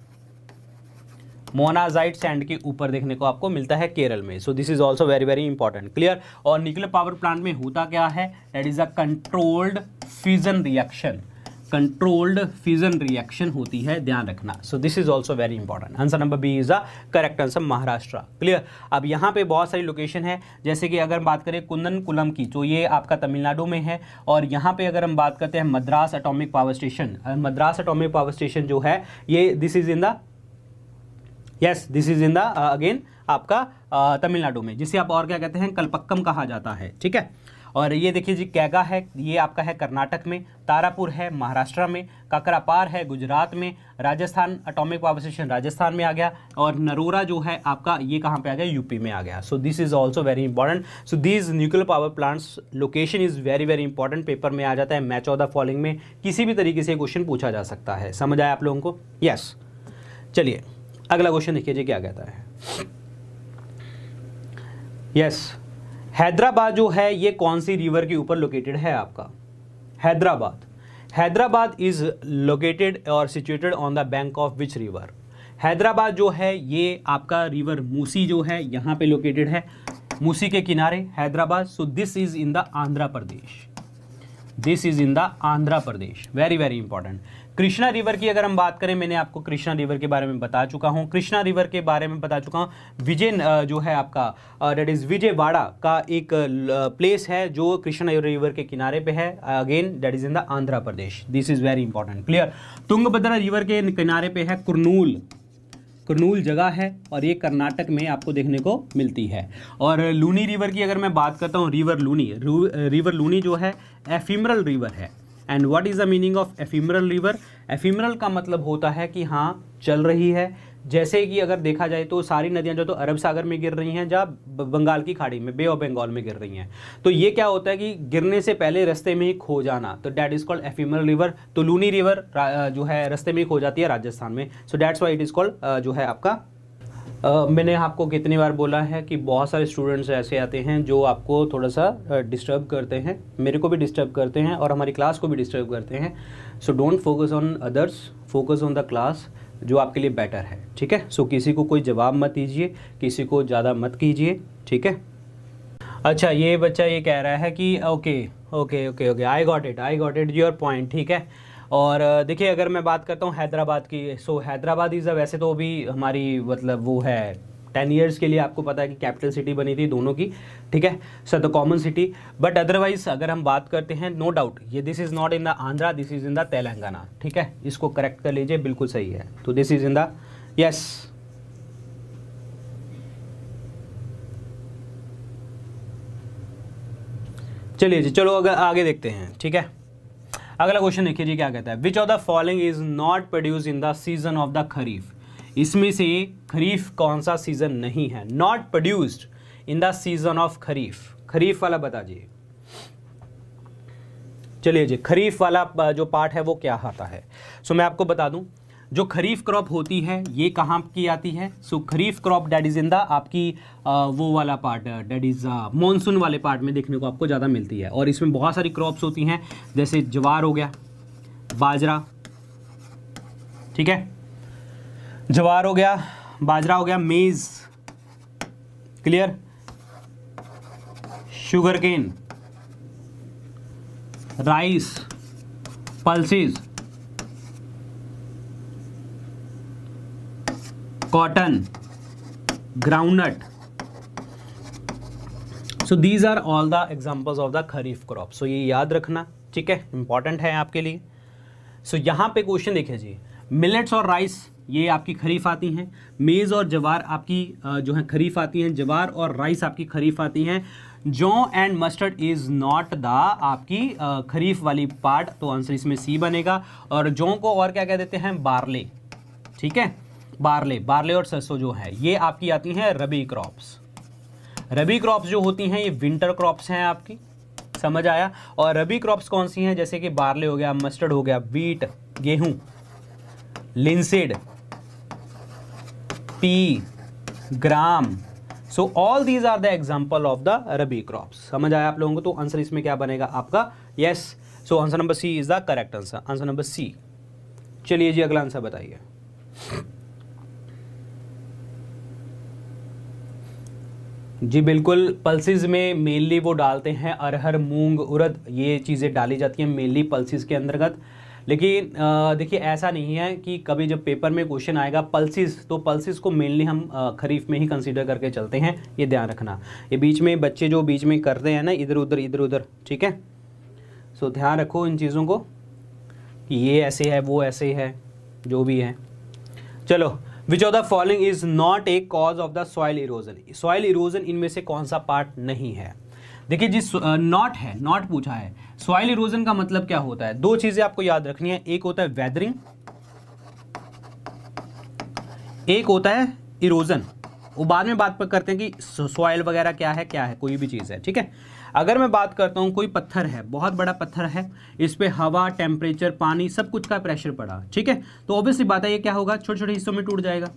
मोनाजाइट सैंड के ऊपर देखने को आपको मिलता है केरल में so this is also very very important clear और न्यूक्लियर पावर प्लांट में होता क्या है that is a controlled fusion reaction controlled fusion reaction होती है ध्यान रखना so this is also very important answer number B is the correct answer Maharashtra clear अब यहाँ पे बहुत सारी लोकेशन है जैसे कि अगर हम बात करें कुंदन कुलम की तो ये आपका तमिलनाडु में है और यहाँ पे अगर हम बात करते हैं Madras atomic power station Madras atomic power station जो है ये this is in the yes this is in the again आपका तमिलनाडु में जिसे आप और क्या कहते हैं कलपक्कम कहा जाता है ठीक है और ये देखिए जी कैगा है ये आपका है कर्नाटक में तारापुर है महाराष्ट्र में ककरापार है गुजरात में Rajasthan atomic power station Rajasthan में आ गया और नरोरा जो है आपका ये कहाँ पे आ गया यूपी में आ गया so this is also very important so these nuclear power plants location is very very important paper में आ जाता है मैच ऑफ द फॉलोइंग में किसी भी तरीके से क्वेश्चन पूछा जा सकता है समझ आया आप लोगों को यस yes. चलिए अगला क्वेश्चन देखिए जी क्या कहता है यस yes. हैदराबाद जो है ये कौन सी रिवर के ऊपर लोकेटेड है आपका हैदराबाद हैदराबाद इज़ लोकेटेड और situated on the bank of which river Hyderabad जो है ये आपका रिवर मूसी जो है यहाँ पे लोकेटेड है मूसी के किनारे Hyderabad so this is in the Andhra Pradesh this is in the Andhra Pradesh very very important Krishna river की अगर हम बात करें मैंने आपको कृष्णा रिवर के बारे में बता चुका हूँ कृष्णा रिवर के बारे में बता चुका हूँ विजय जो है आपका डेट इज़ विजयवाड़ा का एक प्लेस है जो कृष्णा रिवर के किनारे पे है again that is in the Andhra Pradesh this is very important clear Tungabhadra river के किनारे पे है कुरनूल कुरनूल जगह है और ये कर्नाटक में आपको देखने को मिलती है और लूनी रिवर की अगर मैं बात करता हूँ रिवर लूनी रिवर लूनी जो है एफिमरल रिवर है and what is the meaning of ephemeral river ephemeral का मतलब होता है कि हाँ चल रही है जैसे कि अगर देखा जाए तो सारी नदियां जो तो अरब सागर में गिर रही हैं या बंगाल की खाड़ी में बे ऑफ बंगाल में गिर रही हैं तो ये क्या होता है कि गिरने से पहले रस्ते में ही खो जाना तो that is called ephemeral river तो लूनी रिवर जो है रस्ते में ही खो जाती है राजस्थान में so that's why it is called जो है आपका मैंने आपको कितनी बार बोला है कि बहुत सारे स्टूडेंट्स ऐसे आते हैं जो आपको थोड़ा सा डिस्टर्ब करते हैं मेरे को भी डिस्टर्ब करते हैं और हमारी क्लास को भी डिस्टर्ब करते हैं so don't focus on others focus on the class जो आपके लिए बेटर है ठीक है सो so, किसी को कोई जवाब मत दीजिए किसी को ज़्यादा मत कीजिए ठीक है अच्छा ये बच्चा ये कह रहा है कि okay okay okay okay I got it I got it your point ठीक है और देखिए अगर मैं बात करता हूँ हैदराबाद की सो हैदराबाद इज़ वैसे तो अभी हमारी मतलब वो है टेन ईयर्स के लिए आपको पता है कि कैपिटल सिटी बनी थी दोनों की ठीक है sir the common city but otherwise अगर हम बात करते हैं नो डाउट ये this is not in the Andhra this is in the Telangana ठीक है इसको करेक्ट कर लीजिए बिल्कुल सही है तो this is in the yes चलिए जी चलो अगर आगे देखते हैं ठीक है अगला क्वेश्चन देखिए जी क्या कहता है which of the following is not produce in the season of the kharif इसमें से खरीफ कौन सा सीजन नहीं है not produced in the season of kharif kharif वाला बता बताइए चलिए जी खरीफ वाला जो पार्ट है वो क्या आता है सो so, मैं आपको बता दूं जो खरीफ क्रॉप होती है ये कहाँ की आती है सो kharif crop that is in the आपकी आ, वो वाला पार्ट डेट इज़ मानसून वाले पार्ट में देखने को आपको ज़्यादा मिलती है और इसमें बहुत सारी क्रॉप्स होती हैं जैसे जवार हो गया बाजरा ठीक है जवार हो गया बाजरा हो गया maize clear sugar cane rice pulses cotton groundnut so these are all the examples of the kharif crop सो ये याद रखना ठीक है इंपॉर्टेंट है आपके लिए सो so, यहाँ पे क्वेश्चन देखिए जी मिलेट्स और राइस ये आपकी खरीफ आती हैं मेज़ और जवार आपकी जो है खरीफ आती हैं जवार और राइस आपकी खरीफ आती हैं जौ and mustard is not the आपकी खरीफ वाली पार्ट तो आंसर इसमें सी बनेगा और जौ को और क्या कह देते हैं बारले ठीक है बारले बारले और सरसों जो है ये आपकी आती हैं रबी क्रॉप्स रबी क्रॉप्स जो होती हैं ये विंटर क्रॉप्स हैं आपकी समझ आया और रबी क्रॉप्स कौन सी हैं जैसे कि बारले हो गया मस्टर्ड हो गया बीट गेहूं linseed pea gram so all these are the example of the rabi crops समझ आया आप लोगों को तो आंसर इसमें क्या बनेगा आपका yes so answer number C is the correct answer answer number C चलिए जी अगला आंसर बताइए जी बिल्कुल पल्सिस में मेनली वो डालते हैं अरहर मूंग उरद ये चीज़ें डाली जाती हैं मेनली पल्सिस के अंतर्गत लेकिन देखिए ऐसा नहीं है कि कभी जब पेपर में क्वेश्चन आएगा पल्सिस तो पल्सिस को मेनली हम खरीफ में ही कंसीडर करके चलते हैं ये ध्यान रखना ये बीच में बच्चे जो बीच में करते हैं ना इधर उधर इधर उधर ठीक है सो ध्यान रखो इन चीज़ों को कि ये ऐसे है वो ऐसे है जो भी है चलो which of the following is not a cause of the soil erosion soil erosion इनमें से कौन सा पार्ट नहीं है देखिए जी नॉट है नॉट पूछा है सॉइल इरोजन का मतलब क्या होता है दो चीजें आपको याद रखनी है एक होता है वेदरिंग एक होता है इरोजन वो बाद में बात करते हैं कि सॉइल वगैरह क्या है क्या है कोई भी चीज़ है ठीक है अगर मैं बात करता हूँ कोई पत्थर है बहुत बड़ा पत्थर है इस पर हवा टेम्परेचर पानी सब कुछ का प्रेशर पड़ा ठीक है तो ऑब्वियसली बात है ये क्या होगा छोटे छोटे हिस्सों में टूट जाएगा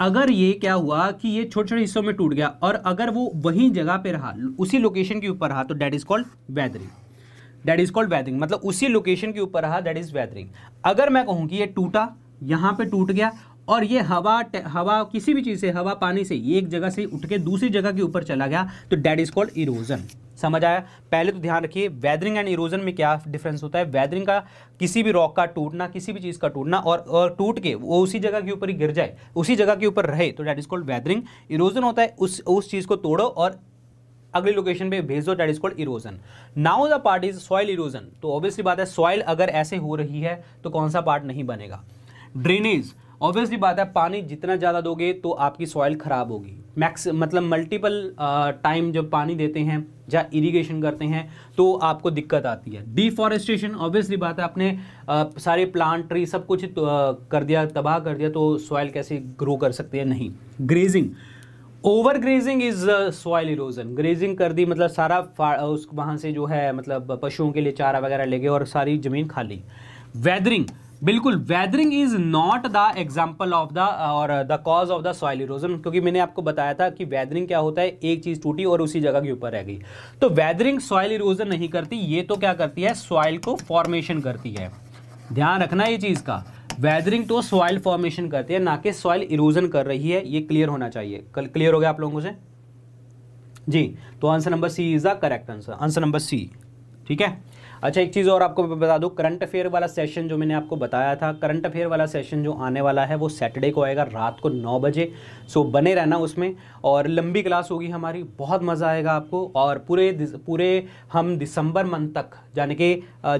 अगर ये क्या हुआ कि ये छोटे छोटे हिस्सों में टूट गया और अगर वो वहीं जगह पे रहा उसी लोकेशन के ऊपर रहा तो that is called weathering that is called weathering मतलब उसी लोकेशन के ऊपर रहा दैट इज़ वैदरिंग अगर मैं कहूँ कि ये टूटा यहाँ पे टूट गया और ये हवा हवा किसी भी चीज़ से हवा पानी से एक जगह से उठ के दूसरी जगह के ऊपर चला गया तो डैट इज़ कॉल्ड इरोजन समझ आया पहले तो ध्यान रखिए वेदरिंग एंड इरोजन में क्या डिफरेंस होता है वेदरिंग का किसी भी रॉक का टूटना किसी भी चीज़ का टूटना और और टूट के वो उसी जगह के ऊपर ही गिर जाए उसी जगह के ऊपर रहे तो that is called weathering erosion होता है उस उस चीज़ को तोड़ो और अगली लोकेशन पे भेज दो that is called erosion now the part is soil erosion तो ऑब्वियसली बात है सॉइल अगर ऐसे हो रही है तो कौन सा पार्ट नहीं बनेगा ड्रेनेज ऑब्वियसली बात है पानी जितना ज़्यादा दोगे तो आपकी सॉइल ख़राब होगी मैक्स मतलब मल्टीपल टाइम जब पानी देते हैं या इरिगेशन करते हैं तो आपको दिक्कत आती है डिफॉरेस्टेशन ऑब्वियसली बात है आपने आ, सारे प्लांट ट्री सब कुछ तो, आ, कर दिया तबाह कर दिया तो सॉइल कैसे ग्रो कर सकते हैं नहीं grazing over grazing is soil erosion grazing कर दी मतलब सारा उस वहाँ से जो है मतलब पशुओं के लिए चारा वगैरह ले गए और सारी ज़मीन खाली वेदरिंग बिल्कुल weathering is not the example of the और the cause of the soil erosion क्योंकि मैंने आपको बताया था कि वैदरिंग क्या होता है एक चीज टूटी और उसी जगह के ऊपर रह गई तो वैदरिंग सॉइल इरोजन नहीं करती ये तो क्या करती है सॉइल को फॉर्मेशन करती है ध्यान रखना ये चीज़ का वैदरिंग तो सॉइल फॉर्मेशन करती है ना कि सॉइल इरोजन कर रही है ये क्लियर होना चाहिए कल क्लियर हो गया आप लोगों से जी तो answer number C is the correct answer answer number C ठीक है अच्छा एक चीज़ और आपको बता दूँ करंट अफेयर वाला सेशन जो मैंने आपको बताया था करंट अफेयर वाला सेशन जो आने वाला है वो सैटरडे को आएगा रात को नौ बजे सो बने रहना उसमें और लंबी क्लास होगी हमारी बहुत मज़ा आएगा आपको और पूरे पूरे हम दिसंबर मंथ तक यानी कि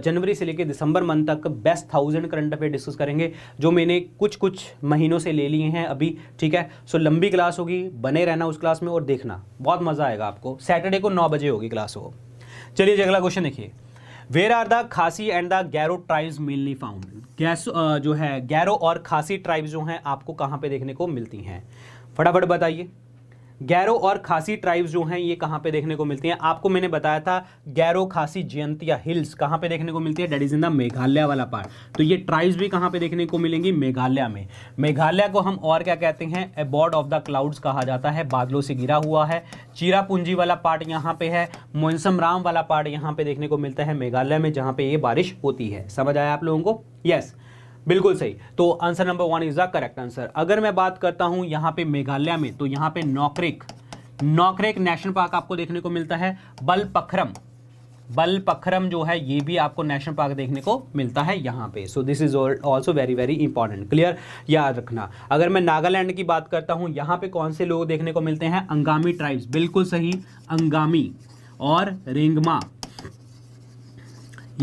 जनवरी से लेकर दिसंबर मंथ तक best thousand current affair discuss करेंगे जो मैंने कुछ कुछ महीनों से ले लिए हैं अभी ठीक है सो लंबी क्लास होगी बने रहना उस क्लास में और देखना बहुत मज़ा आएगा आपको सैटरडे को नौ बजे होगी क्लास वो चलिए अगला क्वेश्चन देखिए where are the Khasi and the Garo tribes mainly found गैस जो है गैरो और खासी ट्राइब्स जो हैं आपको कहाँ पे देखने को मिलती हैं फटाफट बताइए गैरो और खासी ट्राइब्स जो हैं ये कहाँ पे देखने को मिलती हैं आपको मैंने बताया था गैरो खासी जयंतिया हिल्स कहाँ पे देखने को मिलती है that is in the Meghalaya वाला पार्ट तो ये ट्राइब्स भी कहाँ पे देखने को मिलेंगी मेघालय में मेघालय को हम और क्या कहते हैं एबॉर्ड ऑफ द क्लाउड्स कहा जाता है बादलों से गिरा हुआ है चीरापूंजी वाला पार्ट यहाँ पे है मोनसमराम वाला पार्ट यहाँ पे देखने को मिलता है मेघालय में जहाँ पे ये बारिश होती है समझ आया आप लोगों को यस yes. बिल्कुल सही तो answer number one is the correct answer अगर मैं बात करता हूं यहाँ पे मेघालय में तो यहाँ पे नौकरिक नौकरिक नेशनल पार्क आपको देखने को मिलता है बलपखरम बलपखरम जो है ये भी आपको नेशनल पार्क देखने को मिलता है यहाँ पे so this is also very very important clear याद रखना अगर मैं नागालैंड की बात करता हूँ यहाँ पे कौन से लोग देखने को मिलते हैं अंगामी ट्राइब्स बिल्कुल सही अंगामी और Rengma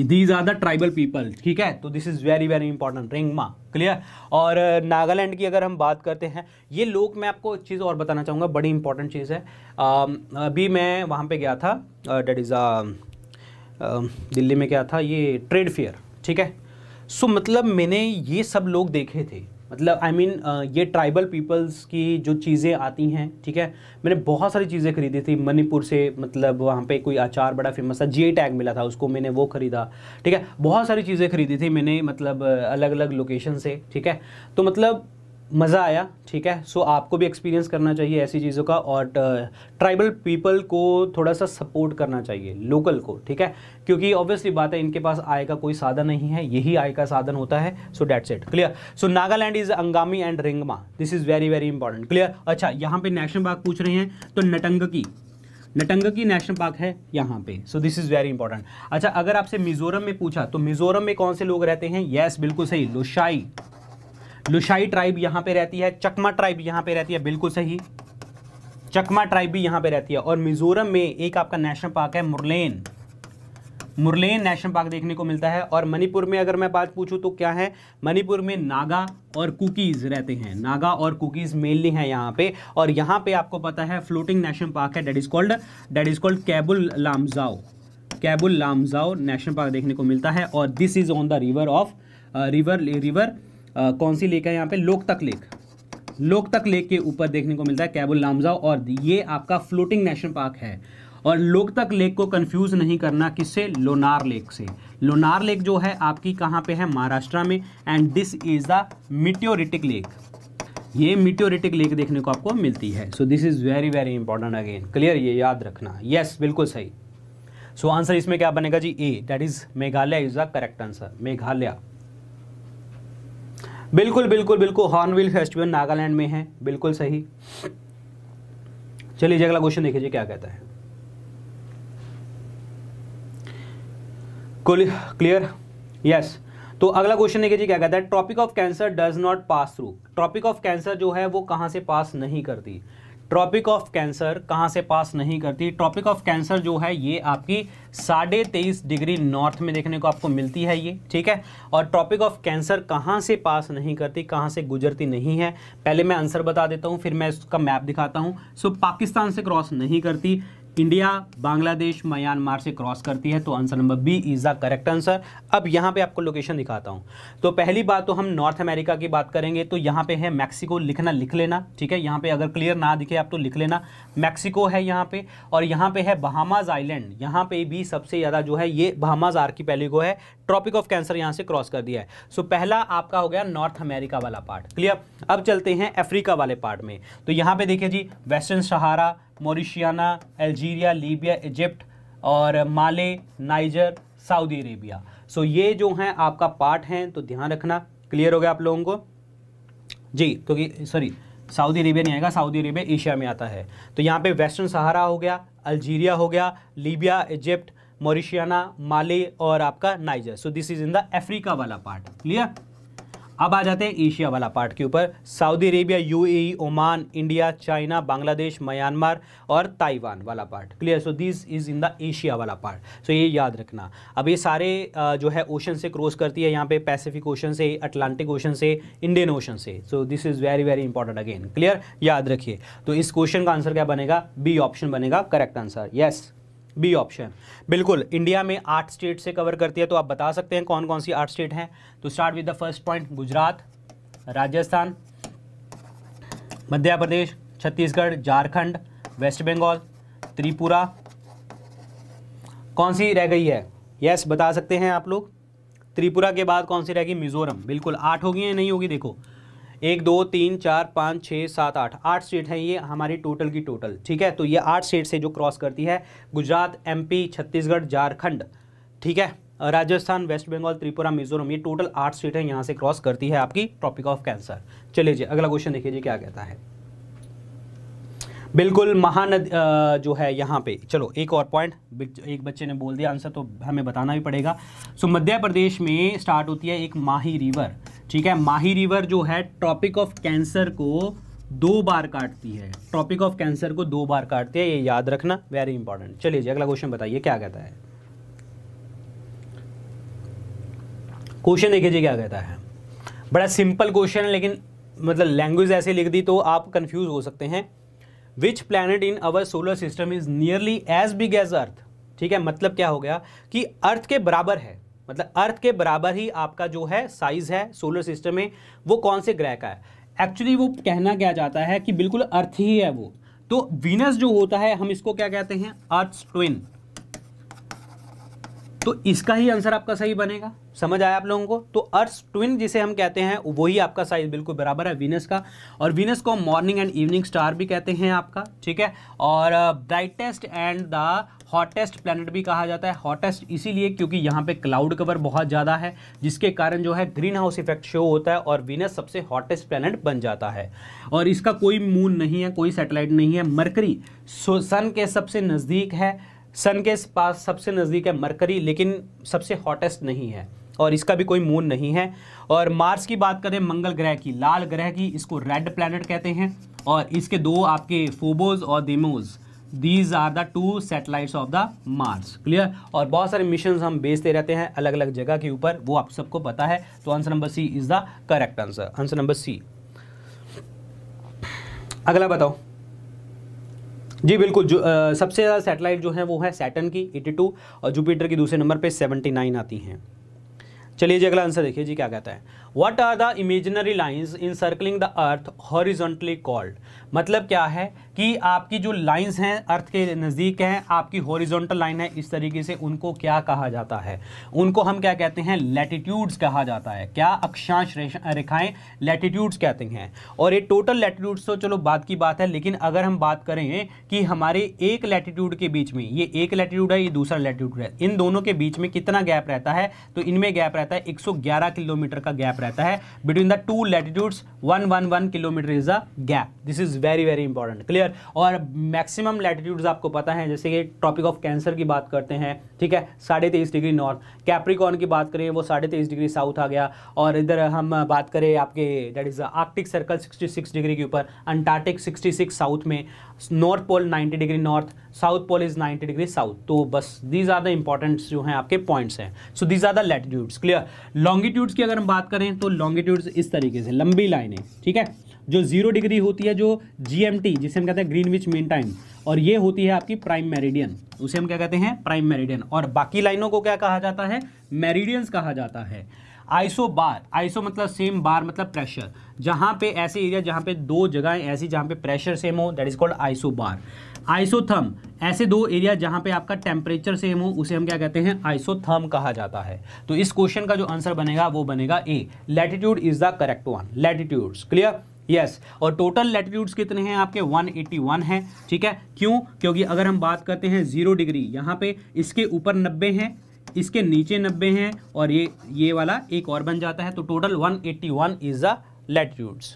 these are the tribal people ठीक है तो this is very very important Rengma clear और नागालैंड uh, की अगर हम बात करते हैं ये लोग मैं आपको एक चीज़ और बताना चाहूँगा बड़ी इंपॉर्टेंट चीज़ है um, अभी मैं वहाँ पे गया था that uh, is um, um, Delhi में क्या था ये ट्रेड फेयर ठीक है सो so, मतलब मैंने ये सब लोग देखे थे मतलब आई I मीन mean, ये ट्राइबल पीपल्स की जो चीज़ें आती हैं ठीक है मैंने बहुत सारी चीज़ें खरीदी थी मणिपुर से मतलब वहाँ पे कोई अचार बड़ा फेमस था जी टैग मिला था उसको मैंने वो ख़रीदा ठीक है बहुत सारी चीज़ें खरीदी थी मैंने मतलब अलग अलग लोकेशन से ठीक है तो मतलब मज़ा आया ठीक है सो so, आपको भी एक्सपीरियंस करना चाहिए ऐसी चीज़ों का और ट्राइबल पीपल को थोड़ा सा सपोर्ट करना चाहिए लोकल को ठीक है क्योंकि ऑब्वियसली बात है इनके पास आय का कोई साधन नहीं है यही आय का साधन होता है so that's it clear so Nagaland is Angami and Rengma this is very very important clear अच्छा यहाँ पे नेशनल पार्क पूछ रहे हैं तो नटंगकी नटंगकी नेशनल पार्क है यहाँ पे so this is very important अच्छा अगर आपसे मिजोरम में पूछा तो मिजोरम में कौन से लोग रहते हैं येस yes, बिल्कुल सही लोशाई लुशाई ट्राइब यहाँ पे रहती है चकमा ट्राइब यहाँ पे रहती है बिल्कुल सही चकमा ट्राइब भी यहाँ पे रहती है और मिजोरम में एक आपका नेशनल पार्क है मुरलेन मुरलेन नेशनल पार्क देखने को मिलता है और मणिपुर में अगर मैं बात पूछूं तो क्या है मणिपुर में नागा और कुकीज़ रहते हैं नागा और कुकीज़ मेनली हैं यहाँ पे और यहाँ पे आपको पता है फ्लोटिंग नेशनल पार्क है that is called that is called Keibul Lamjao Keibul Lamjao national park देखने को मिलता है और this is on the river of river river आ, कौन सी लेक है यहाँ पे लोकतक लेक लोकतक लेक के ऊपर देखने को मिलता है कैबुल लामजा और ये आपका फ्लोटिंग नेशनल पार्क है और लोकतक लेक को कंफ्यूज नहीं करना किससे लोनार लेक से लोनार लेक जो है आपकी कहाँ पे है महाराष्ट्र में and this is the meteoritic lake ये मिट्योरिटिक लेक देखने को आपको मिलती है so this is very very important again clear ये याद रखना यस yes, बिल्कुल सही सो so, आंसर इसमें क्या बनेगा जी A that is Meghalaya is the correct answer Meghalaya बिल्कुल बिल्कुल बिल्कुल हॉर्नविल फेस्टिवल नागालैंड में है बिल्कुल सही चलिए अगला क्वेश्चन देखिए क्या कहता है क्लियर यस तो अगला क्वेश्चन देखिए जी क्या कहता है tropic of cancer does not pass through tropic of cancer जो है वो कहाँ से पास नहीं करती ट्रॉपिक ऑफ कैंसर कहाँ से पास नहीं करती ट्रॉपिक ऑफ कैंसर जो है ये आपकी साढ़े तेईस डिग्री नॉर्थ में देखने को आपको मिलती है ये ठीक है और ट्रॉपिक ऑफ कैंसर कहाँ से पास नहीं करती कहाँ से गुजरती नहीं है पहले मैं आंसर बता देता हूँ फिर मैं इसका मैप दिखाता हूँ सो पाकिस्तान से क्रॉस नहीं करती इंडिया बांग्लादेश म्यांमार से क्रॉस करती है तो answer number B is the correct answer अब यहाँ पे आपको लोकेशन दिखाता हूँ तो पहली बात तो हम नॉर्थ अमेरिका की बात करेंगे तो यहाँ पे है मैक्सिको लिखना लिख लेना ठीक है यहाँ पे अगर क्लियर ना दिखे आप तो लिख लेना मैक्सिको है यहाँ पे और यहाँ पे है बहामाज आइलैंड यहाँ पे भी सबसे ज़्यादा जो है ये बहामाज आर की पहली को है ट्रॉपिक ऑफ कैंसर यहाँ से क्रॉस कर दिया है सो so, पहला आपका हो गया नॉर्थ अमेरिका वाला पार्ट क्लियर अब चलते हैं अफ्रीका वाले पार्ट में तो यहाँ पे देखिए जी Western Sahara Mauritania Algeria Libya Egypt और Mali Niger Saudi Arabia so ये जो हैं आपका पार्ट हैं तो ध्यान रखना क्लियर हो गया आप लोगों को जी क्योंकि सॉरी सऊदी अरेबिया नहीं आएगा सऊदी अरेबिया एशिया में आता है तो यहाँ पे वेस्टर्न सहारा हो गया अल्जीरिया हो गया लीबिया इजिप्ट मोरिशियाना माले और आपका Niger so this is in the Africa वाला पार्ट क्लियर अब आ जाते हैं एशिया वाला पार्ट के ऊपर Saudi Arabia UAE, Oman India China Bangladesh Myanmar और ताइवान वाला part clear so this is in the Asia वाला पार्ट सो ये याद रखना अब ये सारे जो है ओशन से क्रॉस करती है यहाँ पे पैसिफिक ओशन से अटलांटिक ओशन से इंडियन ओशन से so this is very very important again clear याद रखिए तो इस क्वेश्चन का आंसर क्या बनेगा बी ऑप्शन बनेगा correct answer yes B option बिल्कुल इंडिया में आठ स्टेट से कवर करती है तो आप बता सकते हैं कौन कौन सी आठ स्टेट हैं तो start with the first point Gujarat Rajasthan Madhya Pradesh Chhattisgarh Jharkhand West Bengal Tripura कौन सी रह गई है यस yes, बता सकते हैं आप लोग त्रिपुरा के बाद कौन सी रहेगी मिजोरम बिल्कुल आठ होगी या नहीं होगी देखो एक दो तीन चार पाँच छः सात आठ आठ स्टेट हैं ये हमारी टोटल की टोटल ठीक है तो ये आठ स्टेट से जो क्रॉस करती है गुजरात एमपी छत्तीसगढ़ झारखंड ठीक है राजस्थान वेस्ट बंगाल त्रिपुरा मिजोरम ये टोटल आठ स्टेट हैं यहाँ से क्रॉस करती है आपकी ट्रॉपिक ऑफ कैंसर चलिए जी अगला क्वेश्चन देखिए जी क्या कहता है बिल्कुल महानद जो है यहाँ पे चलो एक और पॉइंट एक बच्चे ने बोल दिया आंसर तो हमें बताना भी पड़ेगा सो मध्य प्रदेश में स्टार्ट होती है एक माही रिवर ठीक है माही रिवर जो है ट्रॉपिक ऑफ कैंसर को दो बार काटती है ट्रॉपिक ऑफ कैंसर को दो बार काटती है ये याद रखना वेरी इंपॉर्टेंट चलिए जी अगला क्वेश्चन बताइए क्या कहता है क्वेश्चन देखिए जी क्या कहता है बड़ा सिंपल क्वेश्चन है लेकिन मतलब लैंग्वेज ऐसे लिख दी तो आप कंफ्यूज हो सकते हैं which planet in our solar system is nearly as big as earth ठीक है मतलब क्या हो गया कि अर्थ के बराबर है मतलब अर्थ के बराबर ही आपका जो है साइज है सोलर सिस्टम में वो कौन से ग्रह का है एक्चुअली वो कहना क्या जाता है कि बिल्कुल अर्थ ही है वो तो वीनस जो होता है हम इसको क्या कहते हैं अर्थ ट्विन तो इसका ही आंसर आपका सही बनेगा समझ आया आप लोगों को तो अर्थ ट्विन जिसे हम कहते हैं वही आपका साइज बिल्कुल बराबर है वीनस का और वीनस को मॉर्निंग एंड इवनिंग स्टार भी कहते हैं आपका ठीक है और brightest and the hottest planet भी कहा जाता है हॉटेस्ट इसीलिए क्योंकि यहाँ पे क्लाउड कवर बहुत ज़्यादा है जिसके कारण जो है ग्रीन हाउस इफेक्ट शो होता है और वीनस सबसे हॉटेस्ट प्लानट बन जाता है और इसका कोई मून नहीं है कोई सैटेलाइट नहीं है मरकरी सन के सबसे नज़दीक है सन के पास सबसे नज़दीक है मरकरी लेकिन सबसे हॉटेस्ट नहीं है और इसका भी कोई मून नहीं है और मार्स की बात करें मंगल ग्रह की लाल ग्रह की इसको रेड प्लैनेट कहते हैं और इसके दो आपके फोबोज और Deimos these are the two satellites of the Mars clear और बहुत सारे मिशन हम बेचते रहते हैं अलग अलग जगह के ऊपर वो आप सबको पता है तो answer number C is the correct answer answer number C अगला बताओ जी बिल्कुल जो आ, सबसे ज़्यादा सैटेलाइट जो है वो है सैटन की 82 और जुपिटर की दूसरे नंबर पे 79 आती हैं चलिए जी अगला आंसर देखिए जी क्या कहता है what are the imaginary lines encircling the earth horizontally called मतलब क्या है कि आपकी जो लाइन्स हैं अर्थ के नज़दीक हैं आपकी हॉरिजोंटल लाइन है इस तरीके से उनको क्या कहा जाता है उनको हम क्या कहते हैं लेटीट्यूड्स कहा जाता है क्या अक्षांश रेखाएं लेटीट्यूड्स कहते हैं और ये टोटल लेटीट्यूड्स तो चलो बात की बात है लेकिन अगर हम बात करें कि हमारे एक लेटीट्यूड के बीच में ये एक लेटीट्यूड है ये दूसरा लेटीट्यूड है इन दोनों के बीच में कितना गैप रहता है तो इनमें गैप रहता है एक किलोमीटर का गैप रहता है between the two latitudes one one one kilometre is a gap this is very very important clear और मैक्सिमम लैटिट्यूड्स आपको पता है जैसे कि ट्रॉपिक ऑफ कैंसर की बात करते हैं ठीक है साढ़े तेईस डिग्री नॉर्थ कैप्रिकॉन की बात करें वो साढ़े तेईस डिग्री साउथ आ गया और इधर हम बात करें आपके that is Arctic Circle sixty six degree के ऊपर अंटार्टिक सिक्सटी सिक्स साउथ में North Pole 90 degree north South Pole is 90 degree south तो बस दीज आर द इंपॉर्टेंट्स जो हैं आपके पॉइंट्स हैं so these are the latitudes clear longitudes की अगर हम बात करें तो लॉन्गिट्यूड्स इस तरीके से लंबी लाइनें ठीक है जो जीरो डिग्री होती है जो जीएमटी जिसे हम कहते हैं ग्रीन विच मेन टाइम और ये होती है आपकी प्राइम मेरिडियन उसे हम क्या कहते हैं प्राइम मेरिडियन और बाकी लाइनों को क्या कहा जाता है मेरिडियंस कहा जाता है आइसो बार आइसो मतलब सेम बार मतलब प्रेशर जहाँ पे ऐसे एरिया जहाँ पे दो जगह ऐसी जहाँ पे प्रेशर सेम हो that is called isobar isotherm ऐसे दो एरिया जहाँ पे आपका टेम्परेचर सेम हो उसे हम क्या कहते हैं आइसोथम कहा जाता है तो इस क्वेश्चन का जो आंसर बनेगा वो बनेगा A latitude is the correct one latitudes clear yes yes. और टोटल लेटिट्यूड्स कितने हैं आपके 181 है ठीक है क्यों क्योंकि अगर हम बात करते हैं जीरो डिग्री यहाँ पे इसके ऊपर 90 हैं इसके नीचे नब्बे हैं और ये ये वाला एक और बन जाता है तो टोटल 181 इज द लैटिट्यूड्स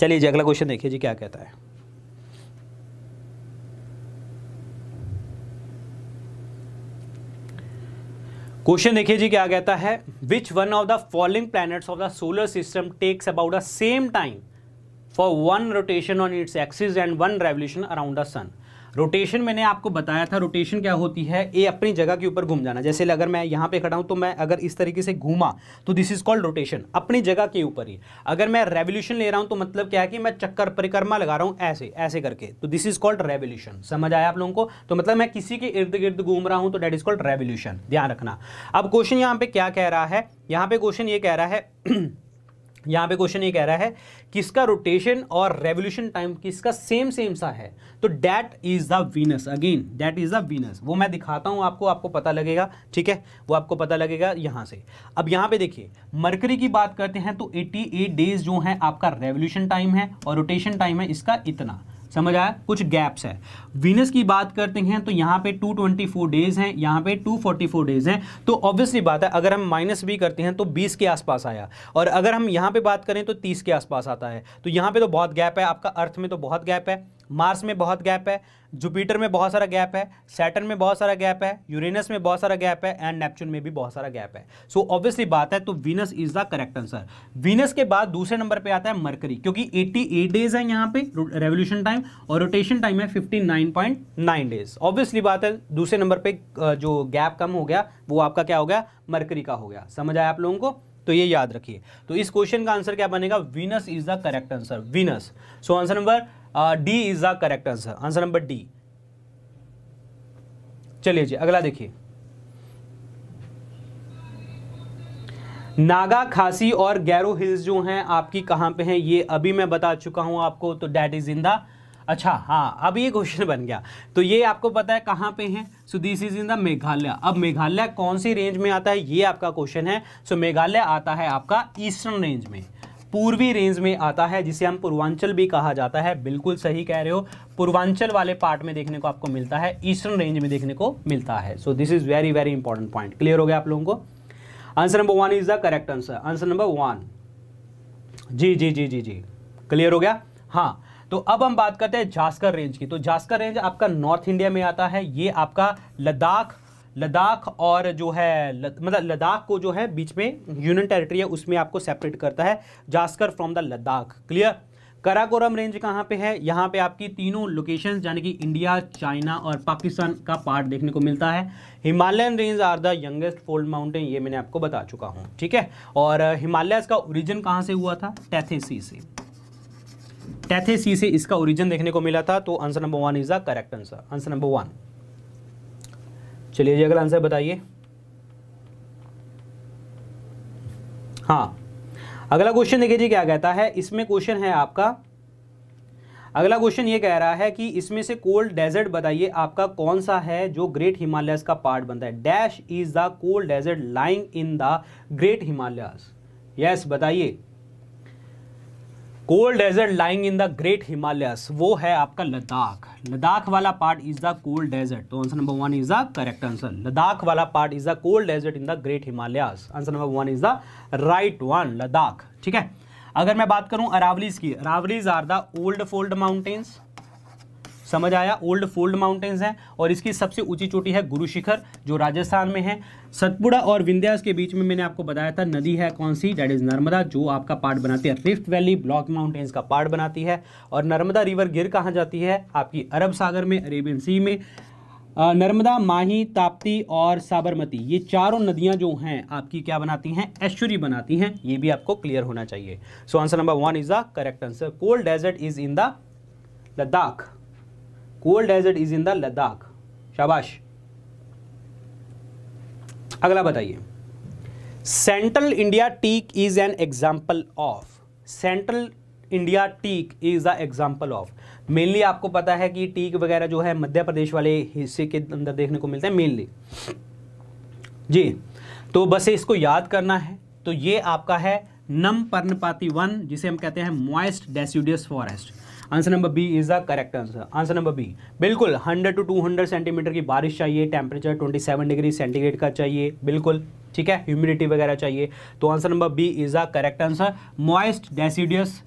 चलिए अगला क्वेश्चन देखिए जी क्या कहता है क्वेश्चन देखिए जी क्या कहता है which one of the following planets of the solar system takes about the same time for one rotation on its axis and one revolution around the sun rotation मैंने आपको बताया था रोटेशन क्या होती है ये अपनी जगह के ऊपर घूम जाना जैसे अगर मैं यहाँ पे खड़ा हूँ तो मैं अगर इस तरीके से घूमा तो दिस इज कॉल्ड रोटेशन अपनी जगह के ऊपर ही अगर मैं रेवोल्यूशन ले रहा हूँ तो मतलब क्या है कि मैं चक्कर परिक्रमा लगा रहा हूँ ऐसे ऐसे करके तो दिस इज कॉल्ड रेवोल्यूशन समझ आया आप लोगों को तो मतलब मैं किसी के इर्द गिर्द घूम रहा हूँ तो डेट इज कॉल्ड रेवोल्यूशन ध्यान रखना अब क्वेश्चन यहाँ पे क्या कह रहा है यहाँ पे क्वेश्चन ये कह रहा है यहाँ पे क्वेश्चन ये कह रहा है किसका रोटेशन और रेवोल्यूशन टाइम किसका सेम सेम सा है तो that is the Venus again that is the Venus वो मैं दिखाता हूँ आपको आपको पता लगेगा ठीक है वो आपको पता लगेगा यहाँ से अब यहाँ पे देखिए मरकरी की बात करते हैं तो 88 डेज जो है आपका रेवोल्यूशन टाइम है और रोटेशन टाइम है इसका इतना समझ आया कुछ गैप्स है वीनस की बात करते हैं तो यहाँ पे 224 डेज हैं यहाँ पे 244 डेज हैं तो ऑब्वियसली बात है अगर हम माइनस भी करते हैं तो 20 के आसपास आया और अगर हम यहाँ पे बात करें तो 30 के आसपास आता है तो यहाँ पे तो बहुत गैप है आपका अर्थ में तो बहुत गैप है मार्स में बहुत गैप है जुपिटर में बहुत सारा गैप है सैटन में बहुत सारा गैप है यूरेनस में बहुत सारा गैप है एंड नेपच्यून में भी बहुत सारा गैप है सो so, ऑब्वियसली बात है तो Venus is the correct answer Venus के बाद दूसरे नंबर पे आता है मरकरी क्योंकि 88 डेज है यहाँ पे रेवोल्यूशन टाइम और रोटेशन टाइम है फिफ्टी डेज ऑब्वियसली बात है दूसरे नंबर पर जो गैप कम हो गया वो आपका क्या हो गया मरकरी का हो गया समझ आया आप लोगों को तो ये याद रखिए तो इस क्वेश्चन का आंसर क्या बनेगा Venus is the correct answer Venus so answer number D is the correct answer answer number D चलिए जी अगला देखिए नागा खासी और गैरो हिल्स जो हैं आपकी कहां पे हैं ये अभी मैं बता चुका हूं आपको तो डैट इज इन द अच्छा हाँ अब ये क्वेश्चन बन गया तो ये आपको पता है कहाँ पे है so this is in the Meghalaya अब मेघालय कौन सी रेंज में आता है ये आपका क्वेश्चन है सो so, मेघालय आता है आपका ईस्टर्न रेंज में पूर्वी रेंज में आता है जिसे हम पूर्वांचल भी कहा जाता है बिल्कुल सही कह रहे हो पूर्वांचल वाले पार्ट में देखने को आपको मिलता है ईस्टर्न रेंज में देखने को मिलता है so this is very very important point clear हो गया आप लोगों को answer number one is the correct answer answer number one जी जी जी जी जी क्लियर हो गया हाँ तो अब हम बात करते हैं झास्कर रेंज की तो झास्कर रेंज आपका नॉर्थ इंडिया में आता है ये आपका लद्दाख लद्दाख और जो है ल, मतलब लद्दाख को जो है बीच में यूनियन टेरिटरी है उसमें आपको सेपरेट करता है Zanskar from the Ladakh clear Karakoram range कहाँ पे है यहाँ पे आपकी तीनों लोकेशन यानी कि इंडिया चाइना और पाकिस्तान का पार्ट देखने को मिलता है Himalayan range are the youngest fold mountain ये मैंने आपको बता चुका हूँ ठीक है और हिमालय uh, का ओरिजिन कहाँ से हुआ था टैथेसी से टैथेसी से इसका ओरिजिन देखने को मिला था तो answer number one is the correct answer answer number one चलिए जी अगला आंसर बताइए हाँ अगला क्वेश्चन देखिए जी क्या कहता है इसमें क्वेश्चन है आपका अगला क्वेश्चन ये कह रहा है कि इसमें से कोल्ड डेजर्ट बताइए आपका कौन सा है जो ग्रेट हिमालयस का पार्ट बनता है dash is the cold desert lying in the Great Himalayas yes बताइए cold desert lying in the Great Himalayas वो है आपका लद्दाख लद्दाख वाला part is the cold desert तो answer number one is the correct answer Ladakh वाला part is the cold desert in the Great Himalayas answer number one is the right one Ladakh ठीक है अगर मैं बात करूं अरावलीज की Aravallis are the old fold mountains समझ आया ओल्ड फोल्ड माउंटेन्स हैं और इसकी सबसे ऊंची चोटी है गुरु शिखर जो राजस्थान में है सतपुड़ा और विंध्यास के बीच में मैंने आपको बताया था नदी है कौन सी डेट इज नर्मदा जो आपका पार्ट बनाती है रिफ्ट वैली ब्लॉक माउंटेन्स का पार्ट बनाती है और नर्मदा रिवर गिर कहाँ जाती है आपकी अरब सागर में अरेबियन सी में नर्मदा माही ताप्ती और साबरमती ये चारों नदियां जो हैं आपकी क्या बनाती हैं ऐश्वरी बनाती हैं ये भी आपको क्लियर होना चाहिए so answer number one is the correct answer cold desert is in the Ladakh cold desert is in the Ladakh शाबाश अगला बताइए central India teak is an example of central India teak is the example of mainly आपको पता है कि teak वगैरह जो है मध्य प्रदेश वाले हिस्से के अंदर देखने को मिलता है मेनली जी तो बस इसको याद करना है तो ये आपका है नम पर्णपाती वन जिसे हम कहते हैं moist deciduous forest answer number B is the correct answer answer number B बिल्कुल 100 टू 200 सेंटीमीटर की बारिश चाहिए टेम्परेचर 27 डिग्री सेंटीग्रेड का चाहिए बिल्कुल ठीक है ह्यूमिडिटी वगैरह चाहिए तो answer number B is the correct answer moist deciduous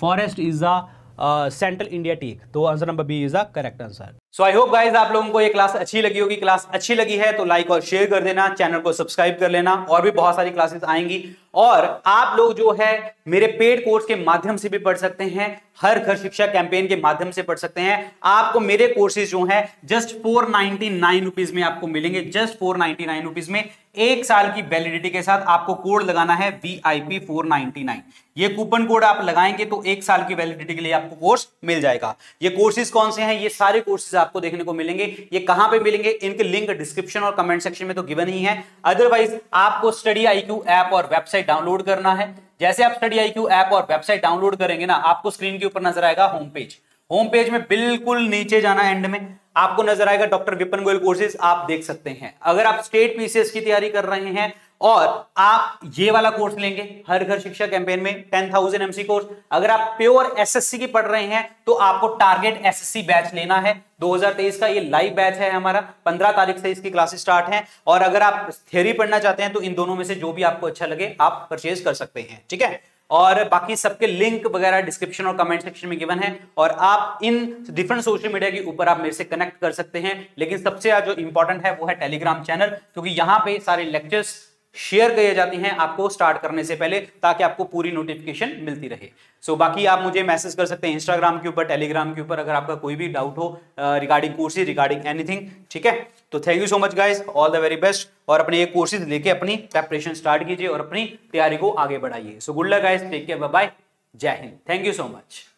forest is the central India teak तो answer number B is the correct answer so I hope guys आप लोगों को ये क्लास अच्छी लगी होगी क्लास अच्छी लगी है तो लाइक और शेयर कर देना चैनल को सब्सक्राइब कर लेना और भी बहुत सारी क्लासेस आएंगी और आप लोग जो है मेरे पेड कोर्स के माध्यम से भी पढ़ सकते हैं हर घर शिक्षा कैंपेन के माध्यम से पढ़ सकते हैं आपको मेरे कोर्सेज जो है just four ninety nine rupees में आपको मिलेंगे just four ninety nine rupees में एक साल की वैलिडिटी के साथ आपको कोड लगाना है V I P four ninety nine ये कूपन कोड आप लगाएंगे तो एक साल की वैलिडिटी के लिए आपको कोर्स मिल जाएगा ये कोर्सेज कौन से हैं ये सारे कोर्सेज आपको देखने को मिलेंगे ये कहां पे मिलेंगे इनके लिंक डिस्क्रिप्शन और कमेंट सेक्शन में तो गिवन ही है अदरवाइज आपको स्टडी आई ऐप और वेबसाइट डाउनलोड करना है जैसे आप स्टडी आई ऐप और वेबसाइट डाउनलोड करेंगे ना आपको स्क्रीन के ऊपर नजर आएगा होम पेज होम पेज में बिल्कुल नीचे जाना एंड में आपको नजर आएगा डॉक्टर विपिन गोयल कोर्सेज आप देख सकते हैं अगर आप स्टेट पीसीएस की तैयारी कर रहे हैं और आप ये वाला कोर्स लेंगे हर घर शिक्षा कैंपेन में टेन थाउजेंड एमसी कोर्स अगर आप प्योर एसएससी की पढ़ रहे हैं तो आपको टारगेट एसएससी बैच लेना है 2023 का ये लाइव बैच है हमारा 15 तारीख से इसकी क्लासेस स्टार्ट हैं और अगर आप थ्योरी पढ़ना चाहते हैं तो इन दोनों में से जो भी आपको अच्छा लगे आप परचेज कर सकते हैं ठीक है और बाकी सबके लिंक वगैरह डिस्क्रिप्शन और कमेंट सेक्शन में गिवन है और आप इन डिफरेंट सोशल मीडिया के ऊपर आप मेरे से कनेक्ट कर सकते हैं लेकिन सबसे जो इंपॉर्टेंट है वो है टेलीग्राम चैनल क्योंकि यहाँ पे सारे लेक्चर्स शेयर किए जाती हैं आपको स्टार्ट करने से पहले ताकि आपको पूरी नोटिफिकेशन मिलती रहे सो so, बाकी आप मुझे मैसेज कर सकते हैं इंस्टाग्राम के ऊपर टेलीग्राम के ऊपर अगर आपका कोई भी डाउट हो रिगार्डिंग कोर्सेज रिगार्डिंग एनीथिंग ठीक है तो thank you so much guys all the very best और अपने ये कोर्सेज लेके अपनी प्रेपरेशन स्टार्ट कीजिए और अपनी तैयारी को आगे बढ़ाइए so good luck guys take care bye जय हिंद थैंक यू सो मच